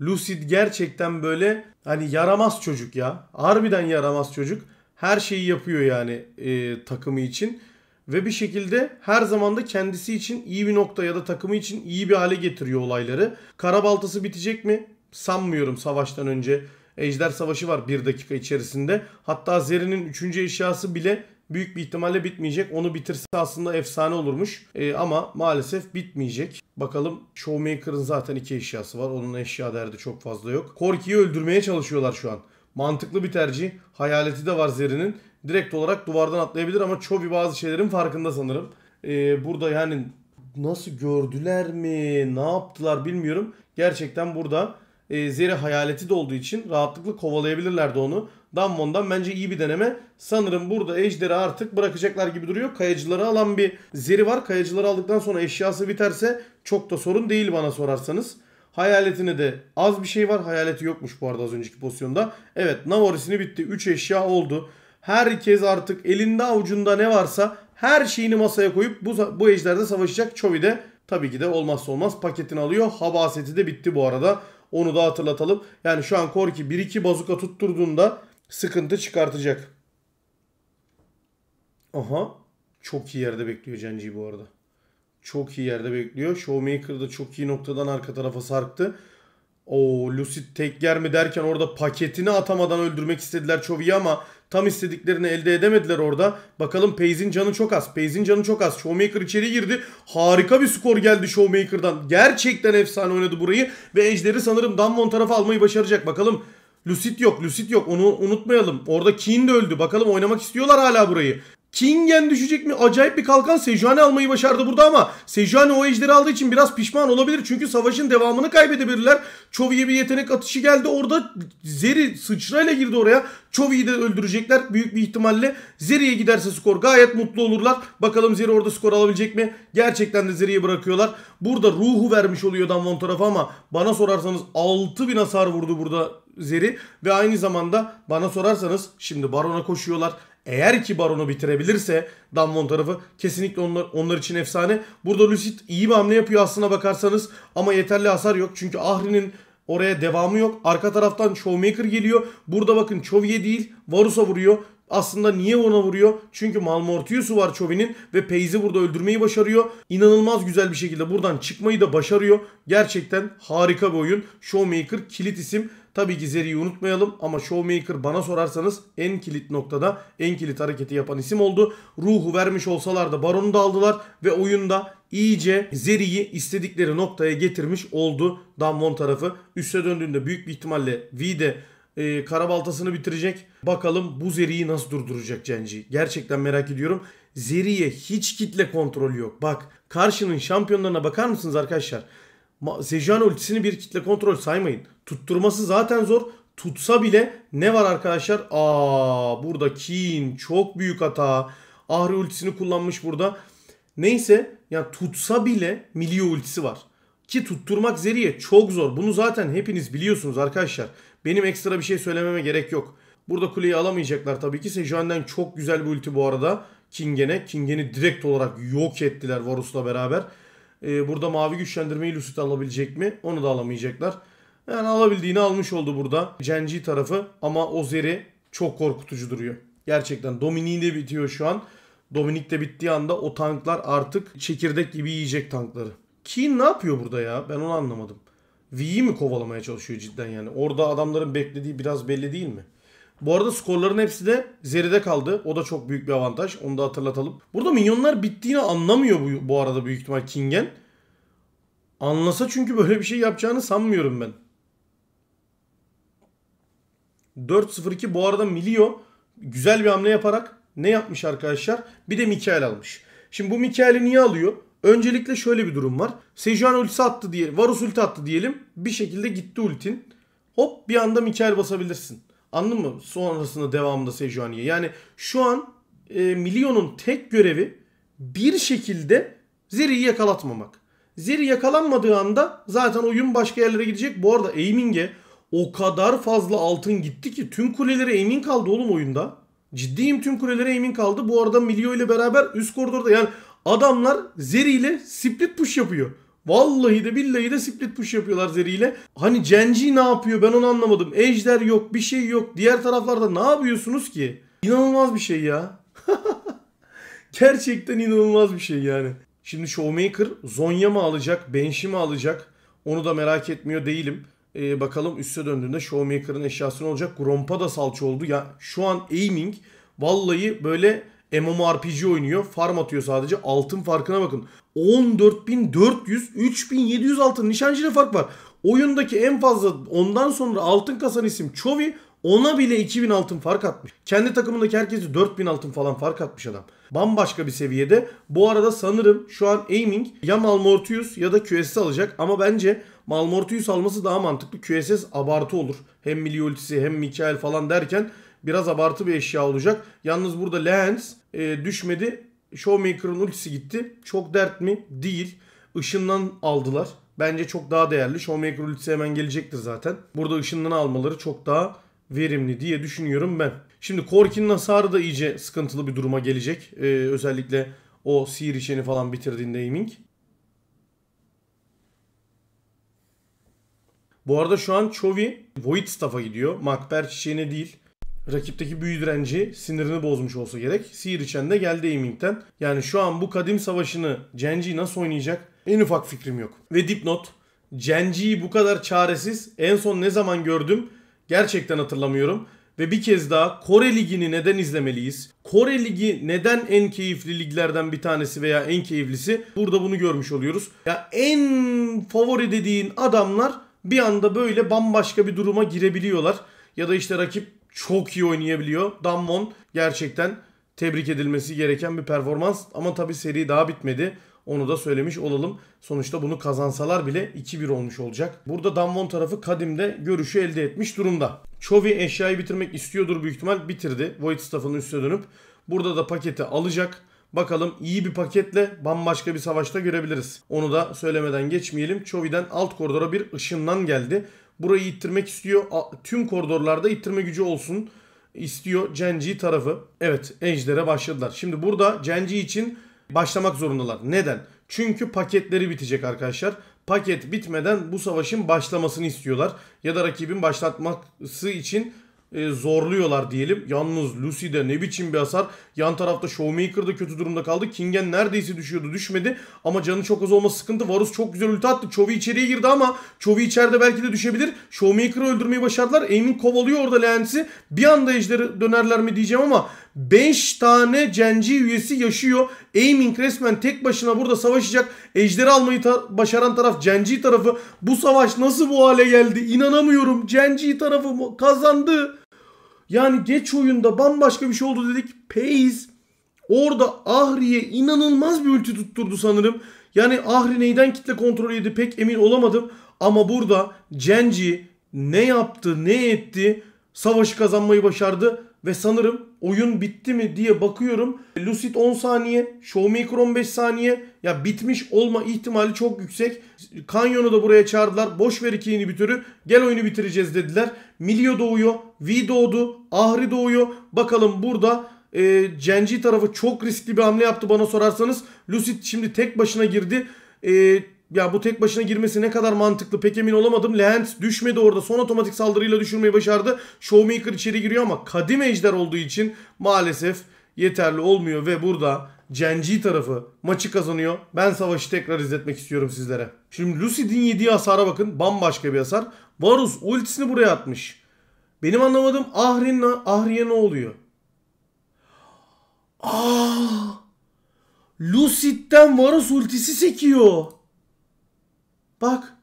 Lucid gerçekten böyle hani yaramaz çocuk ya. Harbiden yaramaz çocuk. Her şeyi yapıyor yani e, takımı için. Ve bir şekilde her zaman da kendisi için iyi bir nokta ya da takımı için iyi bir hale getiriyor olayları. Karabaltası bitecek mi? sanmıyorum savaştan önce. Ejder Savaşı var bir dakika içerisinde. Hatta Zeri'nin 3. eşyası bile büyük bir ihtimalle bitmeyecek. Onu bitirse aslında efsane olurmuş. E, ama maalesef bitmeyecek. Bakalım Showmaker'ın zaten iki eşyası var. Onun eşya derdi çok fazla yok. Korki'yi öldürmeye çalışıyorlar şu an. Mantıklı bir tercih. Hayaleti de var Zeri'nin. Direkt olarak duvardan atlayabilir ama Chovy bazı şeylerin farkında sanırım. E, burada yani nasıl gördüler mi ne yaptılar bilmiyorum. Gerçekten burada e, zira hayaleti de olduğu için rahatlıkla kovalayabilirlerdi onu. Damwon'dan bence iyi bir deneme. Sanırım burada Ejder'i artık bırakacaklar gibi duruyor. Kayacıları alan bir Zeri var. Kayacıları aldıktan sonra eşyası biterse çok da sorun değil bana sorarsanız. Hayaletine de az bir şey var. Hayaleti yokmuş bu arada az önceki pozisyonda. Evet Navoris'ini bitti. 3 eşya oldu. Herkes artık elinde avucunda ne varsa her şeyini masaya koyup bu, bu ejderde savaşacak. Chovy de tabii ki de olmazsa olmaz paketini alıyor. Habaseti de bitti bu arada. Onu da hatırlatalım. Yani şu an Korki 1-2 bazuka tutturduğunda sıkıntı çıkartacak. Aha. Çok iyi yerde bekliyor Genji bu arada. Çok iyi yerde bekliyor. Showmaker da çok iyi noktadan arka tarafa sarktı. O Lucid tek yer mi derken orada paketini atamadan öldürmek istediler Çovi'yi ama Tam istediklerini elde edemediler orada. Bakalım Pace'in canı çok az. Pace'in canı çok az. Showmaker içeri girdi. Harika bir skor geldi Showmaker'dan. Gerçekten efsane oynadı burayı. Ve Ejder'i sanırım Damwon tarafı almayı başaracak. Bakalım Lucid yok, Lucid yok. Onu unutmayalım. Orada Keen de öldü. Bakalım oynamak istiyorlar hala burayı. Kingen düşecek mi? Acayip bir kalkan Sejuani almayı başardı burada ama Sejuani o ejderi aldığı için biraz pişman olabilir. Çünkü savaşın devamını kaybedebilirler. Çovi'ye bir yetenek atışı geldi. Orada Zeri sıçrayla girdi oraya. Çovi'yi de öldürecekler büyük bir ihtimalle. Zeri'ye giderse skor gayet mutlu olurlar. Bakalım Zeri orada skor alabilecek mi? Gerçekten de Zeri'ye bırakıyorlar. Burada ruhu vermiş oluyor Damwon tarafı ama bana sorarsanız 6000 hasar vurdu burada Zeri. Ve aynı zamanda bana sorarsanız şimdi Baron'a koşuyorlar. Eğer ki Baron'u bitirebilirse Damwon tarafı kesinlikle onlar, onlar için efsane. Burada Lucid iyi bir hamle yapıyor aslına bakarsanız ama yeterli hasar yok. Çünkü Ahri'nin oraya devamı yok. Arka taraftan Showmaker geliyor. Burada bakın Chovye değil Varus'a vuruyor. Aslında niye ona vuruyor? Çünkü Malmortius'u var Chovy'nin ve Paze'i burada öldürmeyi başarıyor. İnanılmaz güzel bir şekilde buradan çıkmayı da başarıyor. Gerçekten harika bir oyun. Showmaker kilit isim. Tabii ki Zeri'yi unutmayalım ama Showmaker bana sorarsanız en kilit noktada en kilit hareketi yapan isim oldu. Ruhu vermiş olsalar da Baron'u da aldılar ve oyunda iyice Zeri'yi istedikleri noktaya getirmiş oldu Damwon tarafı. Üste döndüğünde büyük bir ihtimalle V'de e, karabaltasını bitirecek. Bakalım bu Zeri'yi nasıl durduracak Genji. Gerçekten merak ediyorum. Zeri'ye hiç kitle kontrolü yok. Bak karşının şampiyonlarına bakar mısınız arkadaşlar? Sejan ultisini bir kitle kontrol saymayın. Tutturması zaten zor. Tutsa bile ne var arkadaşlar? Aa burada Kin çok büyük hata. Ahri ultisini kullanmış burada. Neyse yani tutsa bile Milio ultisi var. Ki tutturmak Zeri'ye çok zor. Bunu zaten hepiniz biliyorsunuz arkadaşlar. Benim ekstra bir şey söylememe gerek yok. Burada kuleyi alamayacaklar tabii ki. Sejuani'den çok güzel bir ulti bu arada. Kingen'e. Kingen'i direkt olarak yok ettiler Varus'la beraber. E, burada mavi güçlendirmeyi Lucid alabilecek mi? Onu da alamayacaklar. Yani alabildiğini almış oldu burada. Genji tarafı ama Ozeri çok korkutucu duruyor. Gerçekten dominik de bitiyor şu an. Dominik de bittiği anda o tanklar artık çekirdek gibi yiyecek tankları. Keen ne yapıyor burada ya? Ben onu anlamadım. V'yi mi kovalamaya çalışıyor cidden yani? Orada adamların beklediği biraz belli değil mi? Bu arada skorların hepsi de zeride kaldı. O da çok büyük bir avantaj. Onu da hatırlatalım. Burada minyonlar bittiğini anlamıyor bu, bu arada büyük ihtimal Kingen. Anlasa çünkü böyle bir şey yapacağını sanmıyorum ben. 4-0-2 bu arada Milio güzel bir hamle yaparak ne yapmış arkadaşlar? Bir de Mikael almış. Şimdi bu Mikael'i niye alıyor? Öncelikle şöyle bir durum var. Sejuan ulti attı diye, Varus ulti attı diyelim. Bir şekilde gitti ultin. Hop bir anda Mikael basabilirsin. Anladın mı? Sonrasında devamında Sejuani'ye. Yani şu an e, Milion'un tek görevi bir şekilde Zeri'yi yakalatmamak. Zeri yakalanmadığı anda zaten oyun başka yerlere gidecek. Bu arada aiming'e o kadar fazla altın gitti ki tüm kulelere aiming kaldı oğlum oyunda. Ciddiyim tüm kulelere aiming kaldı. Bu arada Milio ile beraber üst koridorda yani adamlar Zeri ile split push yapıyor. Vallahi de billahi de split push yapıyorlar Zeri Hani Genji ne yapıyor ben onu anlamadım. Ejder yok bir şey yok. Diğer taraflarda ne yapıyorsunuz ki? İnanılmaz bir şey ya. *laughs* Gerçekten inanılmaz bir şey yani. Şimdi Showmaker Zonya mı alacak, Benji mi alacak? Onu da merak etmiyor değilim. Ee, bakalım üste döndüğünde Showmaker'ın eşyası ne olacak? Grompa da salça oldu. Ya şu an aiming vallahi böyle MMORPG oynuyor. Farm atıyor sadece. Altın farkına bakın. 14.400, 3.700 altın. Nişancıyla fark var. Oyundaki en fazla ondan sonra altın kasan isim Chovy ona bile 2000 altın fark atmış. Kendi takımındaki herkesi 4000 altın falan fark atmış adam. Bambaşka bir seviyede. Bu arada sanırım şu an aiming ya Malmortius ya da QSS alacak. Ama bence Malmortius alması daha mantıklı. QSS abartı olur. Hem Milli hem Mikael falan derken biraz abartı bir eşya olacak. Yalnız burada Lance e, düşmedi. Showmaker'ın ultisi gitti. Çok dert mi? Değil. Işından aldılar. Bence çok daha değerli. Showmaker ultisi hemen gelecektir zaten. Burada ışından almaları çok daha verimli diye düşünüyorum ben. Şimdi Korkin'in hasarı da iyice sıkıntılı bir duruma gelecek. Ee, özellikle o sihir işini falan bitirdiğinde Aiming. Bu arada şu an Chovy Void Staff'a gidiyor. Makber çiçeğine değil. Rakipteki büyü direnci sinirini bozmuş olsa gerek. Sihir içen de geldi aiming'den. Yani şu an bu kadim savaşını Genji nasıl oynayacak en ufak fikrim yok. Ve dipnot Genji'yi bu kadar çaresiz en son ne zaman gördüm gerçekten hatırlamıyorum. Ve bir kez daha Kore Ligi'ni neden izlemeliyiz? Kore Ligi neden en keyifli liglerden bir tanesi veya en keyiflisi? Burada bunu görmüş oluyoruz. Ya en favori dediğin adamlar bir anda böyle bambaşka bir duruma girebiliyorlar. Ya da işte rakip çok iyi oynayabiliyor. Damwon gerçekten tebrik edilmesi gereken bir performans. Ama tabii seri daha bitmedi. Onu da söylemiş olalım. Sonuçta bunu kazansalar bile 2-1 olmuş olacak. Burada Damwon tarafı Kadim'de görüşü elde etmiş durumda. Chovy eşyayı bitirmek istiyordur büyük ihtimal. Bitirdi. Void Staff'ın üstüne dönüp. Burada da paketi alacak. Bakalım iyi bir paketle bambaşka bir savaşta görebiliriz. Onu da söylemeden geçmeyelim. Chovy'den alt koridora bir ışınlan geldi. Burayı ittirmek istiyor. Tüm koridorlarda ittirme gücü olsun istiyor Genji tarafı. Evet Ejder'e başladılar. Şimdi burada Genji için başlamak zorundalar. Neden? Çünkü paketleri bitecek arkadaşlar. Paket bitmeden bu savaşın başlamasını istiyorlar. Ya da rakibin başlatması için e, zorluyorlar diyelim. Yalnız Lucy'de ne biçim bir hasar. Yan tarafta Showmaker da kötü durumda kaldı. Kingen neredeyse düşüyordu düşmedi. Ama canı çok az olma sıkıntı. Varus çok güzel ulti attı. Chovy içeriye girdi ama Chovy içeride belki de düşebilir. Showmaker'ı öldürmeyi başardılar. Aim'in kovalıyor orada Lens'i. Bir anda ejderi dönerler mi diyeceğim ama 5 tane cenci üyesi yaşıyor. Aiming resmen tek başına burada savaşacak. Ejderi almayı ta başaran taraf cenci tarafı. Bu savaş nasıl bu hale geldi? İnanamıyorum. Cenci tarafı kazandı. Yani geç oyunda bambaşka bir şey oldu dedik. Pace orada Ahri'ye inanılmaz bir ulti tutturdu sanırım. Yani Ahri neyden kitle kontrol yedi pek emin olamadım. Ama burada Cenci ne yaptı ne etti savaşı kazanmayı başardı. Ve sanırım oyun bitti mi diye bakıyorum. Lucid 10 saniye, Showmaker 15 saniye. Ya bitmiş olma ihtimali çok yüksek. Kanyonu da buraya çağırdılar. Boş ver iki inhibitörü. Gel oyunu bitireceğiz dediler. Milio doğuyor. V doğdu. Ahri doğuyor. Bakalım burada e, Genji tarafı çok riskli bir hamle yaptı bana sorarsanız. Lucid şimdi tek başına girdi. Eee ya bu tek başına girmesi ne kadar mantıklı pek emin olamadım. Lehent düşmedi orada. Son otomatik saldırıyla düşürmeyi başardı. Showmaker içeri giriyor ama kadim ejder olduğu için maalesef yeterli olmuyor. Ve burada Genji tarafı maçı kazanıyor. Ben savaşı tekrar izletmek istiyorum sizlere. Şimdi Lucid'in yediği hasara bakın. Bambaşka bir hasar. Varus ultisini buraya atmış. Benim anlamadığım Ahri'nin Ahri'ye ne oluyor? Ah, Lucid'den Varus ultisi sekiyor. Bak.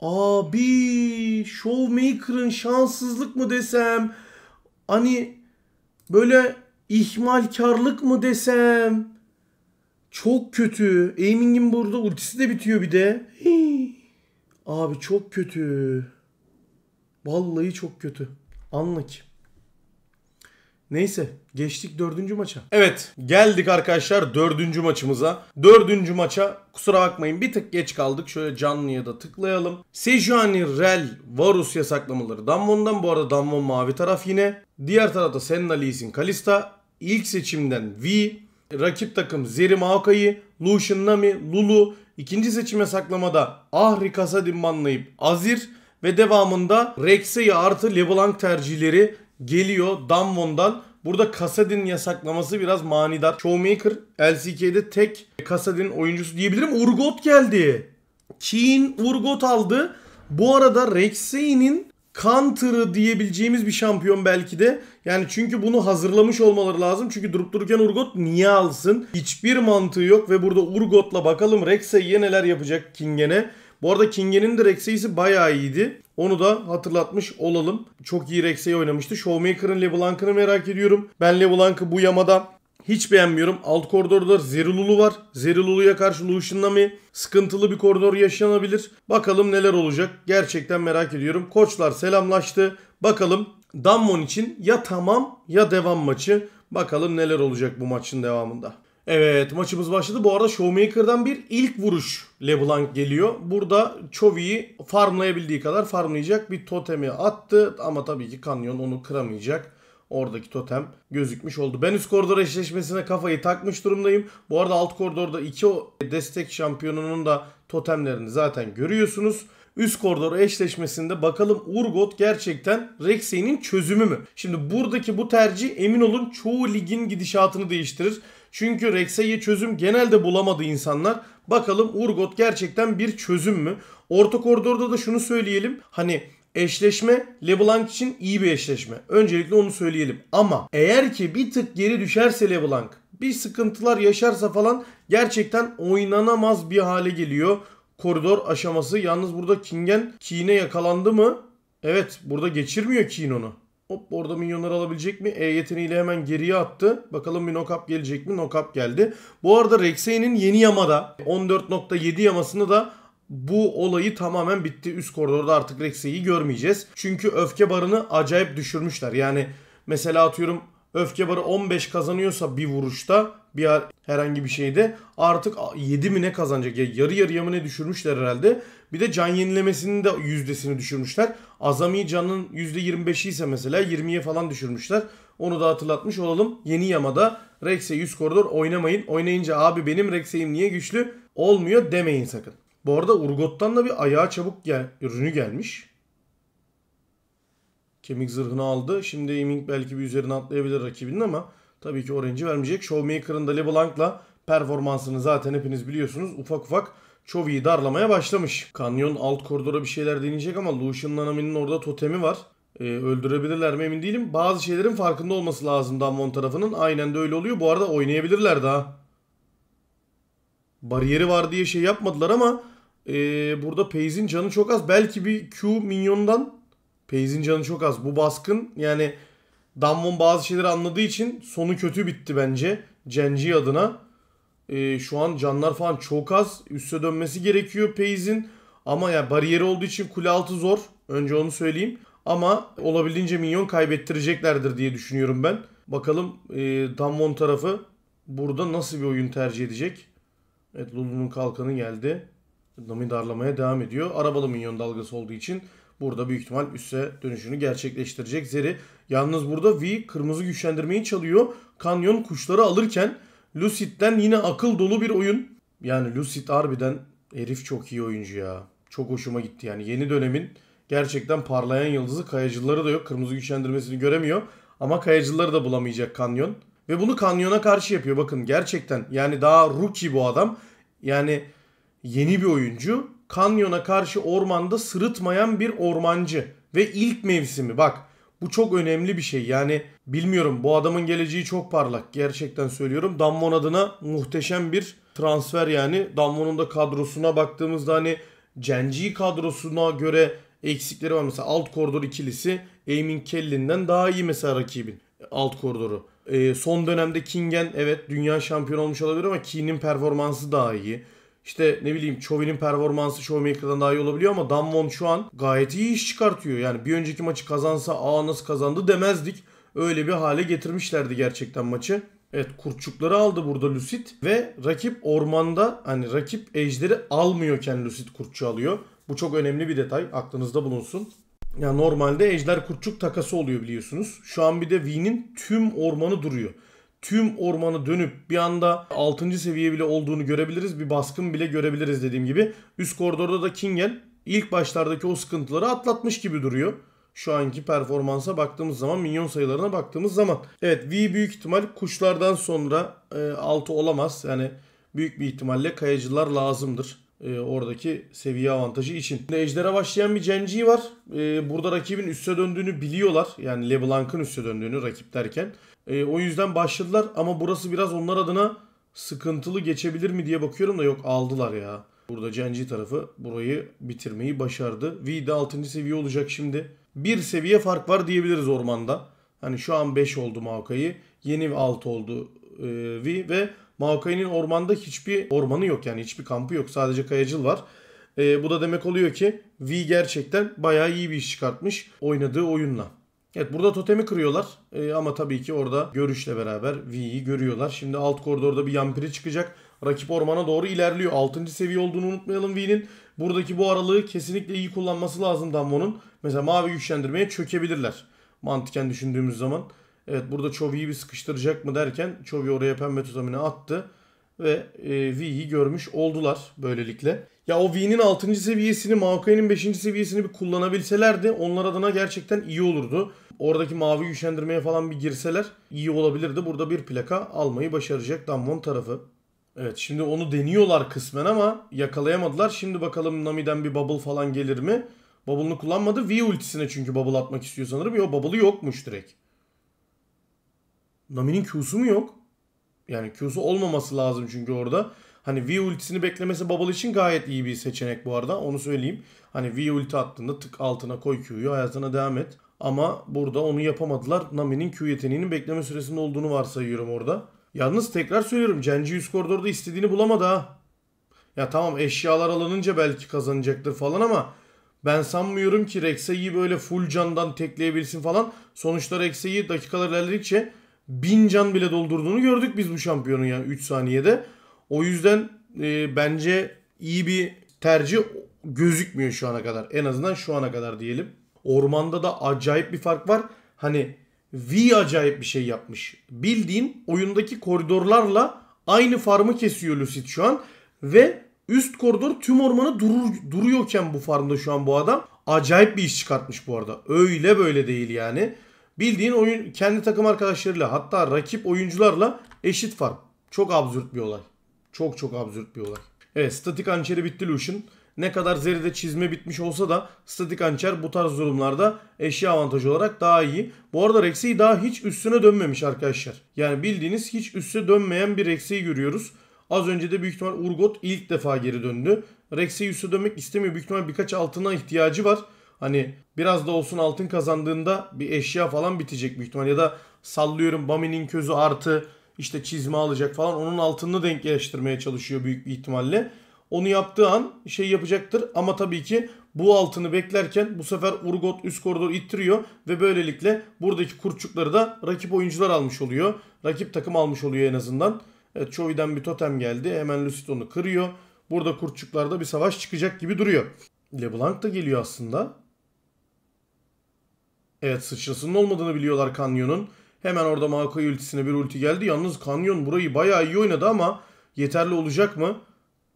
Abi Showmaker'ın şanssızlık mı desem? Hani böyle ihmalkarlık mı desem? Çok kötü. Aiming'in burada ultisi de bitiyor bir de. Hii. Abi çok kötü. Vallahi çok kötü. Anla ki. Neyse. Geçtik dördüncü maça. Evet geldik arkadaşlar dördüncü maçımıza. Dördüncü maça kusura bakmayın bir tık geç kaldık. Şöyle canlıya da tıklayalım. Sejuani, Rel, Varus yasaklamaları Damwon'dan. Bu arada Damwon mavi taraf yine. Diğer tarafta Senna, Lee Kalista. İlk seçimden V. Rakip takım Zeri Maokai'yi, Lucian Nami, Lulu. İkinci seçim yasaklamada Ahri Kasadin banlayıp Azir. Ve devamında Rek'Sei artı LeBlanc tercihleri geliyor Damwon'dan. Burada Kasadin yasaklaması biraz manidar. Showmaker LCK'de tek Kasadin oyuncusu diyebilirim. Urgot geldi. Keen Urgot aldı. Bu arada Rexey'nin counter'ı diyebileceğimiz bir şampiyon belki de. Yani çünkü bunu hazırlamış olmaları lazım. Çünkü durup dururken Urgot niye alsın? Hiçbir mantığı yok ve burada Urgot'la bakalım Rexey'e neler yapacak King'e. Bu arada Kingen'in de Rexey'si bayağı iyiydi. Onu da hatırlatmış olalım. Çok iyi Rex'e oynamıştı. Showmaker'ın LeBlanc'ını merak ediyorum. Ben LeBlanc'ı bu yamada hiç beğenmiyorum. Alt koridorda Zerilulu var. Zerilulu'ya karşı Lucian'la sıkıntılı bir koridor yaşanabilir. Bakalım neler olacak. Gerçekten merak ediyorum. Koçlar selamlaştı. Bakalım Dammon için ya tamam ya devam maçı. Bakalım neler olacak bu maçın devamında. Evet maçımız başladı. Bu arada Showmaker'dan bir ilk vuruş Leblanc geliyor. Burada Chovy'yi farmlayabildiği kadar farmlayacak bir totemi attı. Ama tabii ki Kanyon onu kıramayacak. Oradaki totem gözükmüş oldu. Ben üst koridor eşleşmesine kafayı takmış durumdayım. Bu arada alt koridorda iki destek şampiyonunun da totemlerini zaten görüyorsunuz üst koridor eşleşmesinde bakalım Urgot gerçekten Rexey'nin çözümü mü? Şimdi buradaki bu tercih emin olun çoğu ligin gidişatını değiştirir. Çünkü Rex'e çözüm genelde bulamadı insanlar. Bakalım Urgot gerçekten bir çözüm mü? Orta koridorda da şunu söyleyelim. Hani Eşleşme LeBlanc için iyi bir eşleşme. Öncelikle onu söyleyelim. Ama eğer ki bir tık geri düşerse LeBlanc, bir sıkıntılar yaşarsa falan gerçekten oynanamaz bir hale geliyor. Koridor aşaması. Yalnız burada Kingen Kine yakalandı mı? Evet burada geçirmiyor Keen onu. Hop orada minyonları alabilecek mi? E yeteneğiyle hemen geriye attı. Bakalım bir knock gelecek mi? Knock geldi. Bu arada Rexey'nin yeni yamada 14.7 yamasını da bu olayı tamamen bitti. Üst koridorda artık Rexey'i görmeyeceğiz. Çünkü öfke barını acayip düşürmüşler. Yani mesela atıyorum öfke barı 15 kazanıyorsa bir vuruşta bir herhangi bir şeyde artık 7 mi ne kazanacak? Ya yarı yarıya mı ne düşürmüşler herhalde. Bir de can yenilemesinin de yüzdesini düşürmüşler. Azami canın yüzde %25'i ise mesela 20'ye falan düşürmüşler. Onu da hatırlatmış olalım. Yeni Yama'da Rex'e 100 koridor oynamayın. Oynayınca abi benim Rex'e'im niye güçlü olmuyor demeyin sakın. Bu arada Urgot'tan da bir ayağa çabuk gel ürünü gelmiş. Kemik zırhını aldı. Şimdi Eming belki bir üzerine atlayabilir rakibinin ama tabii ki Orange'i vermeyecek. Showmaker'ın da LeBlanc'la performansını zaten hepiniz biliyorsunuz. Ufak ufak Chovy'yi darlamaya başlamış. Kanyon alt koridora bir şeyler deneyecek ama Lucian Nanami'nin orada totemi var. E, öldürebilirler mi emin değilim. Bazı şeylerin farkında olması lazım Damwon tarafının. Aynen de öyle oluyor. Bu arada oynayabilirler daha. Bariyeri var diye şey yapmadılar ama e, burada Paze'in canı çok az. Belki bir Q minyondan Paze'in canı çok az. Bu baskın yani Damwon bazı şeyleri anladığı için sonu kötü bitti bence. Genji adına. E, şu an canlar falan çok az. Üste dönmesi gerekiyor Pace'in. Ama ya yani bariyeri olduğu için kule altı zor. Önce onu söyleyeyim. Ama olabildiğince minyon kaybettireceklerdir diye düşünüyorum ben. Bakalım e, Damwon tarafı burada nasıl bir oyun tercih edecek? Evet Lulu'nun kalkanı geldi. Nami darlamaya devam ediyor. Arabalı minyon dalgası olduğu için burada büyük ihtimal üste dönüşünü gerçekleştirecek Zeri. Yalnız burada V kırmızı güçlendirmeyi çalıyor. Kanyon kuşları alırken Lucid'den yine akıl dolu bir oyun. Yani Lucid harbiden herif çok iyi oyuncu ya. Çok hoşuma gitti yani. Yeni dönemin gerçekten parlayan yıldızı kayacıları da yok. Kırmızı güçlendirmesini göremiyor. Ama kayacıları da bulamayacak Kanyon. Ve bunu Kanyon'a karşı yapıyor. Bakın gerçekten yani daha rookie bu adam. Yani yeni bir oyuncu. Kanyon'a karşı ormanda sırıtmayan bir ormancı. Ve ilk mevsimi bak bu çok önemli bir şey. Yani bilmiyorum bu adamın geleceği çok parlak. Gerçekten söylüyorum. Damwon adına muhteşem bir transfer yani. Damwon'un da kadrosuna baktığımızda hani Genji kadrosuna göre eksikleri var. Mesela alt koridor ikilisi Eamon Kelly'nden daha iyi mesela rakibin alt koridoru. E, son dönemde Kingen evet dünya şampiyonu olmuş olabilir ama King'in performansı daha iyi. İşte ne bileyim Chovy'nin performansı Showmaker'dan daha iyi olabiliyor ama Damwon şu an gayet iyi iş çıkartıyor. Yani bir önceki maçı kazansa aa nasıl kazandı demezdik. Öyle bir hale getirmişlerdi gerçekten maçı. Evet kurtçukları aldı burada Lucid ve rakip ormanda hani rakip ejderi almıyorken Lucid kurtçu alıyor. Bu çok önemli bir detay aklınızda bulunsun. Ya normalde ejder kurtçuk takası oluyor biliyorsunuz. Şu an bir de V'nin tüm ormanı duruyor tüm ormanı dönüp bir anda 6. seviye bile olduğunu görebiliriz. Bir baskın bile görebiliriz dediğim gibi. Üst koridorda da Kingen ilk başlardaki o sıkıntıları atlatmış gibi duruyor. Şu anki performansa baktığımız zaman, minyon sayılarına baktığımız zaman. Evet V büyük ihtimal kuşlardan sonra e, 6 olamaz. Yani büyük bir ihtimalle kayacılar lazımdır. E, oradaki seviye avantajı için. Şimdi Ejder'e başlayan bir Genji var. E, burada rakibin üste döndüğünü biliyorlar. Yani LeBlanc'ın üste döndüğünü rakip derken. E, o yüzden başladılar ama burası biraz onlar adına sıkıntılı geçebilir mi diye bakıyorum da yok aldılar ya. Burada Genji tarafı burayı bitirmeyi başardı. V de 6. seviye olacak şimdi. Bir seviye fark var diyebiliriz ormanda. Hani şu an 5 oldu Maokai. Yeni 6 oldu e, V ve Maokai'nin ormanda hiçbir ormanı yok yani hiçbir kampı yok. Sadece kayacıl var. E, bu da demek oluyor ki V gerçekten bayağı iyi bir iş çıkartmış oynadığı oyunla. Evet burada totemi kırıyorlar. E, ama tabii ki orada görüşle beraber V'yi görüyorlar. Şimdi alt koridorda bir yampiri çıkacak. Rakip ormana doğru ilerliyor. 6. seviye olduğunu unutmayalım V'nin. Buradaki bu aralığı kesinlikle iyi kullanması lazım Damwon'un. Mesela mavi güçlendirmeye çökebilirler. Mantıken düşündüğümüz zaman. Evet burada Chovy'yi bir sıkıştıracak mı derken Chovy oraya pembe tutamini attı. Ve e, V'yi görmüş oldular böylelikle. Ya o V'nin 6. seviyesini, Maokai'nin 5. seviyesini bir kullanabilselerdi onlar adına gerçekten iyi olurdu oradaki mavi güçlendirmeye falan bir girseler iyi olabilirdi. Burada bir plaka almayı başaracak Damwon tarafı. Evet şimdi onu deniyorlar kısmen ama yakalayamadılar. Şimdi bakalım Nami'den bir bubble falan gelir mi? Bubble'ını kullanmadı. V ultisine çünkü bubble atmak istiyor sanırım. Yok bubble'ı yokmuş direkt. Nami'nin Q'su mu yok? Yani Q'su olmaması lazım çünkü orada. Hani V ultisini beklemesi Bubble için gayet iyi bir seçenek bu arada. Onu söyleyeyim. Hani V ulti attığında tık altına koy Q'yu hayatına devam et. Ama burada onu yapamadılar. Nami'nin Q yeteneğinin bekleme süresinde olduğunu varsayıyorum orada. Yalnız tekrar söylüyorum. Genji yüz koridorda istediğini bulamadı ha. Ya tamam eşyalar alınınca belki kazanacaktır falan ama ben sanmıyorum ki Rexe'yi böyle full candan tekleyebilsin falan. Sonuçta Rexe'yi dakikalar ilerledikçe bin can bile doldurduğunu gördük biz bu şampiyonun yani 3 saniyede. O yüzden e, bence iyi bir tercih gözükmüyor şu ana kadar. En azından şu ana kadar diyelim. Ormanda da acayip bir fark var. Hani V acayip bir şey yapmış. Bildiğin oyundaki koridorlarla aynı farmı kesiyor Lucid şu an. Ve üst koridor tüm ormanı durur, duruyorken bu farmda şu an bu adam. Acayip bir iş çıkartmış bu arada. Öyle böyle değil yani. Bildiğin oyun kendi takım arkadaşlarıyla hatta rakip oyuncularla eşit farm. Çok absürt bir olay. Çok çok absürt bir olay. Evet statik hançeri bitti Lucian. Ne kadar Zeri'de çizme bitmiş olsa da statik hançer bu tarz durumlarda eşya avantajı olarak daha iyi. Bu arada Rex'i daha hiç üstüne dönmemiş arkadaşlar. Yani bildiğiniz hiç üstüne dönmeyen bir Rex'i görüyoruz. Az önce de büyük ihtimal Urgot ilk defa geri döndü. Rex'i üstüne dönmek istemiyor. Büyük ihtimal birkaç altına ihtiyacı var. Hani biraz da olsun altın kazandığında bir eşya falan bitecek büyük ihtimal. Ya da sallıyorum Bami'nin közü artı işte çizme alacak falan onun altını denkleştirmeye çalışıyor büyük bir ihtimalle. Onu yaptığı an şey yapacaktır ama tabii ki bu altını beklerken bu sefer Urgot üst koridoru ittiriyor ve böylelikle buradaki kurçukları da rakip oyuncular almış oluyor. Rakip takım almış oluyor en azından. Evet Choi'den bir totem geldi. Hemen Lucid onu kırıyor. Burada kurtçuklarda bir savaş çıkacak gibi duruyor. LeBlanc da geliyor aslında. Evet sıçrasının olmadığını biliyorlar Kanyon'un. Hemen orada Maokai ultisine bir ulti geldi. Yalnız Kanyon burayı bayağı iyi oynadı ama yeterli olacak mı?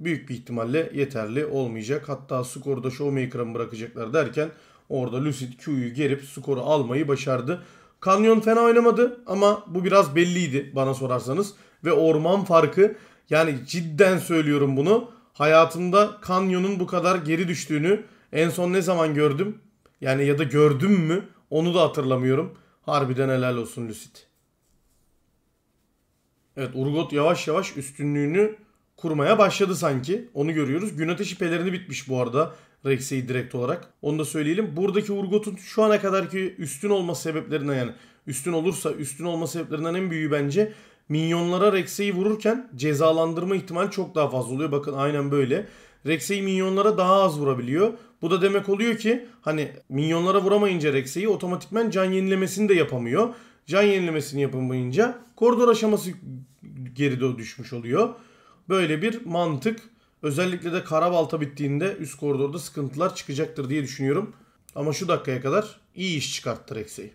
Büyük bir ihtimalle yeterli olmayacak. Hatta skorda Showmaker'a mı bırakacaklar derken orada Lucid Q'yu gerip skoru almayı başardı. Kanyon fena oynamadı ama bu biraz belliydi bana sorarsanız. Ve orman farkı yani cidden söylüyorum bunu. Hayatımda Kanyon'un bu kadar geri düştüğünü en son ne zaman gördüm? Yani ya da gördüm mü? Onu da hatırlamıyorum. Harbiden helal olsun Lucid. Evet Urgot yavaş yavaş üstünlüğünü kurmaya başladı sanki. Onu görüyoruz. Gün ateşi pelerini bitmiş bu arada. Rex'i direkt olarak. Onu da söyleyelim. Buradaki Urgot'un şu ana kadarki üstün olma sebeplerinden yani üstün olursa üstün olma sebeplerinden en büyüğü bence minyonlara Rex'i vururken cezalandırma ihtimali çok daha fazla oluyor. Bakın aynen böyle. Rex'i minyonlara daha az vurabiliyor. Bu da demek oluyor ki hani minyonlara vuramayınca Rex'i otomatikmen can yenilemesini de yapamıyor. Can yenilemesini yapamayınca koridor aşaması geride düşmüş oluyor. Böyle bir mantık. Özellikle de Karabalta bittiğinde üst koridorda sıkıntılar çıkacaktır diye düşünüyorum. Ama şu dakikaya kadar iyi iş çıkarttı Rex'i.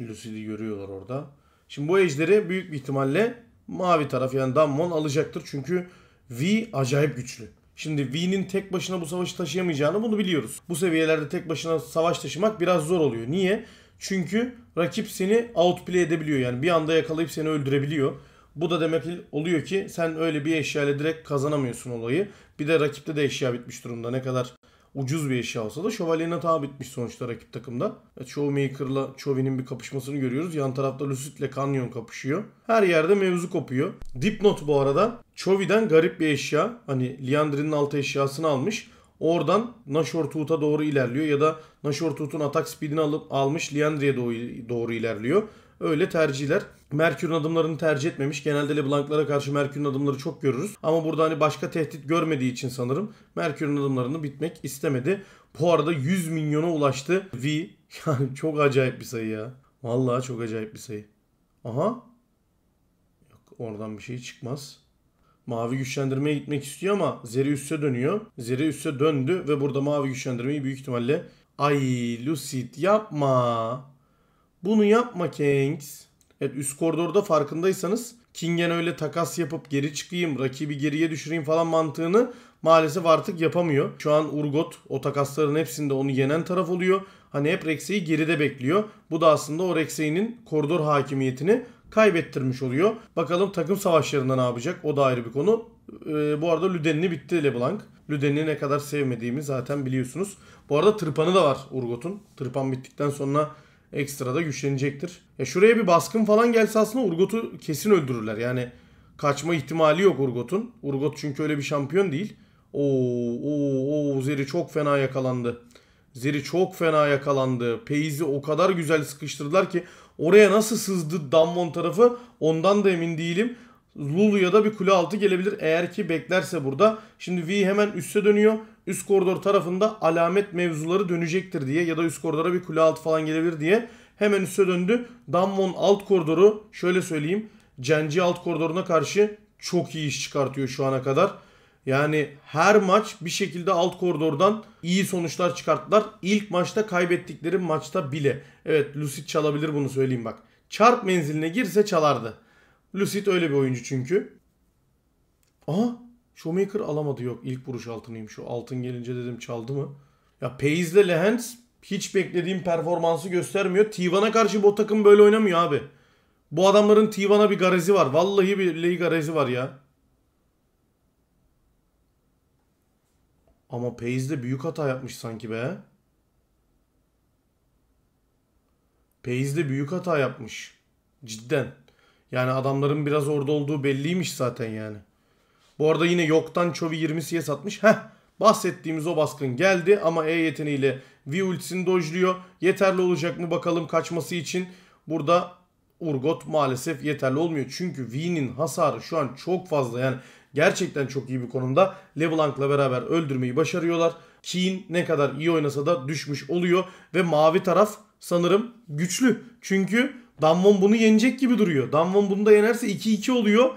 Lucid'i görüyorlar orada. Şimdi bu ejderi büyük bir ihtimalle mavi taraf yani Dammon alacaktır. Çünkü V acayip güçlü. Şimdi V'nin tek başına bu savaşı taşıyamayacağını bunu biliyoruz. Bu seviyelerde tek başına savaş taşımak biraz zor oluyor. Niye? Çünkü rakip seni outplay edebiliyor. Yani bir anda yakalayıp seni öldürebiliyor. Bu da demek oluyor ki sen öyle bir eşyayla direkt kazanamıyorsun olayı. Bir de rakipte de eşya bitmiş durumda. Ne kadar ucuz bir eşya olsa da şövalyenin hata bitmiş sonuçta rakip takımda. Evet, Showmaker'la Chovy'nin bir kapışmasını görüyoruz. Yan tarafta Lucit'le Canyon kapışıyor. Her yerde mevzu kopuyor. Dipnot bu arada Chovy'den garip bir eşya. Hani Liandrin'in altı eşyasını almış. Oradan Nashortut'a doğru ilerliyor ya da Nashortut'un atak speedini alıp almış Liandri'ye doğru ilerliyor. Öyle tercihler. Merkür'ün adımlarını tercih etmemiş. Genelde LeBlanc'lara karşı Merkür'ün adımları çok görürüz. Ama burada hani başka tehdit görmediği için sanırım Merkür'ün adımlarını bitmek istemedi. Bu arada 100 milyona ulaştı. V *laughs* yani çok acayip bir sayı ya. Vallahi çok acayip bir sayı. Aha. Yok oradan bir şey çıkmaz. Mavi güçlendirmeye gitmek istiyor ama Zeri üste dönüyor. Zeri üste döndü ve burada mavi güçlendirmeyi büyük ihtimalle Ay Lucid yapma. Bunu yapma Kings. Evet üst koridorda farkındaysanız Kingen öyle takas yapıp geri çıkayım, rakibi geriye düşüreyim falan mantığını maalesef artık yapamıyor. Şu an Urgot o takasların hepsinde onu yenen taraf oluyor. Hani hep Rexey'i geride bekliyor. Bu da aslında o Rexey'nin koridor hakimiyetini kaybettirmiş oluyor. Bakalım takım savaşlarında ne yapacak o da ayrı bir konu. Ee, bu arada Ludenli bitti Leblanc. Lüden'i ne kadar sevmediğimi zaten biliyorsunuz. Bu arada tırpanı da var Urgot'un. Tırpan bittikten sonra ekstra da güçlenecektir. Ya e, şuraya bir baskın falan gelse aslında Urgot'u kesin öldürürler. Yani kaçma ihtimali yok Urgot'un. Urgot çünkü öyle bir şampiyon değil. Oo, o oo Zeri çok fena yakalandı. Zeri çok fena yakalandı. Peyzi o kadar güzel sıkıştırdılar ki oraya nasıl sızdı Dammon tarafı ondan da emin değilim. ya da bir kule altı gelebilir eğer ki beklerse burada. Şimdi V hemen üste dönüyor üst koridor tarafında alamet mevzuları dönecektir diye ya da üst koridora bir kule altı falan gelebilir diye hemen üste döndü. Damwon alt koridoru şöyle söyleyeyim Cenci alt koridoruna karşı çok iyi iş çıkartıyor şu ana kadar. Yani her maç bir şekilde alt koridordan iyi sonuçlar çıkarttılar. İlk maçta kaybettikleri maçta bile. Evet Lucid çalabilir bunu söyleyeyim bak. Çarp menziline girse çalardı. Lucid öyle bir oyuncu çünkü. Aha Showmaker alamadı yok. İlk vuruş altınıyım. Şu altın gelince dedim çaldı mı? Ya Pace ile Lehens hiç beklediğim performansı göstermiyor. Tivan'a karşı bu takım böyle oynamıyor abi. Bu adamların Tivan'a bir garezi var. Vallahi bir ley garezi var ya. Ama Pace de büyük hata yapmış sanki be. Pace de büyük hata yapmış. Cidden. Yani adamların biraz orada olduğu belliymiş zaten yani. Bu arada yine yoktan Chovy 20'siye satmış. Heh bahsettiğimiz o baskın geldi ama E yeteneğiyle V ultisini dojluyor. Yeterli olacak mı bakalım kaçması için. Burada Urgot maalesef yeterli olmuyor. Çünkü V'nin hasarı şu an çok fazla yani gerçekten çok iyi bir konumda. LeBlanc'la beraber öldürmeyi başarıyorlar. Keen ne kadar iyi oynasa da düşmüş oluyor ve mavi taraf sanırım güçlü. Çünkü Damwon bunu yenecek gibi duruyor. Damwon bunu da yenerse 2-2 oluyor.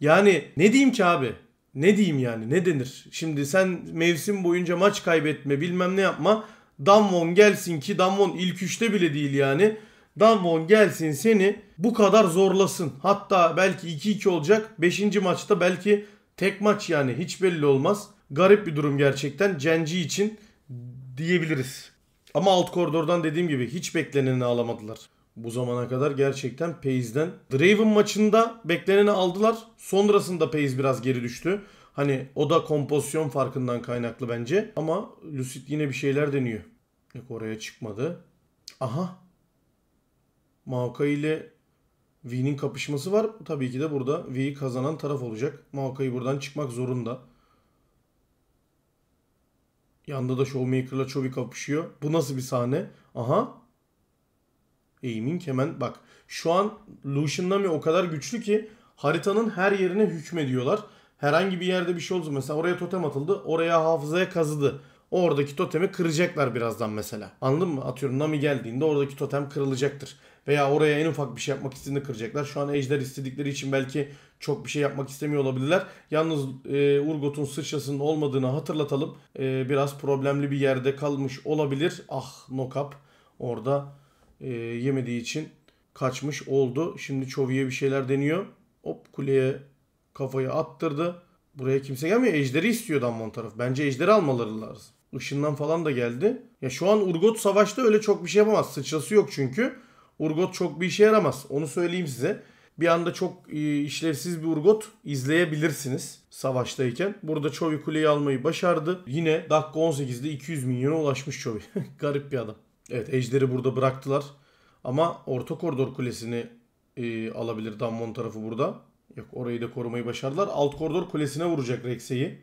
Yani ne diyeyim ki abi? ne diyeyim yani ne denir? Şimdi sen mevsim boyunca maç kaybetme bilmem ne yapma. Damwon gelsin ki Damwon ilk üçte bile değil yani. Damwon gelsin seni bu kadar zorlasın. Hatta belki 2-2 olacak. 5. maçta belki tek maç yani hiç belli olmaz. Garip bir durum gerçekten Cenci için diyebiliriz. Ama alt koridordan dediğim gibi hiç bekleneni alamadılar bu zamana kadar gerçekten Pace'den. Draven maçında bekleneni aldılar. Sonrasında Pace biraz geri düştü. Hani o da kompozisyon farkından kaynaklı bence. Ama Lucid yine bir şeyler deniyor. Yok oraya çıkmadı. Aha. Maokai ile V'nin kapışması var. Tabii ki de burada V'yi kazanan taraf olacak. Maokai buradan çıkmak zorunda. Yanda da Showmaker'la Chovy kapışıyor. Bu nasıl bir sahne? Aha. Eğimin kemen bak şu an Lucian Nami o kadar güçlü ki haritanın her yerine hükmediyorlar. Herhangi bir yerde bir şey oldu mesela oraya totem atıldı oraya hafızaya kazıdı. Oradaki totemi kıracaklar birazdan mesela. Anladın mı? Atıyorum Nami geldiğinde oradaki totem kırılacaktır. Veya oraya en ufak bir şey yapmak istediğinde kıracaklar. Şu an ejder istedikleri için belki çok bir şey yapmak istemiyor olabilirler. Yalnız e, Urgot'un sıçrasının olmadığını hatırlatalım. E, biraz problemli bir yerde kalmış olabilir. Ah Nokap orada e, yemediği için kaçmış oldu. Şimdi Çovi'ye bir şeyler deniyor. Hop kuleye kafayı attırdı. Buraya kimse gelmiyor. Ejder'i istiyor Damwon taraf. Bence Ejder'i almaları lazım. Işından falan da geldi. Ya şu an Urgot savaşta öyle çok bir şey yapamaz. Sıçrası yok çünkü. Urgot çok bir işe yaramaz. Onu söyleyeyim size. Bir anda çok e, işlevsiz bir Urgot izleyebilirsiniz savaştayken. Burada çovi kuleyi almayı başardı. Yine dakika 18'de 200 milyona ulaşmış çovi. *laughs* Garip bir adam. Evet Ejder'i burada bıraktılar. Ama orta koridor kulesini e, alabilir Dammon tarafı burada. Yok orayı da korumayı başardılar. Alt koridor kulesine vuracak Rex'e'yi.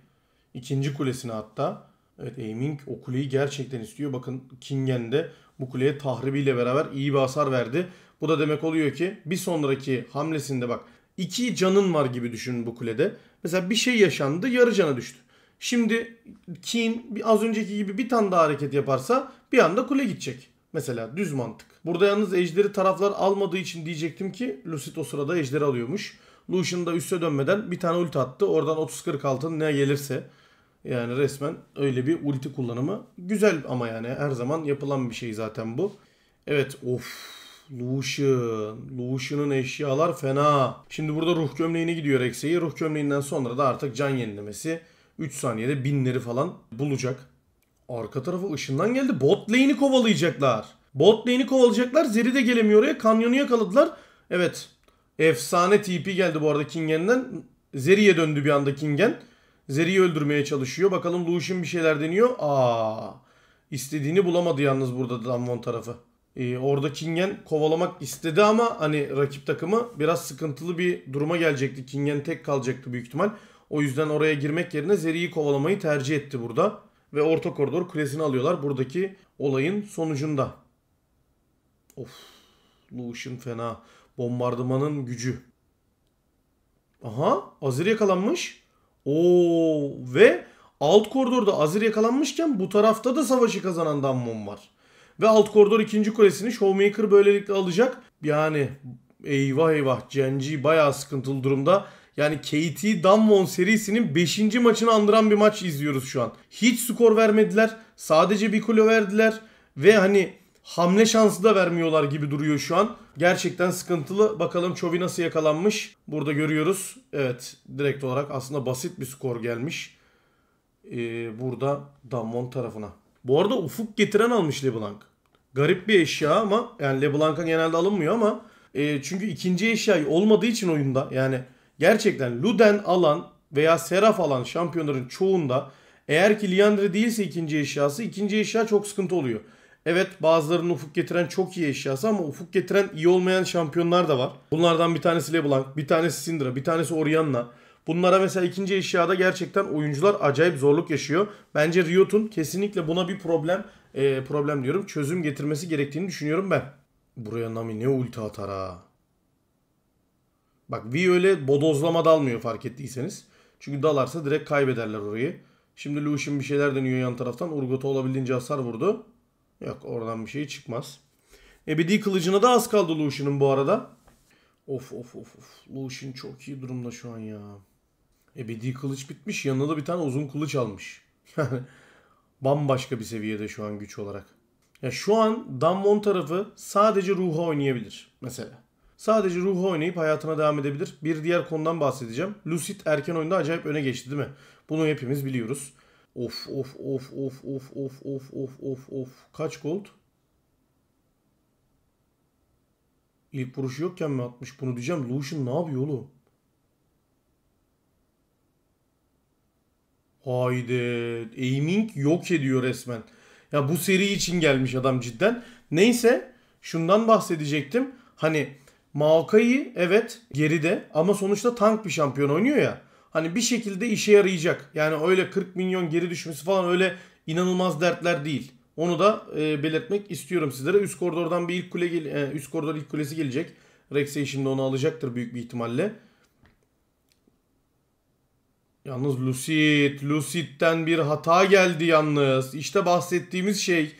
İkinci kulesine hatta. Evet Aiming o kuleyi gerçekten istiyor. Bakın Kingen de bu kuleye tahribiyle beraber iyi bir hasar verdi. Bu da demek oluyor ki bir sonraki hamlesinde bak iki canın var gibi düşünün bu kulede. Mesela bir şey yaşandı yarı cana düştü. Şimdi Kin az önceki gibi bir tane daha hareket yaparsa bir anda kule gidecek. Mesela düz mantık. Burada yalnız ejderi taraflar almadığı için diyecektim ki Lucid o sırada ejderi alıyormuş. Lucian da üste dönmeden bir tane ulti attı. Oradan 30-40 altın ne gelirse. Yani resmen öyle bir ulti kullanımı. Güzel ama yani her zaman yapılan bir şey zaten bu. Evet of Lucian. Lucian'ın eşyalar fena. Şimdi burada ruh gömleğine gidiyor Rexe'yi. Ruh gömleğinden sonra da artık can yenilemesi. 3 saniyede binleri falan bulacak. Arka tarafı ışından geldi. Bot lane'i kovalayacaklar. Bot lane'i kovalayacaklar. Zeri de gelemiyor oraya. Kanyonu yakaladılar. Evet. Efsane TP geldi bu arada Kingen'den. Zeri'ye döndü bir anda Kingen. Zeri'yi öldürmeye çalışıyor. Bakalım Lucian bir şeyler deniyor. Aa. İstediğini bulamadı yalnız burada Damwon tarafı. Ee, orada Kingen kovalamak istedi ama hani rakip takımı biraz sıkıntılı bir duruma gelecekti. Kingen tek kalacaktı büyük ihtimal. O yüzden oraya girmek yerine Zeri'yi kovalamayı tercih etti burada. Ve orta koridor kulesini alıyorlar buradaki olayın sonucunda. Of. Lucian fena. Bombardımanın gücü. Aha. Azir yakalanmış. Oo ve alt koridorda Azir yakalanmışken bu tarafta da savaşı kazanan Dammon var. Ve alt koridor ikinci kulesini Showmaker böylelikle alacak. Yani eyvah eyvah Genji bayağı sıkıntılı durumda. Yani KT Dunwon serisinin 5. maçını andıran bir maç izliyoruz şu an. Hiç skor vermediler. Sadece bir kule verdiler. Ve hani hamle şansı da vermiyorlar gibi duruyor şu an. Gerçekten sıkıntılı. Bakalım Chovy nasıl yakalanmış. Burada görüyoruz. Evet direkt olarak aslında basit bir skor gelmiş. Ee, burada Damwon tarafına. Bu arada ufuk getiren almış LeBlanc. Garip bir eşya ama yani LeBlanc'a genelde alınmıyor ama e, çünkü ikinci eşya olmadığı için oyunda yani gerçekten Luden alan veya Seraf alan şampiyonların çoğunda eğer ki Liandre değilse ikinci eşyası ikinci eşya çok sıkıntı oluyor. Evet bazılarının ufuk getiren çok iyi eşyası ama ufuk getiren iyi olmayan şampiyonlar da var. Bunlardan bir tanesi LeBlanc, bir tanesi Syndra, bir tanesi Orianna. Bunlara mesela ikinci eşyada gerçekten oyuncular acayip zorluk yaşıyor. Bence Riot'un kesinlikle buna bir problem, e, problem diyorum çözüm getirmesi gerektiğini düşünüyorum ben. Buraya Nami ne ulti atar ha. Bak V öyle bodozlama dalmıyor fark ettiyseniz. Çünkü dalarsa direkt kaybederler orayı. Şimdi Lucian bir şeyler dönüyor yan taraftan. Urgot'a olabildiğince hasar vurdu. Yok oradan bir şey çıkmaz. Ebedi kılıcına da az kaldı Lucian'ın bu arada. Of of of of. Lucian çok iyi durumda şu an ya. Ebedi kılıç bitmiş. Yanına da bir tane uzun kılıç almış. *laughs* Yani bambaşka bir seviyede şu an güç olarak. Ya şu an Damwon tarafı sadece ruha oynayabilir mesela. Sadece ruhu oynayıp hayatına devam edebilir. Bir diğer konudan bahsedeceğim. Lucid erken oyunda acayip öne geçti değil mi? Bunu hepimiz biliyoruz. Of of of of of of of of of of. Kaç gold? İlk vuruşu yokken mi atmış bunu diyeceğim. Lucian ne yapıyor oğlum? Haydi. Aiming yok ediyor resmen. Ya bu seri için gelmiş adam cidden. Neyse şundan bahsedecektim. Hani Maokai evet geride ama sonuçta tank bir şampiyon oynuyor ya. Hani bir şekilde işe yarayacak. Yani öyle 40 milyon geri düşmesi falan öyle inanılmaz dertler değil. Onu da e, belirtmek istiyorum sizlere. Üst koridordan bir ilk kule gel e, üst koridor ilk kulesi gelecek. Rexey şimdi onu alacaktır büyük bir ihtimalle. Yalnız Lucid, Lucid'den bir hata geldi yalnız. İşte bahsettiğimiz şey.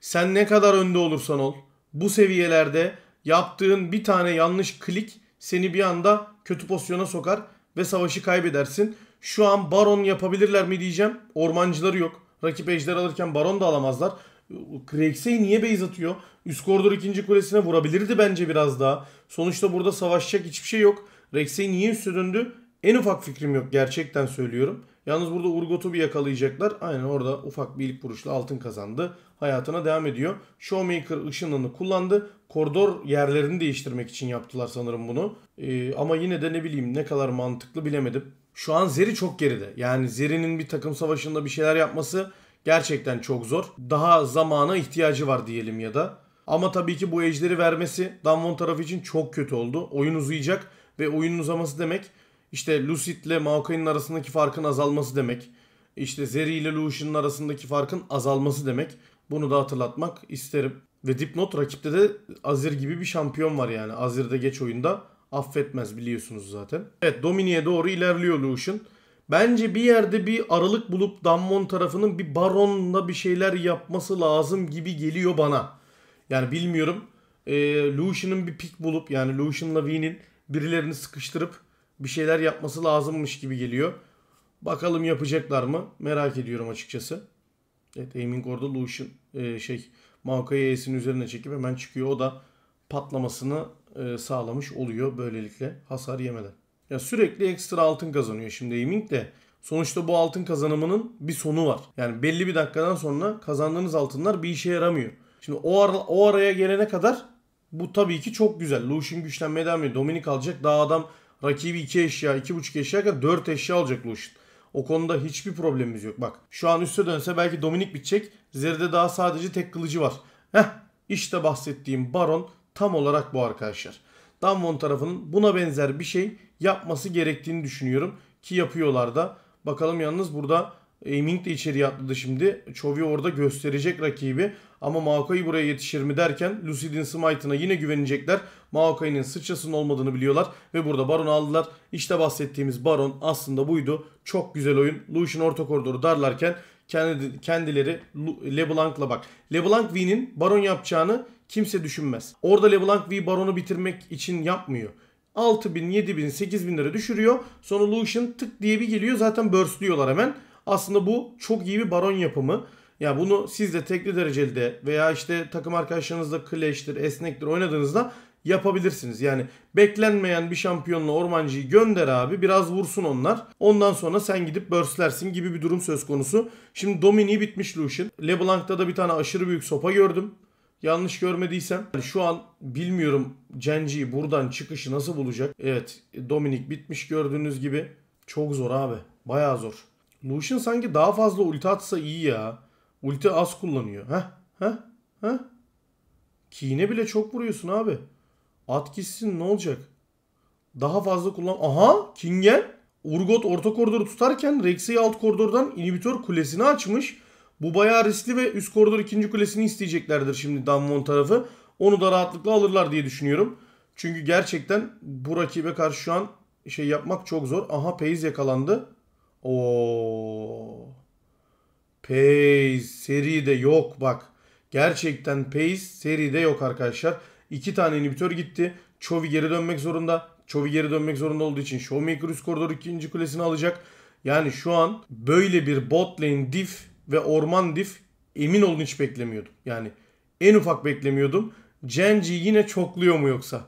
Sen ne kadar önde olursan ol bu seviyelerde yaptığın bir tane yanlış klik seni bir anda kötü pozisyona sokar ve savaşı kaybedersin. Şu an baron yapabilirler mi diyeceğim. Ormancıları yok. Rakip ejder alırken baron da alamazlar. Krexey niye base atıyor? Üst koridor ikinci kulesine vurabilirdi bence biraz daha. Sonuçta burada savaşacak hiçbir şey yok. Rexey niye üste döndü? En ufak fikrim yok gerçekten söylüyorum. Yalnız burada Urgot'u bir yakalayacaklar. Aynen orada ufak bir ilk vuruşla altın kazandı hayatına devam ediyor. Showmaker ışınını kullandı. Koridor yerlerini değiştirmek için yaptılar sanırım bunu. Ee, ama yine de ne bileyim ne kadar mantıklı bilemedim. Şu an Zeri çok geride. Yani Zeri'nin bir takım savaşında bir şeyler yapması gerçekten çok zor. Daha zamana ihtiyacı var diyelim ya da. Ama tabii ki bu ejderi vermesi Damwon tarafı için çok kötü oldu. Oyun uzayacak ve oyunun uzaması demek işte Lucid ile Maokai'nin arasındaki farkın azalması demek. İşte Zeri ile Lucian'ın arasındaki farkın azalması demek. Bunu da hatırlatmak isterim. Ve dipnot rakipte de Azir gibi bir şampiyon var yani. Azir de geç oyunda affetmez biliyorsunuz zaten. Evet Domini'ye doğru ilerliyor Lucian. Bence bir yerde bir aralık bulup Dammon tarafının bir baronla bir şeyler yapması lazım gibi geliyor bana. Yani bilmiyorum. E, Lucian'ın bir pik bulup yani Lucian'la V'nin birilerini sıkıştırıp bir şeyler yapması lazımmış gibi geliyor. Bakalım yapacaklar mı? Merak ediyorum açıkçası. Evet Aiming orada Lucian e, şey Maokai E'sinin üzerine çekip hemen çıkıyor. O da patlamasını e, sağlamış oluyor böylelikle hasar yemeden. Ya sürekli ekstra altın kazanıyor şimdi Aiming de. Sonuçta bu altın kazanımının bir sonu var. Yani belli bir dakikadan sonra kazandığınız altınlar bir işe yaramıyor. Şimdi o, ara, o araya gelene kadar bu tabii ki çok güzel. Lucian güçlenmeye devam ediyor. Dominic alacak. Daha adam rakibi 2 eşya, 2,5 eşya kadar 4 eşya alacak Lucian. O konuda hiçbir problemimiz yok. Bak şu an üste dönse belki Dominik bitecek. Zeride daha sadece tek kılıcı var. Heh işte bahsettiğim Baron tam olarak bu arkadaşlar. Damwon tarafının buna benzer bir şey yapması gerektiğini düşünüyorum. Ki yapıyorlar da. Bakalım yalnız burada Aiming de içeriye atladı şimdi. Chovy orada gösterecek rakibi. Ama Maokai buraya yetişir mi derken Lucid'in Smite'ına yine güvenecekler. Maokai'nin sıçrasının olmadığını biliyorlar ve burada Baron'u aldılar. İşte bahsettiğimiz Baron aslında buydu. Çok güzel oyun. Lucian orta koridoru darlarken kendi, kendileri LeBlanc'la bak. LeBlanc V'nin Baron yapacağını kimse düşünmez. Orada LeBlanc V Baron'u bitirmek için yapmıyor. 6 bin, 6000, 7000, 8000 lira düşürüyor. Sonra Lucian tık diye bir geliyor. Zaten burstliyorlar hemen. Aslında bu çok iyi bir baron yapımı. Ya bunu siz de tekli dereceli veya işte takım arkadaşlarınızla Clash'tir, Esnek'tir oynadığınızda yapabilirsiniz. Yani beklenmeyen bir şampiyonla ormancıyı gönder abi biraz vursun onlar. Ondan sonra sen gidip burstlersin gibi bir durum söz konusu. Şimdi Domini bitmiş Lucian. Leblanc'ta da bir tane aşırı büyük sopa gördüm. Yanlış görmediysem yani şu an bilmiyorum Genji'yi buradan çıkışı nasıl bulacak. Evet Dominik bitmiş gördüğünüz gibi. Çok zor abi. Bayağı zor. Lucian sanki daha fazla ulti atsa iyi ya. Ulti az kullanıyor. Heh. Heh. Heh. Kine bile çok vuruyorsun abi. At gitsin ne olacak? Daha fazla kullan... Aha! Kingen. Urgot orta koridoru tutarken Rex'i alt koridordan inhibitor kulesini açmış. Bu bayağı riskli ve üst koridor ikinci kulesini isteyeceklerdir şimdi Damwon tarafı. Onu da rahatlıkla alırlar diye düşünüyorum. Çünkü gerçekten bu rakibe karşı şu an şey yapmak çok zor. Aha Paze yakalandı. Oo. Pace seride yok bak. Gerçekten Pace seride yok arkadaşlar. İki tane inhibitor gitti. Chovy geri dönmek zorunda. Chovy geri dönmek zorunda olduğu için Showmaker üst koridor ikinci kulesini alacak. Yani şu an böyle bir bot lane diff ve orman diff emin olun hiç beklemiyordum. Yani en ufak beklemiyordum. Genji yine çokluyor mu yoksa?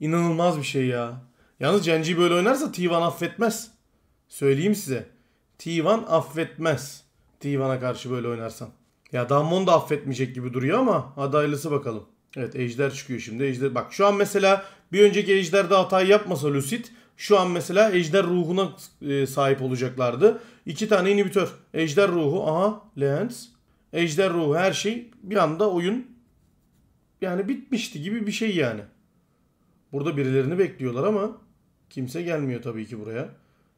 İnanılmaz bir şey ya. Yalnız Genji böyle oynarsa T1 affetmez. Söyleyeyim size. T1 affetmez. Divan'a karşı böyle oynarsan. Ya Damon da affetmeyecek gibi duruyor ama adaylısı bakalım. Evet Ejder çıkıyor şimdi. Ejder bak şu an mesela bir önceki Ejder'de hatayı yapmasa Lucid şu an mesela Ejder ruhuna e, sahip olacaklardı. İki tane inhibitör. Ejder ruhu aha Lens. Ejder ruhu her şey bir anda oyun yani bitmişti gibi bir şey yani. Burada birilerini bekliyorlar ama kimse gelmiyor tabii ki buraya.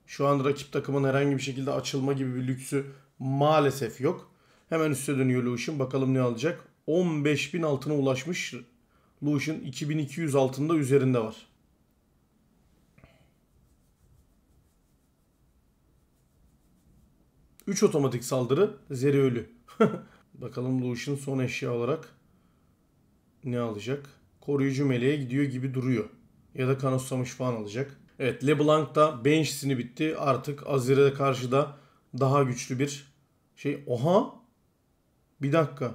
Şu an rakip takımın herhangi bir şekilde açılma gibi bir lüksü maalesef yok. Hemen üste dönüyor Lucian. Bakalım ne alacak. 15.000 altına ulaşmış. Lucian 2200 altında üzerinde var. Üç otomatik saldırı. Zeri ölü. *laughs* Bakalım Lucian son eşya olarak ne alacak? Koruyucu meleğe gidiyor gibi duruyor. Ya da kanıtsamış falan alacak. Evet LeBlanc da benchsini bitti. Artık Azir'e karşı da daha güçlü bir şey oha bir dakika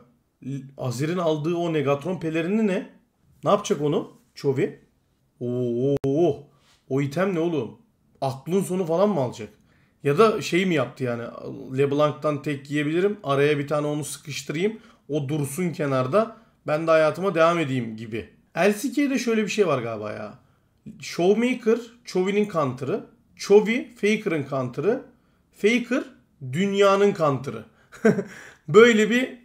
Azir'in aldığı o Negatron pelerini ne? Ne yapacak onu? Çovi. Oo, o item ne oğlum? Aklın sonu falan mı alacak? Ya da şey mi yaptı yani Leblanc'tan tek yiyebilirim araya bir tane onu sıkıştırayım o dursun kenarda ben de hayatıma devam edeyim gibi. LCK'de şöyle bir şey var galiba ya. Showmaker Chovy'nin counter'ı. Chovy Faker'ın counter'ı. Faker Dünyanın kantırı. *laughs* Böyle bir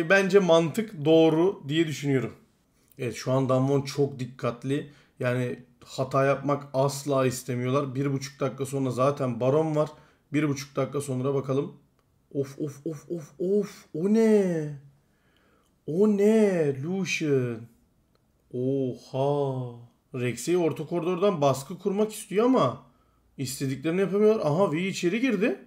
e, bence mantık doğru diye düşünüyorum. Evet şu an Damwon çok dikkatli. Yani hata yapmak asla istemiyorlar. Bir buçuk dakika sonra zaten Baron var. Bir buçuk dakika sonra bakalım. Of of of of of. O ne? O ne? Lucian. Oha. Rex'i orta koridordan baskı kurmak istiyor ama istediklerini yapamıyor. Aha V içeri girdi.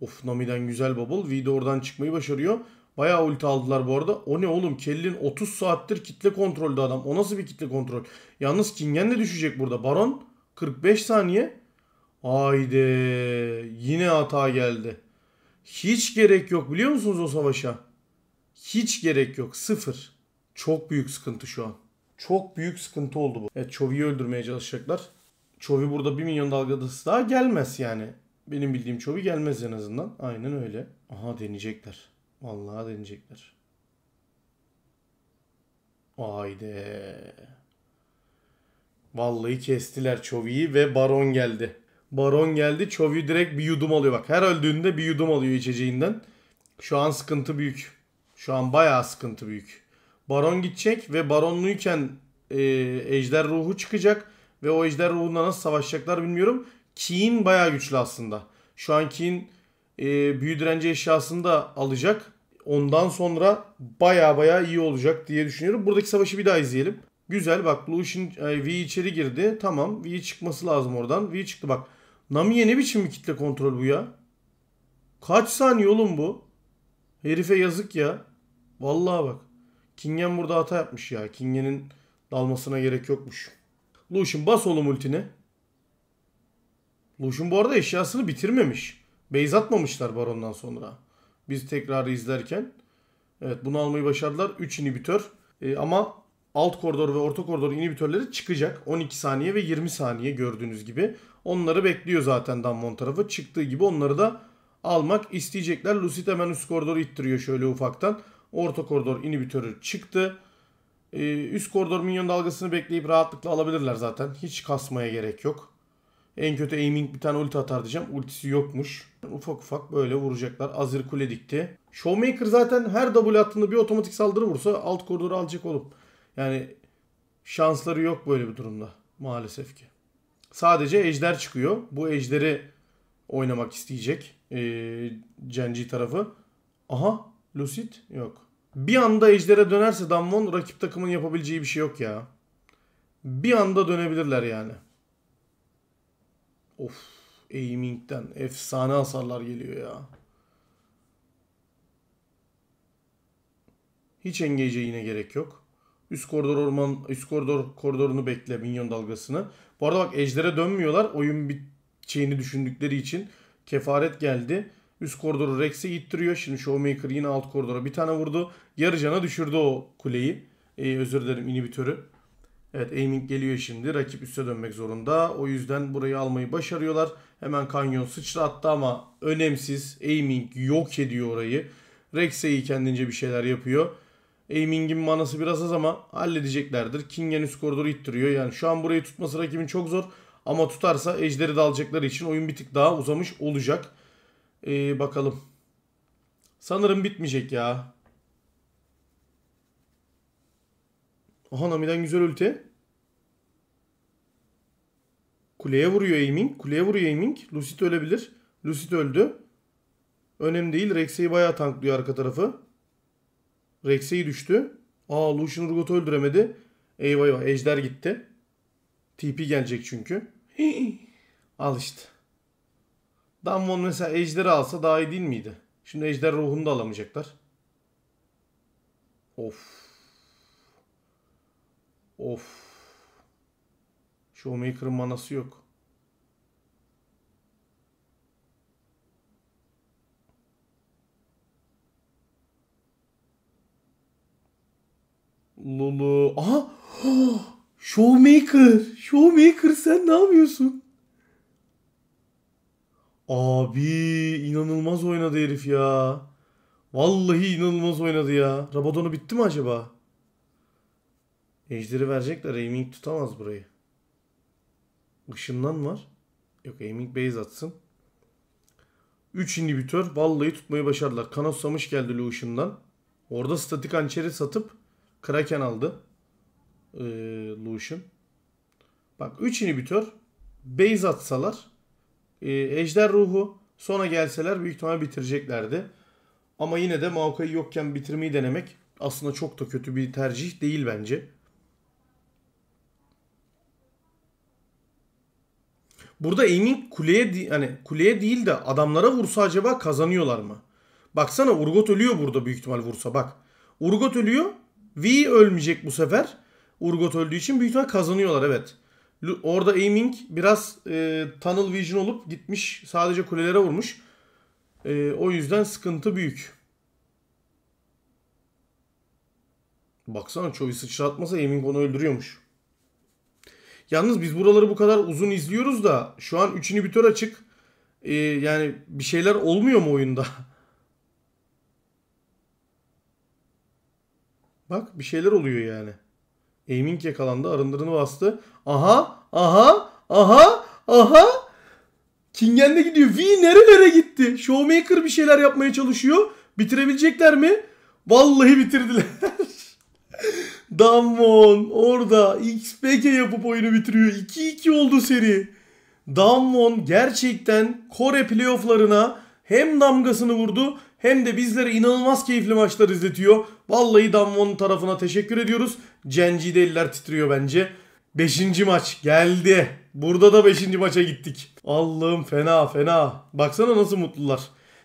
Of Nami'den güzel bubble. Vido oradan çıkmayı başarıyor. Bayağı ulti aldılar bu arada. O ne oğlum? Kellin 30 saattir kitle kontrolde adam. O nasıl bir kitle kontrol? Yalnız Kingen de düşecek burada. Baron 45 saniye. Haydi. Yine hata geldi. Hiç gerek yok biliyor musunuz o savaşa? Hiç gerek yok. Sıfır. Çok büyük sıkıntı şu an. Çok büyük sıkıntı oldu bu. Evet Çovi'yi öldürmeye çalışacaklar. Çovi burada 1 milyon dalgadası daha gelmez yani. Benim bildiğim Çobi gelmez en azından. Aynen öyle. Aha deneyecekler. Vallahi deneyecekler. Haydi. Vallahi kestiler Çovi'yi ve Baron geldi. Baron geldi. Çovi direkt bir yudum alıyor. Bak her öldüğünde bir yudum alıyor içeceğinden. Şu an sıkıntı büyük. Şu an bayağı sıkıntı büyük. Baron gidecek ve baronluyken e, ejder ruhu çıkacak. Ve o ejder ruhuna nasıl savaşacaklar bilmiyorum. Keen bayağı güçlü aslında. Şu an Keen e, büyü direnci eşyasını da alacak. Ondan sonra baya baya iyi olacak diye düşünüyorum. Buradaki savaşı bir daha izleyelim. Güzel bak Blue Ocean V içeri girdi. Tamam V çıkması lazım oradan. V çıktı bak. Namiye ne biçim bir kitle kontrol bu ya? Kaç saniye oğlum bu? Herife yazık ya. Vallahi bak. Kingen burada hata yapmış ya. Kingen'in dalmasına gerek yokmuş. Lucian bas oğlum ultini. Lush'un bu arada eşyasını bitirmemiş. Beyz atmamışlar Baron'dan sonra. Biz tekrar izlerken. Evet bunu almayı başardılar. 3 inhibitör. E, ama alt koridor ve orta koridor inhibitörleri çıkacak. 12 saniye ve 20 saniye gördüğünüz gibi. Onları bekliyor zaten Damwon tarafı. Çıktığı gibi onları da almak isteyecekler. Lucid hemen üst koridoru ittiriyor şöyle ufaktan. Orta koridor inhibitörü çıktı. Ee, üst koridor minyon dalgasını bekleyip rahatlıkla alabilirler zaten. Hiç kasmaya gerek yok. En kötü aiming bir tane ulti atar diyeceğim. Ultisi yokmuş. Ufak ufak böyle vuracaklar. Azir kule dikti. Showmaker zaten her double attığında bir otomatik saldırı vursa alt koridoru alacak olup. Yani şansları yok böyle bir durumda maalesef ki. Sadece ejder çıkıyor. Bu ejderi oynamak isteyecek ee, Genji tarafı. Aha Lucid yok. Bir anda ejdere dönerse Damwon rakip takımın yapabileceği bir şey yok ya. Bir anda dönebilirler yani. Of aiming'den efsane hasarlar geliyor ya. Hiç engage'e yine gerek yok. Üst koridor orman, üst koridor koridorunu bekle minyon dalgasını. Bu arada bak ejdere dönmüyorlar. Oyun bir şeyini düşündükleri için kefaret geldi. Üst koridoru Rex'e ittiriyor. Şimdi Showmaker yine alt koridora bir tane vurdu. Yarı cana düşürdü o kuleyi. Ee, özür dilerim inhibitörü. Evet aiming geliyor şimdi. Rakip üste dönmek zorunda. O yüzden burayı almayı başarıyorlar. Hemen kanyon sıçrattı ama önemsiz. Aiming yok ediyor orayı. Rexey kendince bir şeyler yapıyor. Aiming'in manası biraz az ama halledeceklerdir. Kingen üst koridoru ittiriyor. Yani şu an burayı tutması rakibin çok zor. Ama tutarsa ejderi de alacakları için oyun bir tık daha uzamış olacak. Ee, bakalım. Sanırım bitmeyecek ya. Aha Nami'den güzel ulti. Kuleye vuruyor aiming. Kuleye vuruyor aiming. Lucid ölebilir. Lucid öldü. Önemli değil. Rexey'i bayağı tanklıyor arka tarafı. Rexey düştü. Aa Lucian Urgot'u öldüremedi. Eyvah eyvah Ejder gitti. TP gelecek çünkü. *laughs* Al işte. Damwon mesela Ejder'i alsa daha iyi değil miydi? Şimdi Ejder ruhunu da alamayacaklar. Of. Of. Showmaker'ın manası yok. Lulu. Aha. Showmaker. Showmaker sen ne yapıyorsun? Abi inanılmaz oynadı herif ya. Vallahi inanılmaz oynadı ya. Rabadon'u bitti mi acaba? Ejderi verecekler. Aiming tutamaz burayı. Işından var. Yok aiming base atsın. 3 inhibitör vallahi tutmayı başardılar. Kanos Samış geldi Lucian'dan. Orada statik hançeri satıp Kraken aldı. Ee, Lucian. Bak 3 inhibitör base atsalar e, Ejder ruhu sona gelseler büyük ihtimal bitireceklerdi. Ama yine de Maokai'yi yokken bitirmeyi denemek aslında çok da kötü bir tercih değil bence. Burada aiming kuleye hani kuleye değil de adamlara vursa acaba kazanıyorlar mı? Baksana Urgot ölüyor burada büyük ihtimal vursa bak. Urgot ölüyor. V ölmeyecek bu sefer. Urgot öldüğü için büyük ihtimal kazanıyorlar evet. Orada aiming biraz e, tunnel vision olup gitmiş sadece kulelere vurmuş. E, o yüzden sıkıntı büyük. Baksana Chovy sıçratmasa aiming onu öldürüyormuş. Yalnız biz buraları bu kadar uzun izliyoruz da şu an 3 inhibitör açık. Ee, yani bir şeyler olmuyor mu oyunda? *laughs* Bak bir şeyler oluyor yani. Aiming yakalandı. Arındırını bastı. Aha! Aha! Aha! Aha! Kingen de gidiyor. V nerelere gitti? Showmaker bir şeyler yapmaya çalışıyor. Bitirebilecekler mi? Vallahi bitirdiler. *laughs* Damwon orada XPK yapıp oyunu bitiriyor. 2-2 oldu seri. Damwon gerçekten Kore playofflarına hem damgasını vurdu hem de bizlere inanılmaz keyifli maçlar izletiyor. Vallahi Damwon'un tarafına teşekkür ediyoruz. Cenci'de eller titriyor bence. Beşinci maç geldi. Burada da beşinci maça gittik. Allah'ım fena fena. Baksana nasıl mutlular.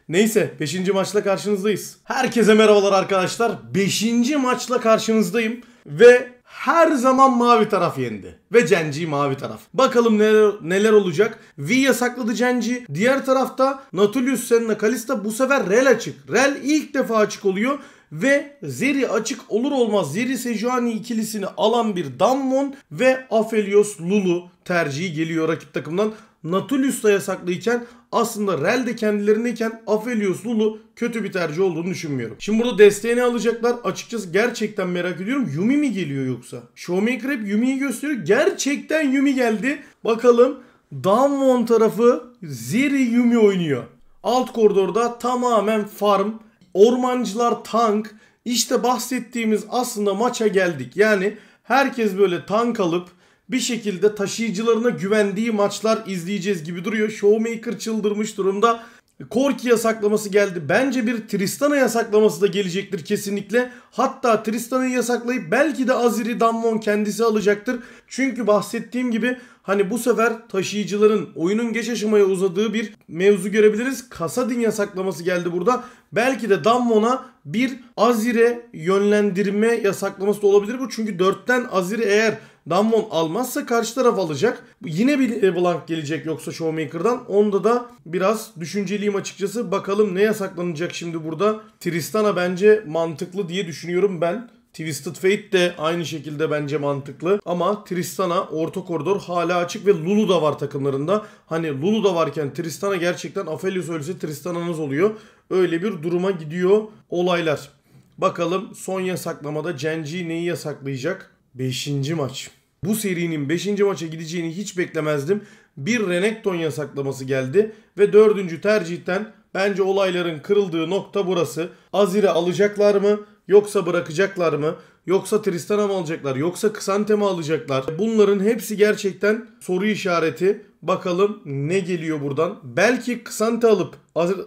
Neyse 5. maçla karşınızdayız. Herkese merhabalar arkadaşlar. 5. maçla karşınızdayım ve her zaman mavi taraf yendi. Ve Cenci mavi taraf. Bakalım neler, neler olacak. V yasakladı Cenci. Diğer tarafta Natulius Senna Kalista bu sefer rel açık. Rel ilk defa açık oluyor. Ve Zeri açık olur olmaz Zeri Sejuani ikilisini alan bir Dammon ve Afelios Lulu tercihi geliyor rakip takımdan. Natulius da yasaklıyken aslında Rel de kendilerindeyken Aphelios Lulu kötü bir tercih olduğunu düşünmüyorum. Şimdi burada desteğini alacaklar. Açıkçası gerçekten merak ediyorum. Yumi mi geliyor yoksa? Showmaker hep Yumi'yi gösteriyor. Gerçekten Yumi geldi. Bakalım Damwon tarafı Zeri Yumi oynuyor. Alt koridorda tamamen farm. Ormancılar tank. İşte bahsettiğimiz aslında maça geldik. Yani herkes böyle tank alıp bir şekilde taşıyıcılarına güvendiği maçlar izleyeceğiz gibi duruyor. Showmaker çıldırmış durumda. Korki yasaklaması geldi. Bence bir Tristana yasaklaması da gelecektir kesinlikle. Hatta Tristana'yı yasaklayıp belki de Aziri Damwon kendisi alacaktır. Çünkü bahsettiğim gibi hani bu sefer taşıyıcıların oyunun geç aşamaya uzadığı bir mevzu görebiliriz. Kasadin yasaklaması geldi burada. Belki de Damwon'a bir Azire yönlendirme yasaklaması da olabilir bu. Çünkü 4'ten Azire eğer Damwon almazsa karşı taraf alacak. Yine bir LeBlanc gelecek yoksa Showmaker'dan. Onda da biraz düşünceliyim açıkçası. Bakalım ne yasaklanacak şimdi burada. Tristana bence mantıklı diye düşünüyorum ben. Twisted Fate de aynı şekilde bence mantıklı. Ama Tristana orta koridor hala açık ve Lulu da var takımlarında. Hani Lulu da varken Tristana gerçekten Aphelios ölse Tristana'nız oluyor. Öyle bir duruma gidiyor olaylar. Bakalım son yasaklamada Genji neyi yasaklayacak? 5. maç. Bu serinin 5. maça gideceğini hiç beklemezdim. Bir Renekton yasaklaması geldi ve 4. tercihten bence olayların kırıldığı nokta burası. Azir'i alacaklar mı yoksa bırakacaklar mı? Yoksa Tristan'a mı alacaklar? Yoksa Kısante alacaklar? Bunların hepsi gerçekten soru işareti. Bakalım ne geliyor buradan. Belki Kısante alıp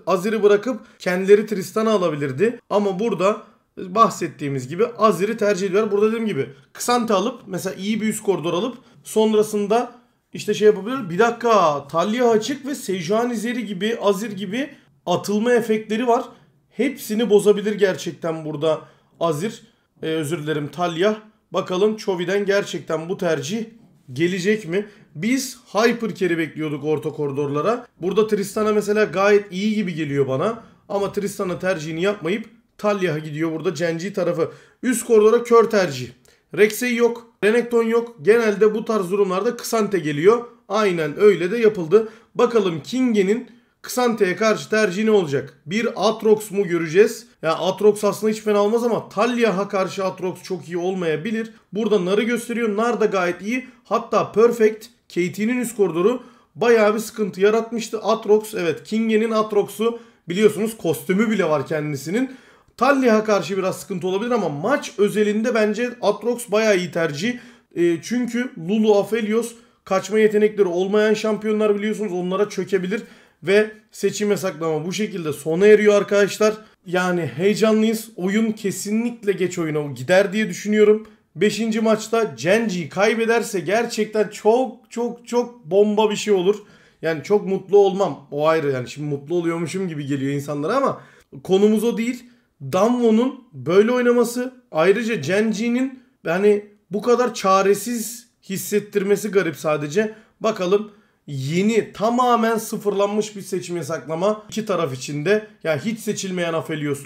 Azir'i bırakıp kendileri Tristan'a alabilirdi. Ama burada bahsettiğimiz gibi Azir'i tercih ediyorlar. Burada dediğim gibi Kısante alıp mesela iyi bir üst koridor alıp sonrasında işte şey yapabilir. Bir dakika Talya açık ve Sejuani Zeri gibi Azir gibi atılma efektleri var. Hepsini bozabilir gerçekten burada Azir. Ee, özür dilerim Talya. Bakalım Çovi'den gerçekten bu tercih gelecek mi? Biz Hyper Carry bekliyorduk orta koridorlara. Burada Tristan'a mesela gayet iyi gibi geliyor bana. Ama Tristan'a tercihini yapmayıp Talyah'a gidiyor burada Cenci tarafı. Üst koridora kör tercih. Rexey yok. Renekton yok. Genelde bu tarz durumlarda Kısante geliyor. Aynen öyle de yapıldı. Bakalım Kinge'nin Ksante'ye karşı tercihi ne olacak? Bir Atrox mu göreceğiz? Ya Atrox aslında hiç fena olmaz ama Talyah'a karşı Atrox çok iyi olmayabilir. Burada Nar'ı gösteriyor. Nar da gayet iyi. Hatta Perfect KT'nin üst koridoru bayağı bir sıkıntı yaratmıştı. Atrox evet Kinge'nin Atrox'u biliyorsunuz kostümü bile var kendisinin. Talliha karşı biraz sıkıntı olabilir ama maç özelinde bence Atrox baya iyi tercih. E, çünkü Lulu Afelios kaçma yetenekleri olmayan şampiyonlar biliyorsunuz onlara çökebilir. Ve seçim yasaklama bu şekilde sona eriyor arkadaşlar. Yani heyecanlıyız. Oyun kesinlikle geç oyuna gider diye düşünüyorum. 5. maçta Genji kaybederse gerçekten çok çok çok bomba bir şey olur. Yani çok mutlu olmam. O ayrı yani şimdi mutlu oluyormuşum gibi geliyor insanlara ama konumuz o değil. Danvo'nun böyle oynaması ayrıca Genji'nin yani bu kadar çaresiz hissettirmesi garip sadece. Bakalım yeni tamamen sıfırlanmış bir seçim yasaklama iki taraf içinde. Yani hiç seçilmeyen Afelios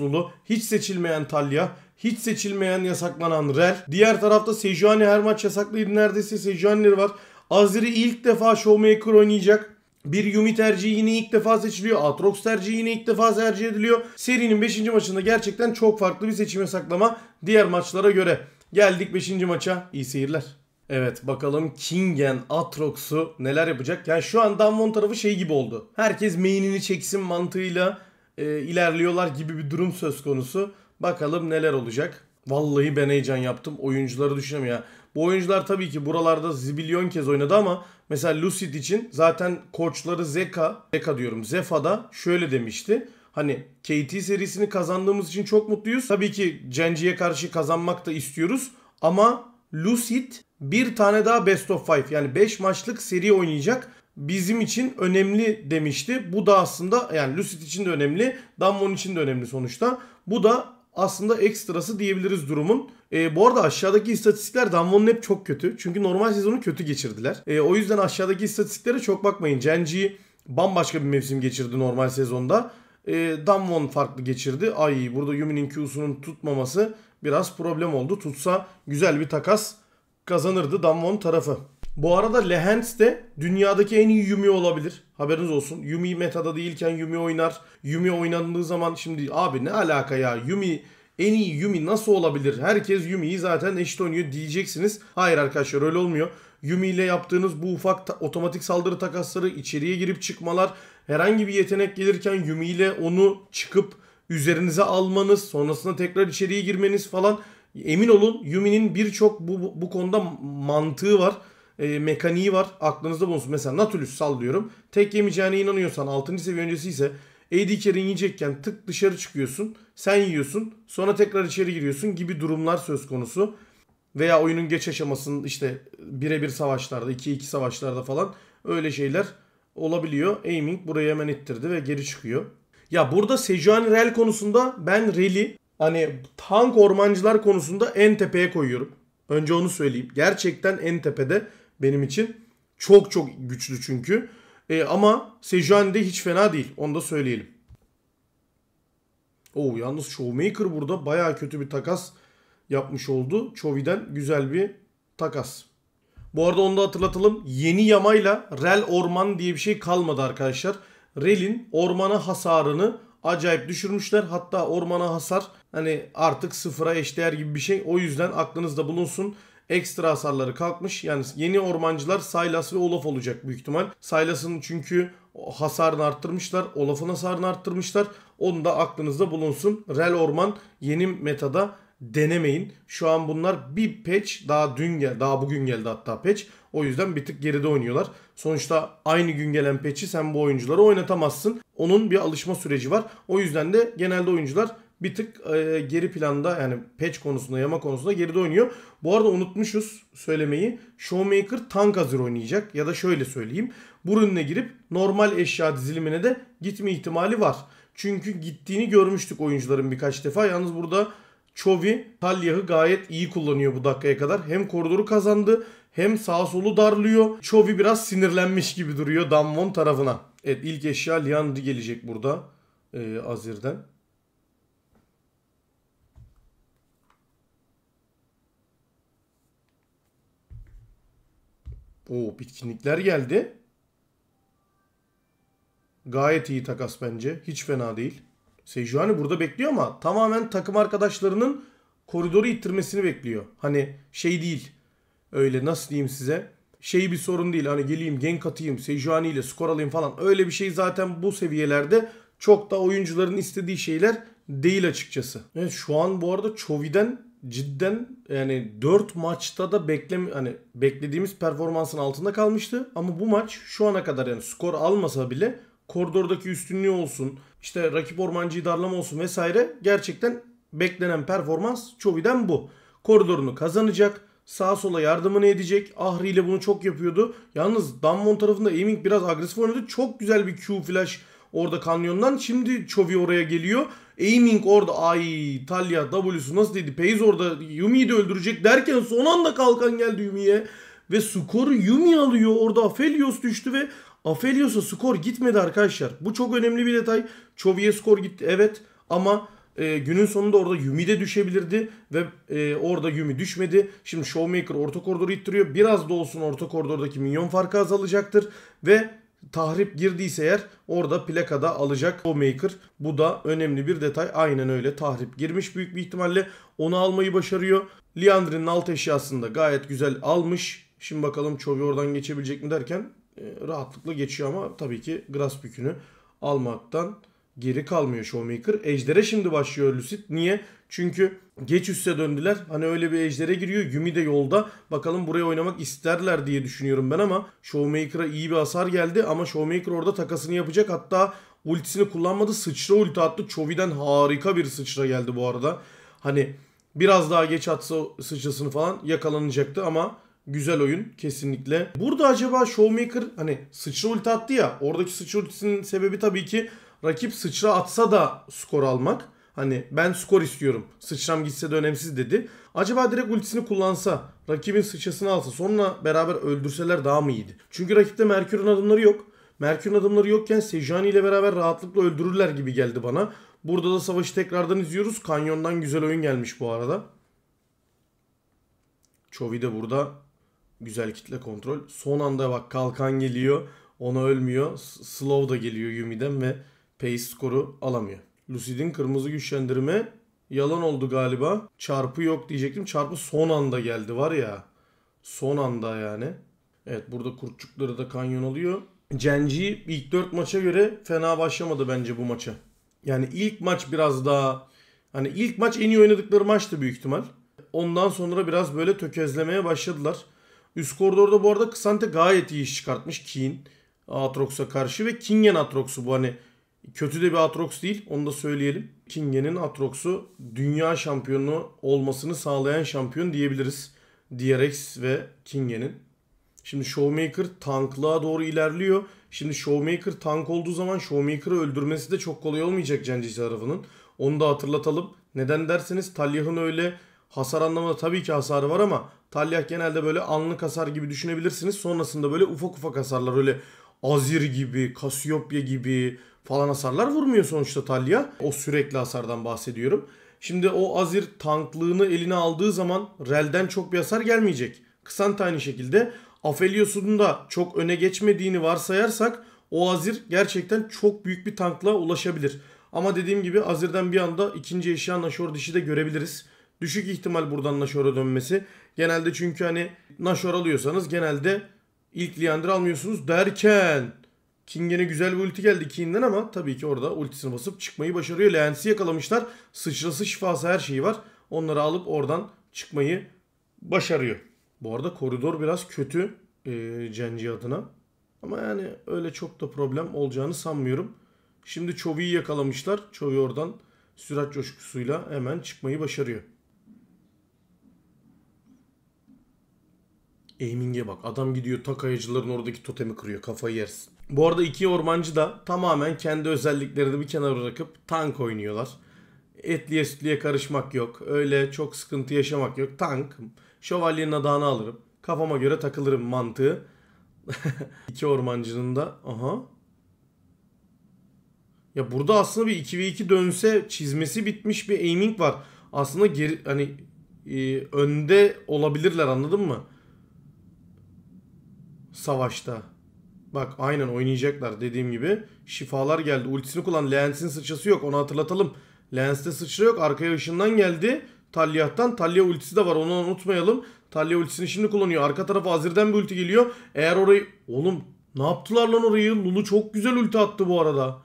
hiç seçilmeyen Talya, hiç seçilmeyen yasaklanan Rel. Diğer tarafta Sejuani her maç yasaklıydı neredeyse Sejuani'leri var. Aziri ilk defa Showmaker oynayacak. Bir Yumi tercihi yine ilk defa seçiliyor. Atrox tercihi yine ilk defa tercih ediliyor. Serinin 5. maçında gerçekten çok farklı bir seçime saklama diğer maçlara göre. Geldik 5. maça. İyi seyirler. Evet bakalım Kingen Atrox'u neler yapacak. Yani şu an Damwon tarafı şey gibi oldu. Herkes main'ini çeksin mantığıyla e, ilerliyorlar gibi bir durum söz konusu. Bakalım neler olacak. Vallahi ben heyecan yaptım. Oyuncuları düşünemiyorum ya. Bu oyuncular tabii ki buralarda zibilyon kez oynadı ama Mesela Lucid için zaten koçları Zeka, Zeka diyorum Zefa'da şöyle demişti. Hani KT serisini kazandığımız için çok mutluyuz. Tabii ki Genji'ye karşı kazanmak da istiyoruz. Ama Lucid bir tane daha Best of Five yani 5 maçlık seri oynayacak bizim için önemli demişti. Bu da aslında yani Lucid için de önemli, Damwon için de önemli sonuçta. Bu da aslında ekstrası diyebiliriz durumun. E, bu arada aşağıdaki istatistikler Danvon'un hep çok kötü. Çünkü normal sezonu kötü geçirdiler. E, o yüzden aşağıdaki istatistiklere çok bakmayın. Genji bambaşka bir mevsim geçirdi normal sezonda. E, Danvon farklı geçirdi. Ay burada Yumi'nin Q'sunun tutmaması biraz problem oldu. Tutsa güzel bir takas kazanırdı Danvon tarafı. Bu arada Lehens de dünyadaki en iyi Yumi olabilir. Haberiniz olsun. Yumi metada değilken Yumi oynar. Yumi oynandığı zaman şimdi abi ne alaka ya Yumi en iyi Yumi nasıl olabilir? Herkes Yumi'yi zaten eşit oynuyor diyeceksiniz. Hayır arkadaşlar öyle olmuyor. Yumi ile yaptığınız bu ufak otomatik saldırı takasları, içeriye girip çıkmalar, herhangi bir yetenek gelirken Yumi ile onu çıkıp üzerinize almanız, sonrasında tekrar içeriye girmeniz falan emin olun Yumi'nin birçok bu, bu konuda mantığı var e, mekaniği var. Aklınızda bulunsun. Mesela natulus sallıyorum. Tek yemeyeceğine inanıyorsan 6. seviye öncesi ise AD carry'in yiyecekken tık dışarı çıkıyorsun. Sen yiyorsun. Sonra tekrar içeri giriyorsun gibi durumlar söz konusu. Veya oyunun geç aşamasının işte birebir savaşlarda, 2-2 savaşlarda falan öyle şeyler olabiliyor. Aiming burayı hemen ittirdi ve geri çıkıyor. Ya burada Sejuani Rel konusunda ben Rel'i hani tank ormancılar konusunda en tepeye koyuyorum. Önce onu söyleyeyim. Gerçekten en tepede benim için. Çok çok güçlü çünkü. E, ama Sejuani de hiç fena değil. Onu da söyleyelim. Oo yalnız Showmaker burada baya kötü bir takas yapmış oldu. Chovy'den güzel bir takas. Bu arada onu da hatırlatalım. Yeni yamayla Rel Orman diye bir şey kalmadı arkadaşlar. Rel'in ormana hasarını acayip düşürmüşler. Hatta ormana hasar hani artık sıfıra eşdeğer gibi bir şey. O yüzden aklınızda bulunsun ekstra hasarları kalkmış. Yani yeni ormancılar Saylas ve Olaf olacak büyük ihtimal. Saylas'ın çünkü hasarını arttırmışlar. Olaf'ın hasarını arttırmışlar. Onu da aklınızda bulunsun. Rel Orman yeni metada denemeyin. Şu an bunlar bir patch daha dün gel daha bugün geldi hatta patch. O yüzden bir tık geride oynuyorlar. Sonuçta aynı gün gelen patch'i sen bu oyuncuları oynatamazsın. Onun bir alışma süreci var. O yüzden de genelde oyuncular bir tık e, geri planda yani patch konusunda yama konusunda geride oynuyor. Bu arada unutmuşuz söylemeyi. Showmaker tank hazır oynayacak ya da şöyle söyleyeyim. Bu ürüne girip normal eşya dizilimine de gitme ihtimali var. Çünkü gittiğini görmüştük oyuncuların birkaç defa. Yalnız burada Chovy Talyah'ı gayet iyi kullanıyor bu dakikaya kadar. Hem koridoru kazandı hem sağ solu darlıyor. Chovy biraz sinirlenmiş gibi duruyor Damwon tarafına. Evet ilk eşya Liandry gelecek burada e, Azir'den. O bitkinlikler geldi. Gayet iyi takas bence. Hiç fena değil. Sejuani burada bekliyor ama tamamen takım arkadaşlarının koridoru ittirmesini bekliyor. Hani şey değil. Öyle nasıl diyeyim size? Şey bir sorun değil. Hani geleyim gen atayım, Sejuani ile skor alayım falan. Öyle bir şey zaten bu seviyelerde çok da oyuncuların istediği şeyler değil açıkçası. Evet şu an bu arada Çovi'den cidden yani 4 maçta da beklem hani beklediğimiz performansın altında kalmıştı. Ama bu maç şu ana kadar yani skor almasa bile koridordaki üstünlüğü olsun, işte rakip ormancıyı darlama olsun vesaire gerçekten beklenen performans Çovi'den bu. Koridorunu kazanacak, sağa sola yardımını edecek. Ahri ile bunu çok yapıyordu. Yalnız Damwon tarafında aiming biraz agresif oynadı. Çok güzel bir Q flash orada kanyondan. Şimdi çovi oraya geliyor. Aiming orada ay Talya W'su nasıl dedi? Pace orada Yumi'yi de öldürecek derken son anda kalkan geldi Yumi'ye. Ve skoru Yumi alıyor. Orada Aphelios düştü ve Aphelios'a skor gitmedi arkadaşlar. Bu çok önemli bir detay. Chovy'e skor gitti evet ama e, günün sonunda orada Yumi de düşebilirdi ve e, orada Yumi düşmedi. Şimdi Showmaker orta koridoru ittiriyor. Biraz da olsun orta koridordaki minyon farkı azalacaktır ve tahrip girdiyse eğer orada plakada alacak o maker. Bu da önemli bir detay. Aynen öyle tahrip girmiş büyük bir ihtimalle. Onu almayı başarıyor. Liandrin'in alt eşyasını da gayet güzel almış. Şimdi bakalım Chovy oradan geçebilecek mi derken e, rahatlıkla geçiyor ama tabii ki Graspük'ünü almaktan Geri kalmıyor Showmaker. Ejder'e şimdi başlıyor Lucid. Niye? Çünkü geç üste döndüler. Hani öyle bir ejdere giriyor. Yumi de yolda. Bakalım buraya oynamak isterler diye düşünüyorum ben ama Showmaker'a iyi bir hasar geldi. Ama Showmaker orada takasını yapacak. Hatta ultisini kullanmadı. Sıçra ulti attı. Chovy'den harika bir sıçra geldi bu arada. Hani biraz daha geç atsa sıçrasını falan yakalanacaktı ama güzel oyun kesinlikle. Burada acaba Showmaker hani sıçra ulti attı ya oradaki sıçra ultisinin sebebi tabii ki rakip sıçra atsa da skor almak. Hani ben skor istiyorum. Sıçram gitse de önemsiz dedi. Acaba direkt ultisini kullansa, rakibin sıçrasını alsa sonra beraber öldürseler daha mı iyiydi? Çünkü rakipte Merkür'ün adımları yok. Merkür'ün adımları yokken Sejani ile beraber rahatlıkla öldürürler gibi geldi bana. Burada da savaşı tekrardan izliyoruz. Kanyon'dan güzel oyun gelmiş bu arada. Çovi de burada güzel kitle kontrol. Son anda bak kalkan geliyor. Ona ölmüyor. Slow da geliyor Yumi'den ve pace skoru alamıyor. Lucid'in kırmızı güçlendirme yalan oldu galiba. Çarpı yok diyecektim. Çarpı son anda geldi var ya. Son anda yani. Evet burada kurtçukları da kanyon alıyor. Cenci ilk 4 maça göre fena başlamadı bence bu maça. Yani ilk maç biraz daha hani ilk maç en iyi oynadıkları maçtı büyük ihtimal. Ondan sonra biraz böyle tökezlemeye başladılar. Üst koridorda bu arada Kısante gayet iyi iş çıkartmış Keen Aatrox'a karşı ve Kingen Aatrox'u bu hani Kötü de bir Atrox değil. Onu da söyleyelim. Kinge'nin Atrox'u dünya şampiyonu olmasını sağlayan şampiyon diyebiliriz. DRX ve Kinge'nin. Şimdi Showmaker tanklığa doğru ilerliyor. Şimdi Showmaker tank olduğu zaman Showmaker'ı öldürmesi de çok kolay olmayacak Cengiz tarafının. Onu da hatırlatalım. Neden derseniz Talyah'ın öyle hasar anlamında tabii ki hasarı var ama Talyah genelde böyle anlık hasar gibi düşünebilirsiniz. Sonrasında böyle ufak ufak hasarlar öyle Azir gibi, Cassiopeia gibi, falan hasarlar vurmuyor sonuçta Talya. O sürekli hasardan bahsediyorum. Şimdi o Azir tanklığını eline aldığı zaman Rel'den çok bir hasar gelmeyecek. Kısant aynı şekilde Afelios'un da çok öne geçmediğini varsayarsak o Azir gerçekten çok büyük bir tankla ulaşabilir. Ama dediğim gibi Azir'den bir anda ikinci eşya Nashor dişi de görebiliriz. Düşük ihtimal buradan Nashor'a dönmesi. Genelde çünkü hani Nashor alıyorsanız genelde ilk Leander almıyorsunuz derken King'e güzel bir ulti geldi King'den ama tabii ki orada ultisini basıp çıkmayı başarıyor. Lens'i yakalamışlar. Sıçrası şifası her şeyi var. Onları alıp oradan çıkmayı başarıyor. Bu arada koridor biraz kötü e, Cenci adına. Ama yani öyle çok da problem olacağını sanmıyorum. Şimdi Çovi'yi yakalamışlar. Çovi oradan sürat coşkusuyla hemen çıkmayı başarıyor. Aiming'e bak. Adam gidiyor takayacıların oradaki totemi kırıyor. Kafayı yersin. Bu arada iki ormancı da tamamen kendi özelliklerini bir kenara bırakıp tank oynuyorlar. Etliye sütliye karışmak yok. Öyle çok sıkıntı yaşamak yok. Tank. Şövalyenin adağını alırım. Kafama göre takılırım mantığı. *laughs* İki ormancının da. Aha. Ya burada aslında bir 2v2 dönse çizmesi bitmiş bir aiming var. Aslında geri hani e, önde olabilirler anladın mı? Savaşta. Bak aynen oynayacaklar dediğim gibi. Şifalar geldi. Ultisini kullan. Lens'in sıçrası yok. Onu hatırlatalım. Lens'te sıçra yok. Arkaya ışından geldi. Talyah'tan. talya ultisi de var. Onu unutmayalım. talya ultisini şimdi kullanıyor. Arka tarafa Azir'den bir ulti geliyor. Eğer orayı... Oğlum ne yaptılar lan orayı? Lulu çok güzel ulti attı bu arada.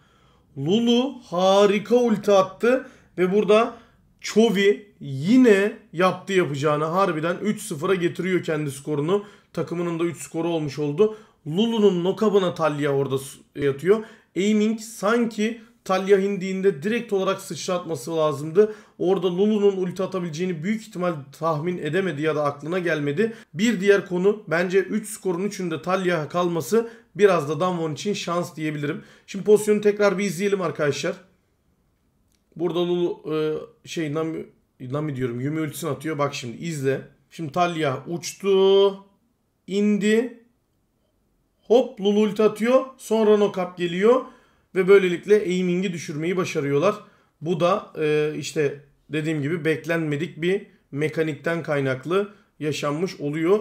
Lulu harika ulti attı. Ve burada Chovy yine yaptı yapacağını harbiden 3-0'a getiriyor kendi skorunu. Takımının da 3 skoru olmuş oldu. Lulu'nun nokabına Talya orada yatıyor. Aiming sanki Talya indiğinde direkt olarak sıçratması lazımdı. Orada Lulu'nun ulti atabileceğini büyük ihtimal tahmin edemedi ya da aklına gelmedi. Bir diğer konu bence 3 skorun 3'ünde Talya kalması biraz da Danvon için şans diyebilirim. Şimdi pozisyonu tekrar bir izleyelim arkadaşlar. Burada Lulu e, şey Nami, Nami diyorum Yumi ultisini atıyor. Bak şimdi izle. Şimdi Talya uçtu. indi. Hop Lulult atıyor. Sonra nokap geliyor. Ve böylelikle aiming'i düşürmeyi başarıyorlar. Bu da e, işte dediğim gibi beklenmedik bir mekanikten kaynaklı yaşanmış oluyor.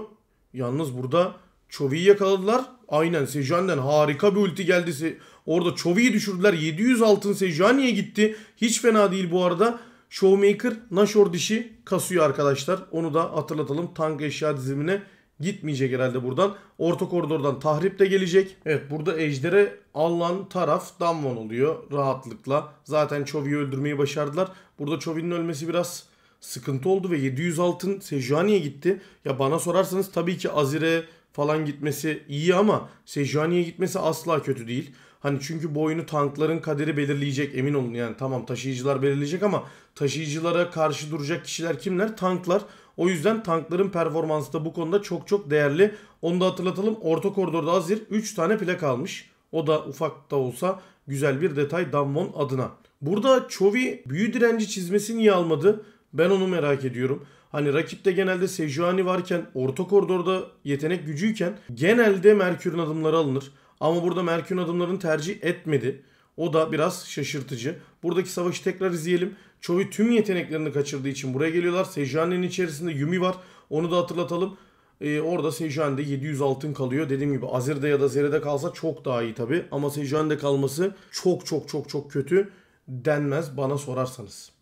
Yalnız burada Çovi'yi yakaladılar. Aynen Sejan'den harika bir ulti geldi. Orada Çovi'yi düşürdüler. 700 altın Sejani'ye gitti. Hiç fena değil bu arada. Showmaker Nashor dişi kasıyor arkadaşlar. Onu da hatırlatalım. Tank eşya dizimine Gitmeyecek herhalde buradan. Orta koridordan tahrip de gelecek. Evet burada Ejder'e alan taraf Damwon oluyor rahatlıkla. Zaten Chovy'yi öldürmeyi başardılar. Burada Chovy'nin ölmesi biraz sıkıntı oldu ve 700 altın Sejuani'ye gitti. Ya bana sorarsanız tabii ki Azir'e falan gitmesi iyi ama Sejuani'ye gitmesi asla kötü değil. Hani çünkü bu oyunu tankların kaderi belirleyecek emin olun yani tamam taşıyıcılar belirleyecek ama taşıyıcılara karşı duracak kişiler kimler? Tanklar. O yüzden tankların performansı da bu konuda çok çok değerli. Onu da hatırlatalım. Orta koridorda hazır, 3 tane plak almış. O da ufak da olsa güzel bir detay Damwon adına. Burada Chovy büyü direnci çizmesini niye almadı? Ben onu merak ediyorum. Hani rakipte genelde Sejuani varken, orta koridorda yetenek gücüyken genelde Merkür'ün adımları alınır. Ama burada Merkür'ün adımlarını tercih etmedi. O da biraz şaşırtıcı. Buradaki savaşı tekrar izleyelim. Çoğu tüm yeteneklerini kaçırdığı için buraya geliyorlar. Sejan'ın içerisinde Yumi var. Onu da hatırlatalım. Ee, orada Sejan'de 700 altın kalıyor. Dediğim gibi Azir'de ya da Zeri'de kalsa çok daha iyi tabi. Ama Sejan'de kalması çok çok çok çok kötü denmez bana sorarsanız.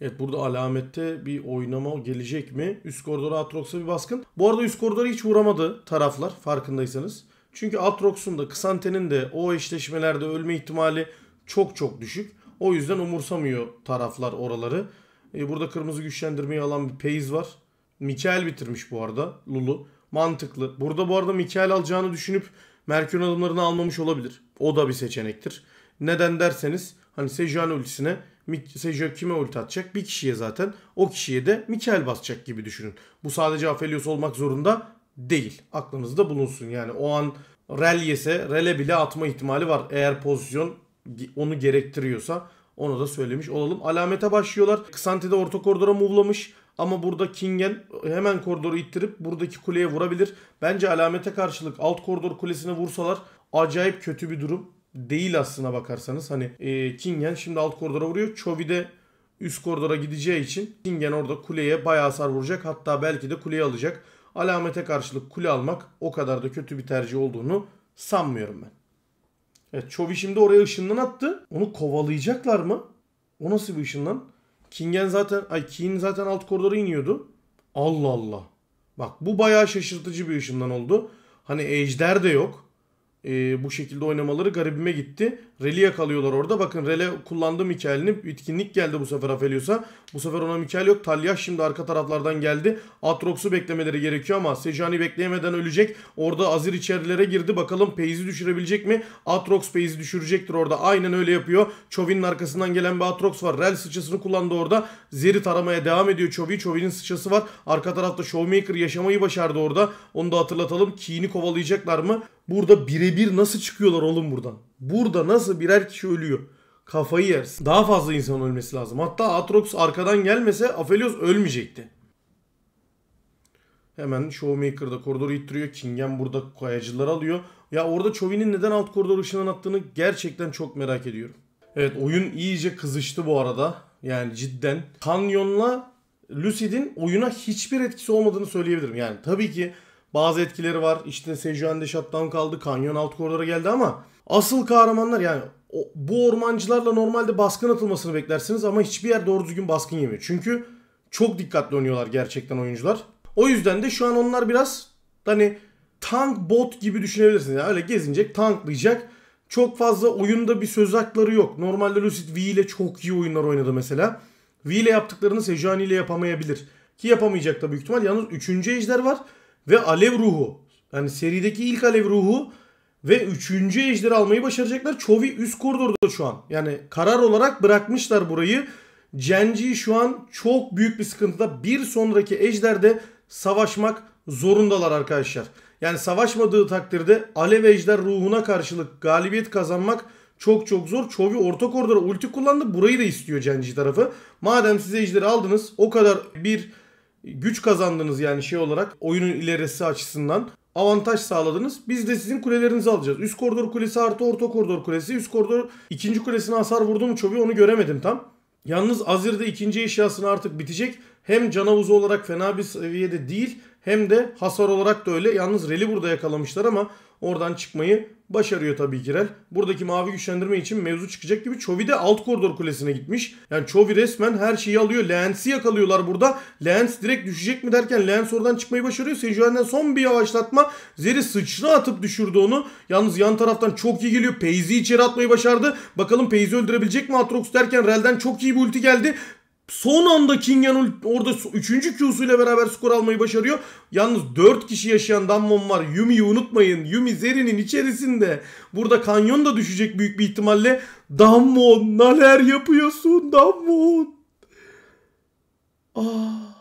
Evet burada alamette bir oynama gelecek mi? Üst koridora Atrox'a bir baskın. Bu arada üst koridora hiç vuramadı taraflar farkındaysanız. Çünkü Atrox'un da Kısante'nin de o eşleşmelerde ölme ihtimali çok çok düşük. O yüzden umursamıyor taraflar oraları. E, burada kırmızı güçlendirmeyi alan bir Peyz var. Mikael bitirmiş bu arada Lulu. Mantıklı. Burada bu arada Mikael alacağını düşünüp Merkür'ün adımlarını almamış olabilir. O da bir seçenektir. Neden derseniz hani Sejan ultisine Sejuan kime ulti atacak? Bir kişiye zaten. O kişiye de Mikael basacak gibi düşünün. Bu sadece Aphelios olmak zorunda değil. Aklınızda bulunsun. Yani o an rel yese rele bile atma ihtimali var. Eğer pozisyon onu gerektiriyorsa onu da söylemiş olalım. Alamete başlıyorlar. Ksanti'de orta koridora movlamış. Ama burada Kingen hemen koridoru ittirip buradaki kuleye vurabilir. Bence alamete karşılık alt koridor kulesine vursalar acayip kötü bir durum değil aslına bakarsanız. Hani e, Kingen şimdi alt koridora vuruyor. Chovy de üst koridora gideceği için Kingen orada kuleye bayağı hasar vuracak. Hatta belki de kuleyi alacak. Alamete karşılık kule almak o kadar da kötü bir tercih olduğunu sanmıyorum ben. Evet Chovy şimdi oraya ışından attı. Onu kovalayacaklar mı? O nasıl bir ışın Kingen zaten ay Keen zaten alt koridora iniyordu. Allah Allah. Bak bu bayağı şaşırtıcı bir ışından oldu. Hani ejder de yok. Ee, bu şekilde oynamaları garibime gitti. Rele'ye yakalıyorlar orada. Bakın Rele kullandı Mikel'ini. Bitkinlik geldi bu sefer Aphelios'a. Bu sefer ona Mikel yok. Talyah şimdi arka taraflardan geldi. Atrox'u beklemeleri gerekiyor ama Sejani bekleyemeden ölecek. Orada Azir içerilere girdi. Bakalım Peyz'i düşürebilecek mi? Atrox Peyz'i düşürecektir orada. Aynen öyle yapıyor. Chovy'nin arkasından gelen bir Atrox var. Rel sıçrasını kullandı orada. Zeri taramaya devam ediyor Chovy. Chovy'nin sıçrası var. Arka tarafta Showmaker yaşamayı başardı orada. Onu da hatırlatalım. Keen'i kovalayacaklar mı? Burada birebir nasıl çıkıyorlar oğlum buradan? Burada nasıl birer kişi ölüyor? Kafayı yersin. Daha fazla insan ölmesi lazım. Hatta Atrox arkadan gelmese Aphelios ölmeyecekti. Hemen Showmaker'da koridoru ittiriyor. Kingen burada kayacılar alıyor. Ya orada Chovy'nin neden alt koridor ışınlattığını gerçekten çok merak ediyorum. Evet oyun iyice kızıştı bu arada. Yani cidden. Canyon'la Lucid'in oyuna hiçbir etkisi olmadığını söyleyebilirim. Yani tabii ki bazı etkileri var. İşte Sejuani de shutdown kaldı. Kanyon alt koridora geldi ama Asıl kahramanlar yani o, bu ormancılarla normalde baskın atılmasını beklersiniz ama hiçbir yer doğru düzgün baskın yemiyor. Çünkü çok dikkatli oynuyorlar gerçekten oyuncular. O yüzden de şu an onlar biraz hani tank bot gibi düşünebilirsiniz. Yani öyle gezinecek, tanklayacak. Çok fazla oyunda bir söz hakları yok. Normalde Lucid V ile çok iyi oyunlar oynadı mesela. V ile yaptıklarını Sejani ile yapamayabilir. Ki yapamayacak da büyük ihtimal. Yalnız 3. ejder var ve alev ruhu. Yani serideki ilk alev ruhu ve üçüncü ejder almayı başaracaklar. Çovi üst koridorda şu an. Yani karar olarak bırakmışlar burayı. Genji şu an çok büyük bir sıkıntıda. Bir sonraki ejderde savaşmak zorundalar arkadaşlar. Yani savaşmadığı takdirde Alev Ejder ruhuna karşılık galibiyet kazanmak çok çok zor. Çovi orta koridora ulti kullandı. Burayı da istiyor Genji tarafı. Madem siz Ejder'i aldınız o kadar bir güç kazandınız yani şey olarak oyunun ilerisi açısından avantaj sağladınız. Biz de sizin kulelerinizi alacağız. Üst koridor kulesi artı orta koridor kulesi. Üst koridor ikinci kulesine hasar vurdu mu Çobi onu göremedim tam. Yalnız Azir'de ikinci eşyasını artık bitecek. Hem canavuzu olarak fena bir seviyede değil hem de hasar olarak da öyle. Yalnız Reli burada yakalamışlar ama oradan çıkmayı Başarıyor tabii ki Rel. Buradaki mavi güçlendirme için mevzu çıkacak gibi Chovy de alt koridor kulesine gitmiş. Yani Chovy resmen her şeyi alıyor. Lens'i yakalıyorlar burada. Lens direkt düşecek mi derken Lens oradan çıkmayı başarıyor. Sejuani'den son bir yavaşlatma. Zeri sıçra atıp düşürdü onu. Yalnız yan taraftan çok iyi geliyor. Paisley içeri atmayı başardı. Bakalım Paisley öldürebilecek mi Atrox derken Rel'den çok iyi bir ulti geldi. Son anda Kingan orada 3. Q'suyla beraber skor almayı başarıyor. Yalnız 4 kişi yaşayan Dammon var. Yumi'yi unutmayın. Yumi Zerin'in içerisinde. Burada Kanyon da düşecek büyük bir ihtimalle. Dammon neler yapıyorsun Dammon? Ah.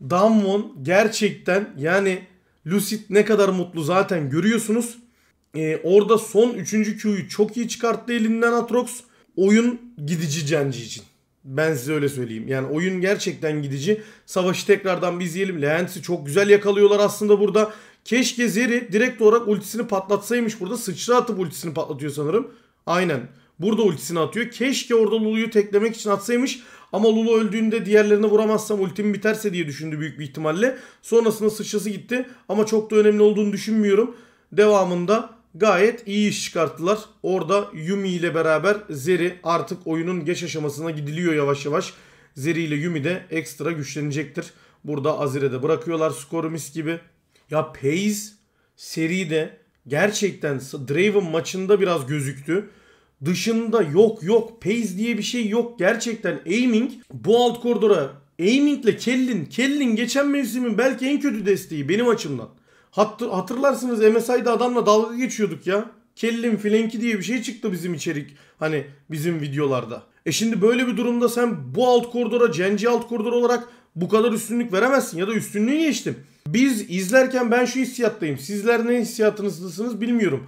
Dammon gerçekten yani Lucid ne kadar mutlu zaten görüyorsunuz. Ee, orada son 3. Q'yu çok iyi çıkarttı elinden Atrox. Oyun gidici Cenci için. Ben size öyle söyleyeyim. Yani oyun gerçekten gidici. Savaşı tekrardan biz yiyelim. Lens'i çok güzel yakalıyorlar aslında burada. Keşke Zeri direkt olarak ultisini patlatsaymış burada. Sıçra atıp ultisini patlatıyor sanırım. Aynen. Burada ultisini atıyor. Keşke orada Lulu'yu teklemek için atsaymış. Ama Lulu öldüğünde diğerlerine vuramazsam ultim biterse diye düşündü büyük bir ihtimalle. Sonrasında sıçrası gitti. Ama çok da önemli olduğunu düşünmüyorum. Devamında gayet iyi iş çıkarttılar. Orada Yumi ile beraber Zeri artık oyunun geç aşamasına gidiliyor yavaş yavaş. Zeri ile Yumi de ekstra güçlenecektir. Burada Azir'e de bırakıyorlar skoru mis gibi. Ya Pace seride gerçekten Draven maçında biraz gözüktü. Dışında yok yok Pace diye bir şey yok. Gerçekten aiming bu alt koridora aiming ile Kellin. Kellin geçen mevsimin belki en kötü desteği benim açımdan hatırlarsınız MSI'da adamla dalga geçiyorduk ya. Kellim filenki diye bir şey çıktı bizim içerik. Hani bizim videolarda. E şimdi böyle bir durumda sen bu alt koridora, cenci alt koridor olarak bu kadar üstünlük veremezsin ya da üstünlüğü geçtim. Biz izlerken ben şu hissiyattayım. Sizler ne hissiyatınızdasınız bilmiyorum.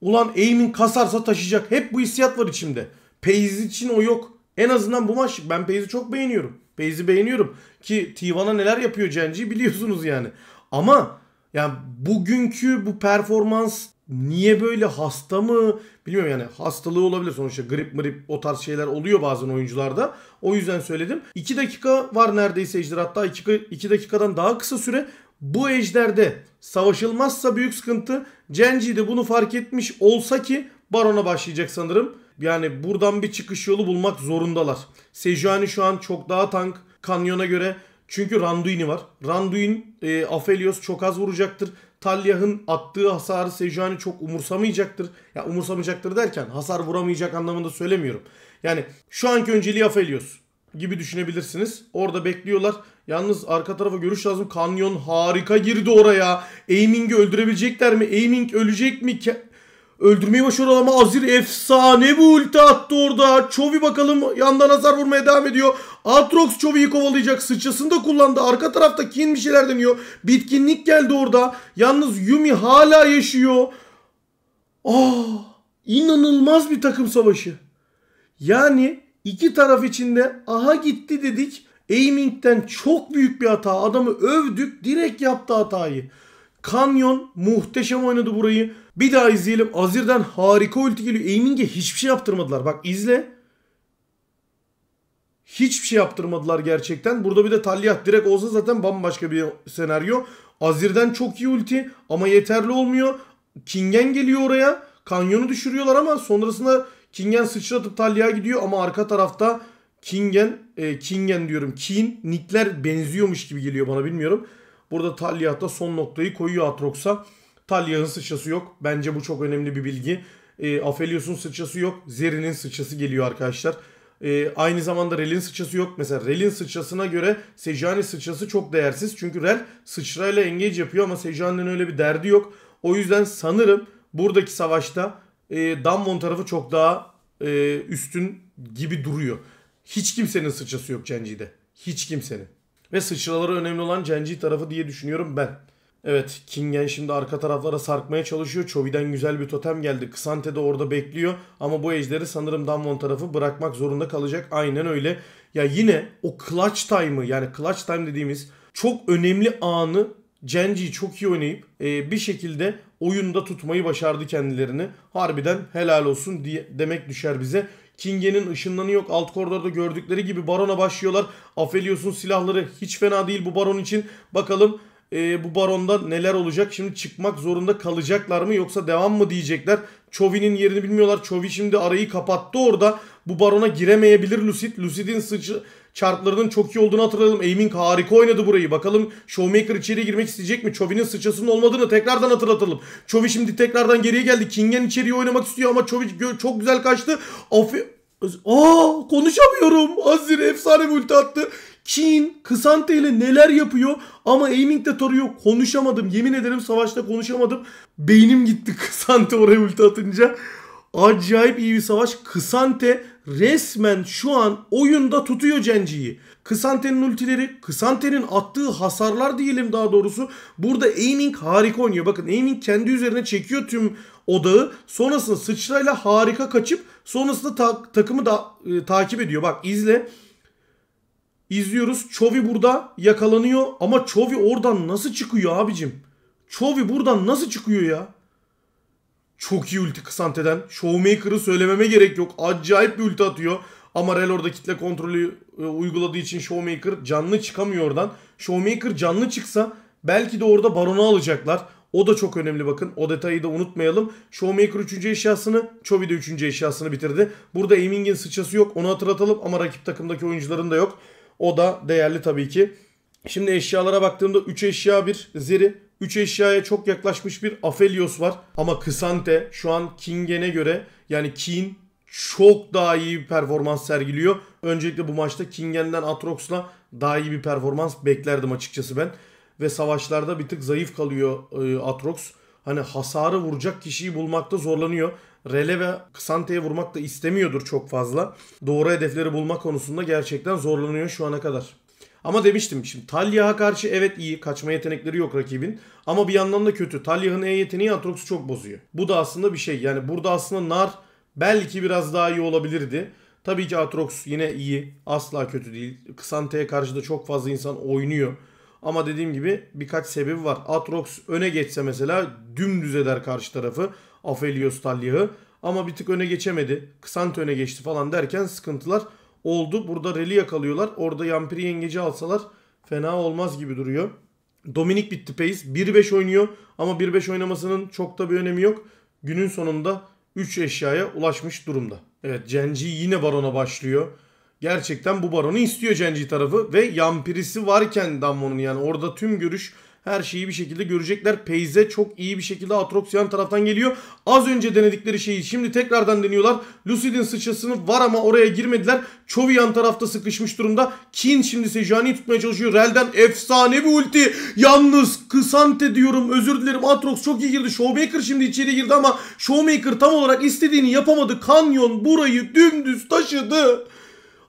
Ulan Aim'in kasarsa taşıyacak. Hep bu hissiyat var içimde. Paze için o yok. En azından bu maç ben Paze'i çok beğeniyorum. Paze'i beğeniyorum. Ki Tivan'a neler yapıyor Cenci biliyorsunuz yani. Ama yani bugünkü bu performans niye böyle hasta mı bilmiyorum yani hastalığı olabilir sonuçta grip mırip o tarz şeyler oluyor bazen oyuncularda. O yüzden söyledim. 2 dakika var neredeyse ejder hatta 2 dakikadan daha kısa süre bu ejderde savaşılmazsa büyük sıkıntı. Genji de bunu fark etmiş olsa ki Baron'a başlayacak sanırım. Yani buradan bir çıkış yolu bulmak zorundalar. Sejuani şu an çok daha tank. Kanyon'a göre çünkü Randuin'i var. Randuin e, Afelios çok az vuracaktır. Talyah'ın attığı hasarı Sejuani çok umursamayacaktır. Ya yani umursamayacaktır derken hasar vuramayacak anlamında söylemiyorum. Yani şu anki önceliği Afelios gibi düşünebilirsiniz. Orada bekliyorlar. Yalnız arka tarafa görüş lazım. Kanyon harika girdi oraya. Aiming'i öldürebilecekler mi? Aiming ölecek mi? Ke Öldürmeyi başarıyor ama Azir efsane bu ulti attı orada. Chovy bakalım yandan azar vurmaya devam ediyor. Atrox Çovi'yi kovalayacak. Sıçrasını da kullandı. Arka tarafta Kin bir şeyler deniyor. Bitkinlik geldi orada. Yalnız Yumi hala yaşıyor. Ah, inanılmaz bir takım savaşı. Yani iki taraf içinde aha gitti dedik. Aiming'den çok büyük bir hata. Adamı övdük. Direkt yaptı hatayı. Kanyon muhteşem oynadı burayı. Bir daha izleyelim. Azir'den harika ulti geliyor. Aiming'e hiçbir şey yaptırmadılar. Bak izle. Hiçbir şey yaptırmadılar gerçekten. Burada bir de Talyah direkt olsa zaten bambaşka bir senaryo. Azir'den çok iyi ulti ama yeterli olmuyor. Kingen geliyor oraya. Kanyonu düşürüyorlar ama sonrasında Kingen sıçratıp Talyah'a gidiyor ama arka tarafta Kingen, e, Kingen diyorum. Kin, nickler benziyormuş gibi geliyor bana bilmiyorum. Burada Talyah da son noktayı koyuyor Atrox'a. Talya'nın sıçrası yok. Bence bu çok önemli bir bilgi. E, Aphelios'un sıçrası yok. Zeri'nin sıçrası geliyor arkadaşlar. E, aynı zamanda Rel'in sıçrası yok. Mesela Rel'in sıçrasına göre Sejani sıçrası çok değersiz. Çünkü Rel sıçrayla engage yapıyor ama Sejani'nin öyle bir derdi yok. O yüzden sanırım buradaki savaşta e, Damwon tarafı çok daha e, üstün gibi duruyor. Hiç kimsenin sıçrası yok Genji'de. Hiç kimsenin. Ve sıçraları önemli olan Genji tarafı diye düşünüyorum ben. Evet Kingen şimdi arka taraflara sarkmaya çalışıyor. Çovi'den güzel bir totem geldi. Ksante de orada bekliyor. Ama bu ejderi sanırım Damwon tarafı bırakmak zorunda kalacak. Aynen öyle. Ya yine o clutch time'ı yani clutch time dediğimiz çok önemli anı Genji'yi çok iyi oynayıp e, bir şekilde oyunda tutmayı başardı kendilerini. Harbiden helal olsun diye demek düşer bize. Kingen'in ışınlanı yok. Alt koridorda gördükleri gibi Baron'a başlıyorlar. Afelios'un silahları hiç fena değil bu Baron için. Bakalım e, bu baronda neler olacak? Şimdi çıkmak zorunda kalacaklar mı yoksa devam mı diyecekler? Çovi'nin yerini bilmiyorlar. Çovi şimdi arayı kapattı orada. Bu barona giremeyebilir Lucid. Lucid'in sıçı çarplarının çok iyi olduğunu hatırlayalım. Aiming harika oynadı burayı. Bakalım Showmaker içeri girmek isteyecek mi? Çovi'nin sıçrasının olmadığını tekrardan hatırlatalım. Çovi şimdi tekrardan geriye geldi. Kingen içeriye oynamak istiyor ama Çovi çok güzel kaçtı. Afi... Aa konuşamıyorum. Azir efsane bir ulti attı. Çin Kısante ile neler yapıyor ama aiming'de tarıyor. Konuşamadım. Yemin ederim savaşta konuşamadım. Beynim gitti Kısante *laughs* oraya ulti atınca. Acayip iyi bir savaş. Kısante resmen şu an oyunda tutuyor Cenci'yi. Kısante'nin ultileri, Kısante'nin attığı hasarlar diyelim daha doğrusu. Burada aiming harika oynuyor. Bakın aiming kendi üzerine çekiyor tüm odağı. Sonrasında sıçrayla harika kaçıp sonrasında ta- takımı da e, takip ediyor. Bak izle. İzliyoruz. Çovi burada yakalanıyor ama Çovi oradan nasıl çıkıyor abicim? Çovi buradan nasıl çıkıyor ya? Çok iyi ulti Kısante'den. Showmaker'ı söylememe gerek yok. Acayip bir ulti atıyor. Ama Rel orada kitle kontrolü e, uyguladığı için Showmaker canlı çıkamıyor oradan. Showmaker canlı çıksa belki de orada Baron'u alacaklar. O da çok önemli bakın. O detayı da unutmayalım. Showmaker 3. eşyasını, Chovy de 3. eşyasını bitirdi. Burada aiming'in sıçası yok. Onu hatırlatalım ama rakip takımdaki oyuncuların da yok. O da değerli tabii ki. Şimdi eşyalara baktığımda 3 eşya bir Zeri. 3 eşyaya çok yaklaşmış bir Afelios var. Ama Kısante şu an King'e göre yani King çok daha iyi bir performans sergiliyor. Öncelikle bu maçta Kingen'den Atrox'la daha iyi bir performans beklerdim açıkçası ben. Ve savaşlarda bir tık zayıf kalıyor e, Atrox. Hani hasarı vuracak kişiyi bulmakta zorlanıyor rele ve kısanteye vurmak da istemiyordur çok fazla. Doğru hedefleri bulma konusunda gerçekten zorlanıyor şu ana kadar. Ama demiştim şimdi Talyah'a karşı evet iyi kaçma yetenekleri yok rakibin ama bir yandan da kötü. Talya'nın E yeteneği Atrox'u çok bozuyor. Bu da aslında bir şey yani burada aslında Nar belki biraz daha iyi olabilirdi. Tabii ki Atrox yine iyi asla kötü değil. Kısante'ye karşı da çok fazla insan oynuyor. Ama dediğim gibi birkaç sebebi var. Atrox öne geçse mesela dümdüz eder karşı tarafı. Afelios Talyah'ı. Ama bir tık öne geçemedi. Kısant öne geçti falan derken sıkıntılar oldu. Burada rally yakalıyorlar. Orada Yampiri yengeci alsalar fena olmaz gibi duruyor. Dominik bitti pace. 1-5 oynuyor ama 1-5 oynamasının çok da bir önemi yok. Günün sonunda 3 eşyaya ulaşmış durumda. Evet Genji yine barona başlıyor. Gerçekten bu baronu istiyor Genji tarafı ve yampirisi varken Damwon'un yani orada tüm görüş her şeyi bir şekilde görecekler. Peyze çok iyi bir şekilde Atrox yan taraftan geliyor. Az önce denedikleri şeyi şimdi tekrardan deniyorlar. Lucid'in sıçrasını var ama oraya girmediler. Chovy yan tarafta sıkışmış durumda. Kin şimdi Sejuani'yi tutmaya çalışıyor. Rel'den efsane bir ulti. Yalnız Kısante diyorum özür dilerim. Atrox çok iyi girdi. Showmaker şimdi içeri girdi ama Showmaker tam olarak istediğini yapamadı. Kanyon burayı dümdüz taşıdı.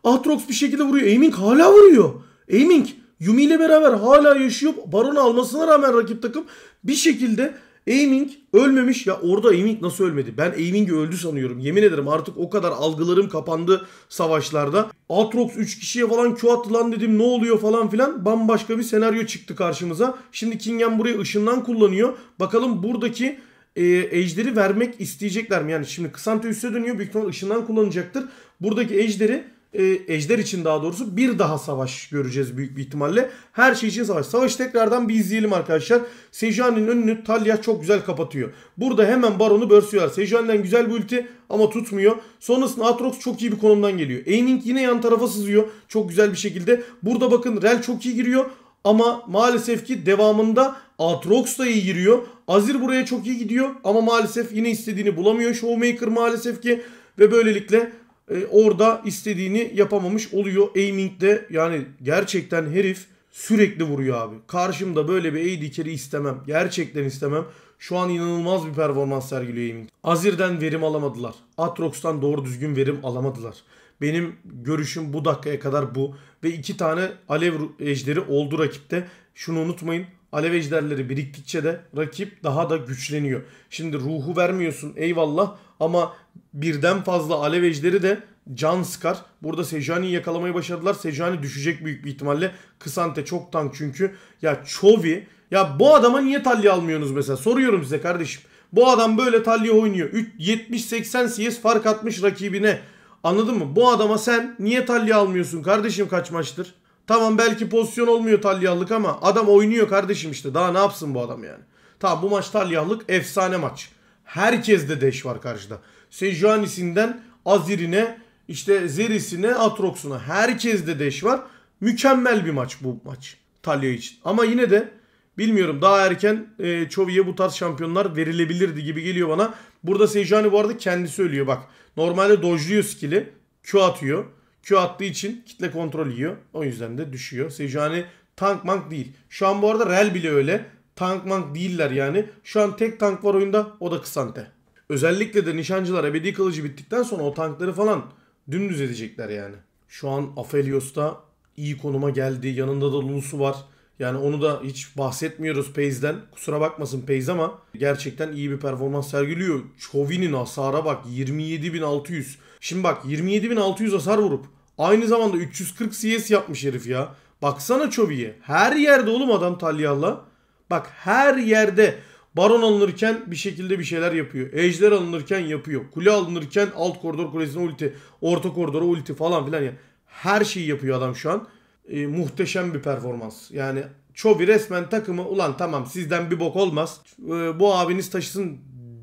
Atrox bir şekilde vuruyor. Aiming hala vuruyor. Aiming Yumi ile beraber hala yaşıyor. Baron almasına rağmen rakip takım bir şekilde Aiming ölmemiş. Ya orada Aiming nasıl ölmedi? Ben Aiming'i öldü sanıyorum. Yemin ederim artık o kadar algılarım kapandı savaşlarda. Atrox 3 kişiye falan Q attı lan dedim ne oluyor falan filan. Bambaşka bir senaryo çıktı karşımıza. Şimdi Kingen buraya ışından kullanıyor. Bakalım buradaki e, ejderi vermek isteyecekler mi? Yani şimdi Kısante üste dönüyor. Büyük ışından kullanacaktır. Buradaki ejderi e, ejder için daha doğrusu bir daha savaş göreceğiz büyük bir ihtimalle. Her şey için savaş. Savaş tekrardan bir izleyelim arkadaşlar. Sejan'in önünü Talya çok güzel kapatıyor. Burada hemen Baron'u börsüyorlar. Sejan'den güzel bir ulti ama tutmuyor. Sonrasında Atrox çok iyi bir konumdan geliyor. Aining yine yan tarafa sızıyor. Çok güzel bir şekilde. Burada bakın Rel çok iyi giriyor. Ama maalesef ki devamında Atrox da iyi giriyor. Azir buraya çok iyi gidiyor ama maalesef yine istediğini bulamıyor Showmaker maalesef ki. Ve böylelikle e, orada istediğini yapamamış oluyor. Aiming'de yani gerçekten herif sürekli vuruyor abi. Karşımda böyle bir AD carry istemem. Gerçekten istemem. Şu an inanılmaz bir performans sergiliyor Aiming. Azir'den verim alamadılar. Atrox'tan doğru düzgün verim alamadılar. Benim görüşüm bu dakikaya kadar bu. Ve iki tane Alev ejderi oldu rakipte. Şunu unutmayın. Alev ejderleri biriktikçe de rakip daha da güçleniyor. Şimdi ruhu vermiyorsun eyvallah ama birden fazla alevecileri de can sıkar. Burada Sejani'yi yakalamayı başardılar. Sejani düşecek büyük bir ihtimalle. Kısante çok tank çünkü. Ya Çovi ya bu adama niye talya almıyorsunuz mesela? Soruyorum size kardeşim. Bu adam böyle talya oynuyor. 70-80 CS fark atmış rakibine. Anladın mı? Bu adama sen niye talya almıyorsun kardeşim kaç maçtır? Tamam belki pozisyon olmuyor talyallık ama adam oynuyor kardeşim işte. Daha ne yapsın bu adam yani? Tamam bu maç talyallık efsane maç. Herkes de deş var karşıda. Sejuanis'inden Azir'ine, işte Zeris'ine, Atrox'una herkeste deş var. Mükemmel bir maç bu maç Talya için. Ama yine de bilmiyorum daha erken e, Çovi'ye bu tarz şampiyonlar verilebilirdi gibi geliyor bana. Burada Sejuani bu arada kendisi ölüyor bak. Normalde dojluyor skill'i. Q atıyor. Q attığı için kitle kontrol yiyor. O yüzden de düşüyor. Sejuani tank mank değil. Şu an bu arada Rel bile öyle. Tank mank değiller yani. Şu an tek tank var oyunda o da Kısante. Özellikle de nişancılar ebedi kılıcı bittikten sonra o tankları falan dümdüz edecekler yani. Şu an Aphelios'ta iyi konuma geldi. Yanında da Lulus'u var. Yani onu da hiç bahsetmiyoruz Paze'den. Kusura bakmasın Paze ama gerçekten iyi bir performans sergiliyor. Chovy'nin hasara bak 27.600. Şimdi bak 27.600 hasar vurup aynı zamanda 340 CS yapmış herif ya. Baksana Chovy'ye. Her yerde oğlum adam Talyalla. Bak her yerde Baron alınırken bir şekilde bir şeyler yapıyor. Ejder alınırken yapıyor. Kule alınırken alt koridor kulesine ulti, orta koridora ulti falan filan yani. Her şeyi yapıyor adam şu an. E, muhteşem bir performans. Yani Çobi resmen takımı ulan tamam sizden bir bok olmaz. E, bu abiniz taşısın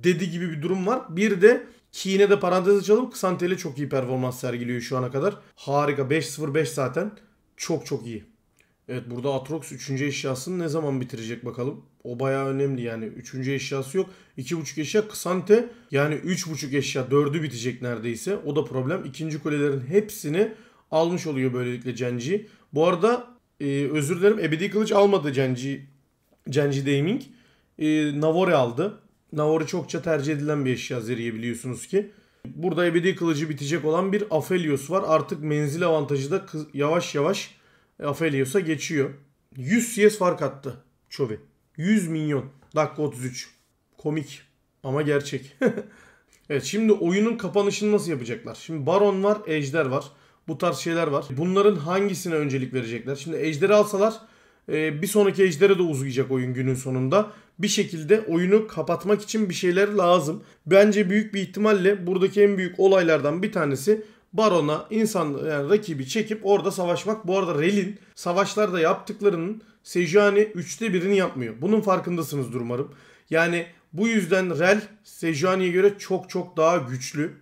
dedi gibi bir durum var. Bir de kine de parantez açalım. Kısantele çok iyi performans sergiliyor şu ana kadar. Harika. 5-0-5 zaten. Çok çok iyi. Evet burada Atrox 3. eşyasını ne zaman bitirecek bakalım. O bayağı önemli yani. Üçüncü eşyası yok. İki buçuk eşya Kısante yani üç buçuk eşya dördü bitecek neredeyse. O da problem. İkinci kulelerin hepsini almış oluyor böylelikle Genji. Bu arada e, özür dilerim ebedi kılıç almadı Genji. Genji Daming. E, Navore aldı. Navore çokça tercih edilen bir eşya Zeriye biliyorsunuz ki. Burada ebedi kılıcı bitecek olan bir Aphelios var. Artık menzil avantajı da yavaş yavaş Aphelios'a geçiyor. 100 CS fark attı Chovy. 100 milyon. Dakika 33. Komik ama gerçek. *laughs* evet şimdi oyunun kapanışını nasıl yapacaklar? Şimdi Baron var, Ejder var. Bu tarz şeyler var. Bunların hangisine öncelik verecekler? Şimdi Ejder'i alsalar e, bir sonraki Ejder'e de uzayacak oyun günün sonunda. Bir şekilde oyunu kapatmak için bir şeyler lazım. Bence büyük bir ihtimalle buradaki en büyük olaylardan bir tanesi Baron'a insan yani rakibi çekip orada savaşmak. Bu arada Rel'in savaşlarda yaptıklarının Sejani 3'te birini yapmıyor. Bunun farkındasınız umarım. Yani bu yüzden Rel Sejani'ye göre çok çok daha güçlü.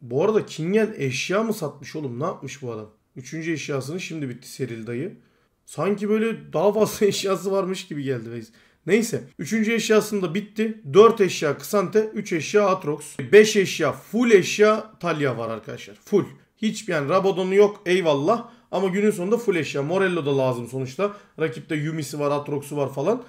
Bu arada Kingen eşya mı satmış oğlum? Ne yapmış bu adam? Üçüncü eşyasını şimdi bitti Seril dayı. Sanki böyle daha fazla *laughs* eşyası varmış gibi geldi Reis. Neyse. Üçüncü eşyasını da bitti. Dört eşya Kısante, üç eşya Atrox. Beş eşya full eşya Talya var arkadaşlar. Full. Hiç yani Rabadon'u yok eyvallah. Ama günün sonunda full eşya. Morello da lazım sonuçta. Rakipte Yumi'si var, Atrox'u var falan.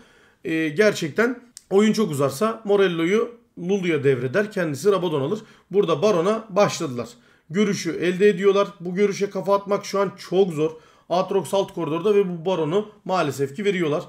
Ee, gerçekten oyun çok uzarsa Morello'yu Lulu'ya devreder. Kendisi Rabadon alır. Burada Baron'a başladılar. Görüşü elde ediyorlar. Bu görüşe kafa atmak şu an çok zor. Atrox alt koridorda ve bu Baron'u maalesef ki veriyorlar.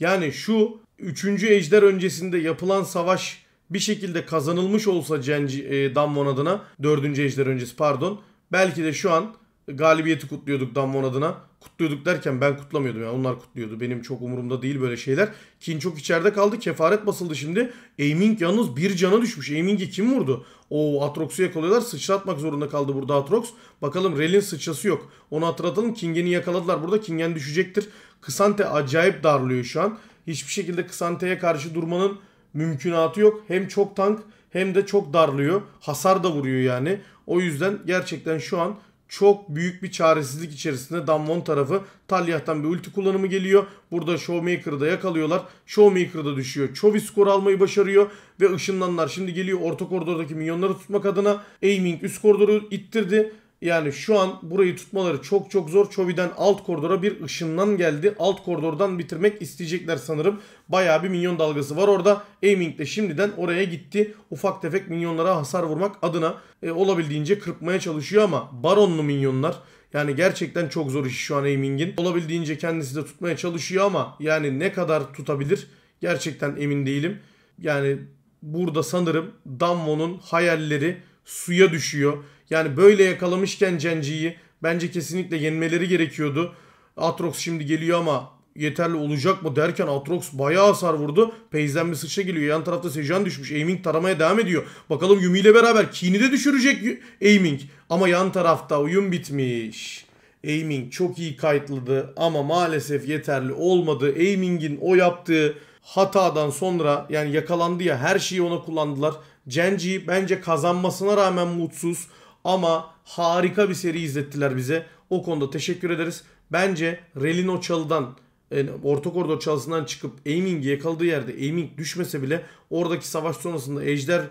Yani şu 3. Ejder öncesinde yapılan savaş bir şekilde kazanılmış olsa Genji, e, Damwon adına 4. Ejder öncesi pardon. Belki de şu an galibiyeti kutluyorduk Damwon adına. Kutluyorduk derken ben kutlamıyordum yani onlar kutluyordu. Benim çok umurumda değil böyle şeyler. Kin çok içeride kaldı. Kefaret basıldı şimdi. Aiming yalnız bir cana düşmüş. Aiming'i kim vurdu? O Atrox'u yakalıyorlar. Sıçratmak zorunda kaldı burada Atrox. Bakalım Rel'in sıçrası yok. Onu hatırlatalım. Kingen'i yakaladılar burada. Kingen düşecektir. Kısante acayip darlıyor şu an. Hiçbir şekilde Kısante'ye karşı durmanın mümkünatı yok. Hem çok tank hem de çok darlıyor. Hasar da vuruyor yani. O yüzden gerçekten şu an çok büyük bir çaresizlik içerisinde Damwon tarafı Talyah'tan bir ulti kullanımı geliyor. Burada Showmaker'ı da yakalıyorlar. Showmaker da düşüyor. Chovy skor almayı başarıyor ve ışınlanlar şimdi geliyor orta koridordaki minyonları tutmak adına. Aiming üst koridoru ittirdi. Yani şu an burayı tutmaları çok çok zor. Çovi'den alt koridora bir ışından geldi. Alt koridordan bitirmek isteyecekler sanırım. Bayağı bir minyon dalgası var orada. Aiming de şimdiden oraya gitti. Ufak tefek minyonlara hasar vurmak adına e, olabildiğince kırpmaya çalışıyor ama baronlu minyonlar. Yani gerçekten çok zor iş şu an Aiming'in. Olabildiğince kendisi de tutmaya çalışıyor ama yani ne kadar tutabilir gerçekten emin değilim. Yani burada sanırım Damwon'un hayalleri suya düşüyor. Yani böyle yakalamışken Cenci'yi bence kesinlikle yenmeleri gerekiyordu. Atrox şimdi geliyor ama yeterli olacak mı derken Atrox bayağı hasar vurdu. Peyzen bir sıçra geliyor. Yan tarafta Sejan düşmüş. Aiming taramaya devam ediyor. Bakalım Yumi ile beraber Keen'i de düşürecek Aiming. Ama yan tarafta oyun bitmiş. Aiming çok iyi kayıtladı ama maalesef yeterli olmadı. Aiming'in o yaptığı hatadan sonra yani yakalandı ya her şeyi ona kullandılar. Genji bence kazanmasına rağmen mutsuz. Ama harika bir seri izlettiler bize. O konuda teşekkür ederiz. Bence Rel'in o çalıdan yani e, orta koridor çalısından çıkıp aiming'i yakaladığı yerde aiming düşmese bile oradaki savaş sonrasında ejder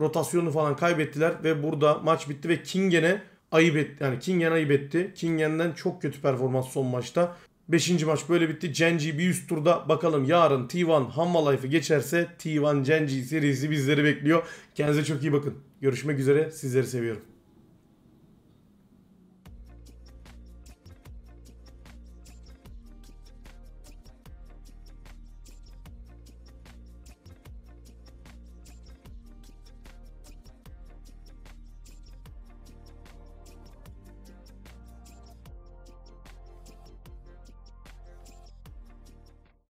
rotasyonu falan kaybettiler ve burada maç bitti ve Kingen'e ayıp etti. Yani Kingen ayıp etti. Kingen'den çok kötü performans son maçta. beşinci maç böyle bitti. Genji bir üst turda bakalım yarın T1 Hamma Life'ı geçerse T1 Genji serisi bizleri bekliyor. Kendinize çok iyi bakın. Görüşmek üzere. Sizleri seviyorum.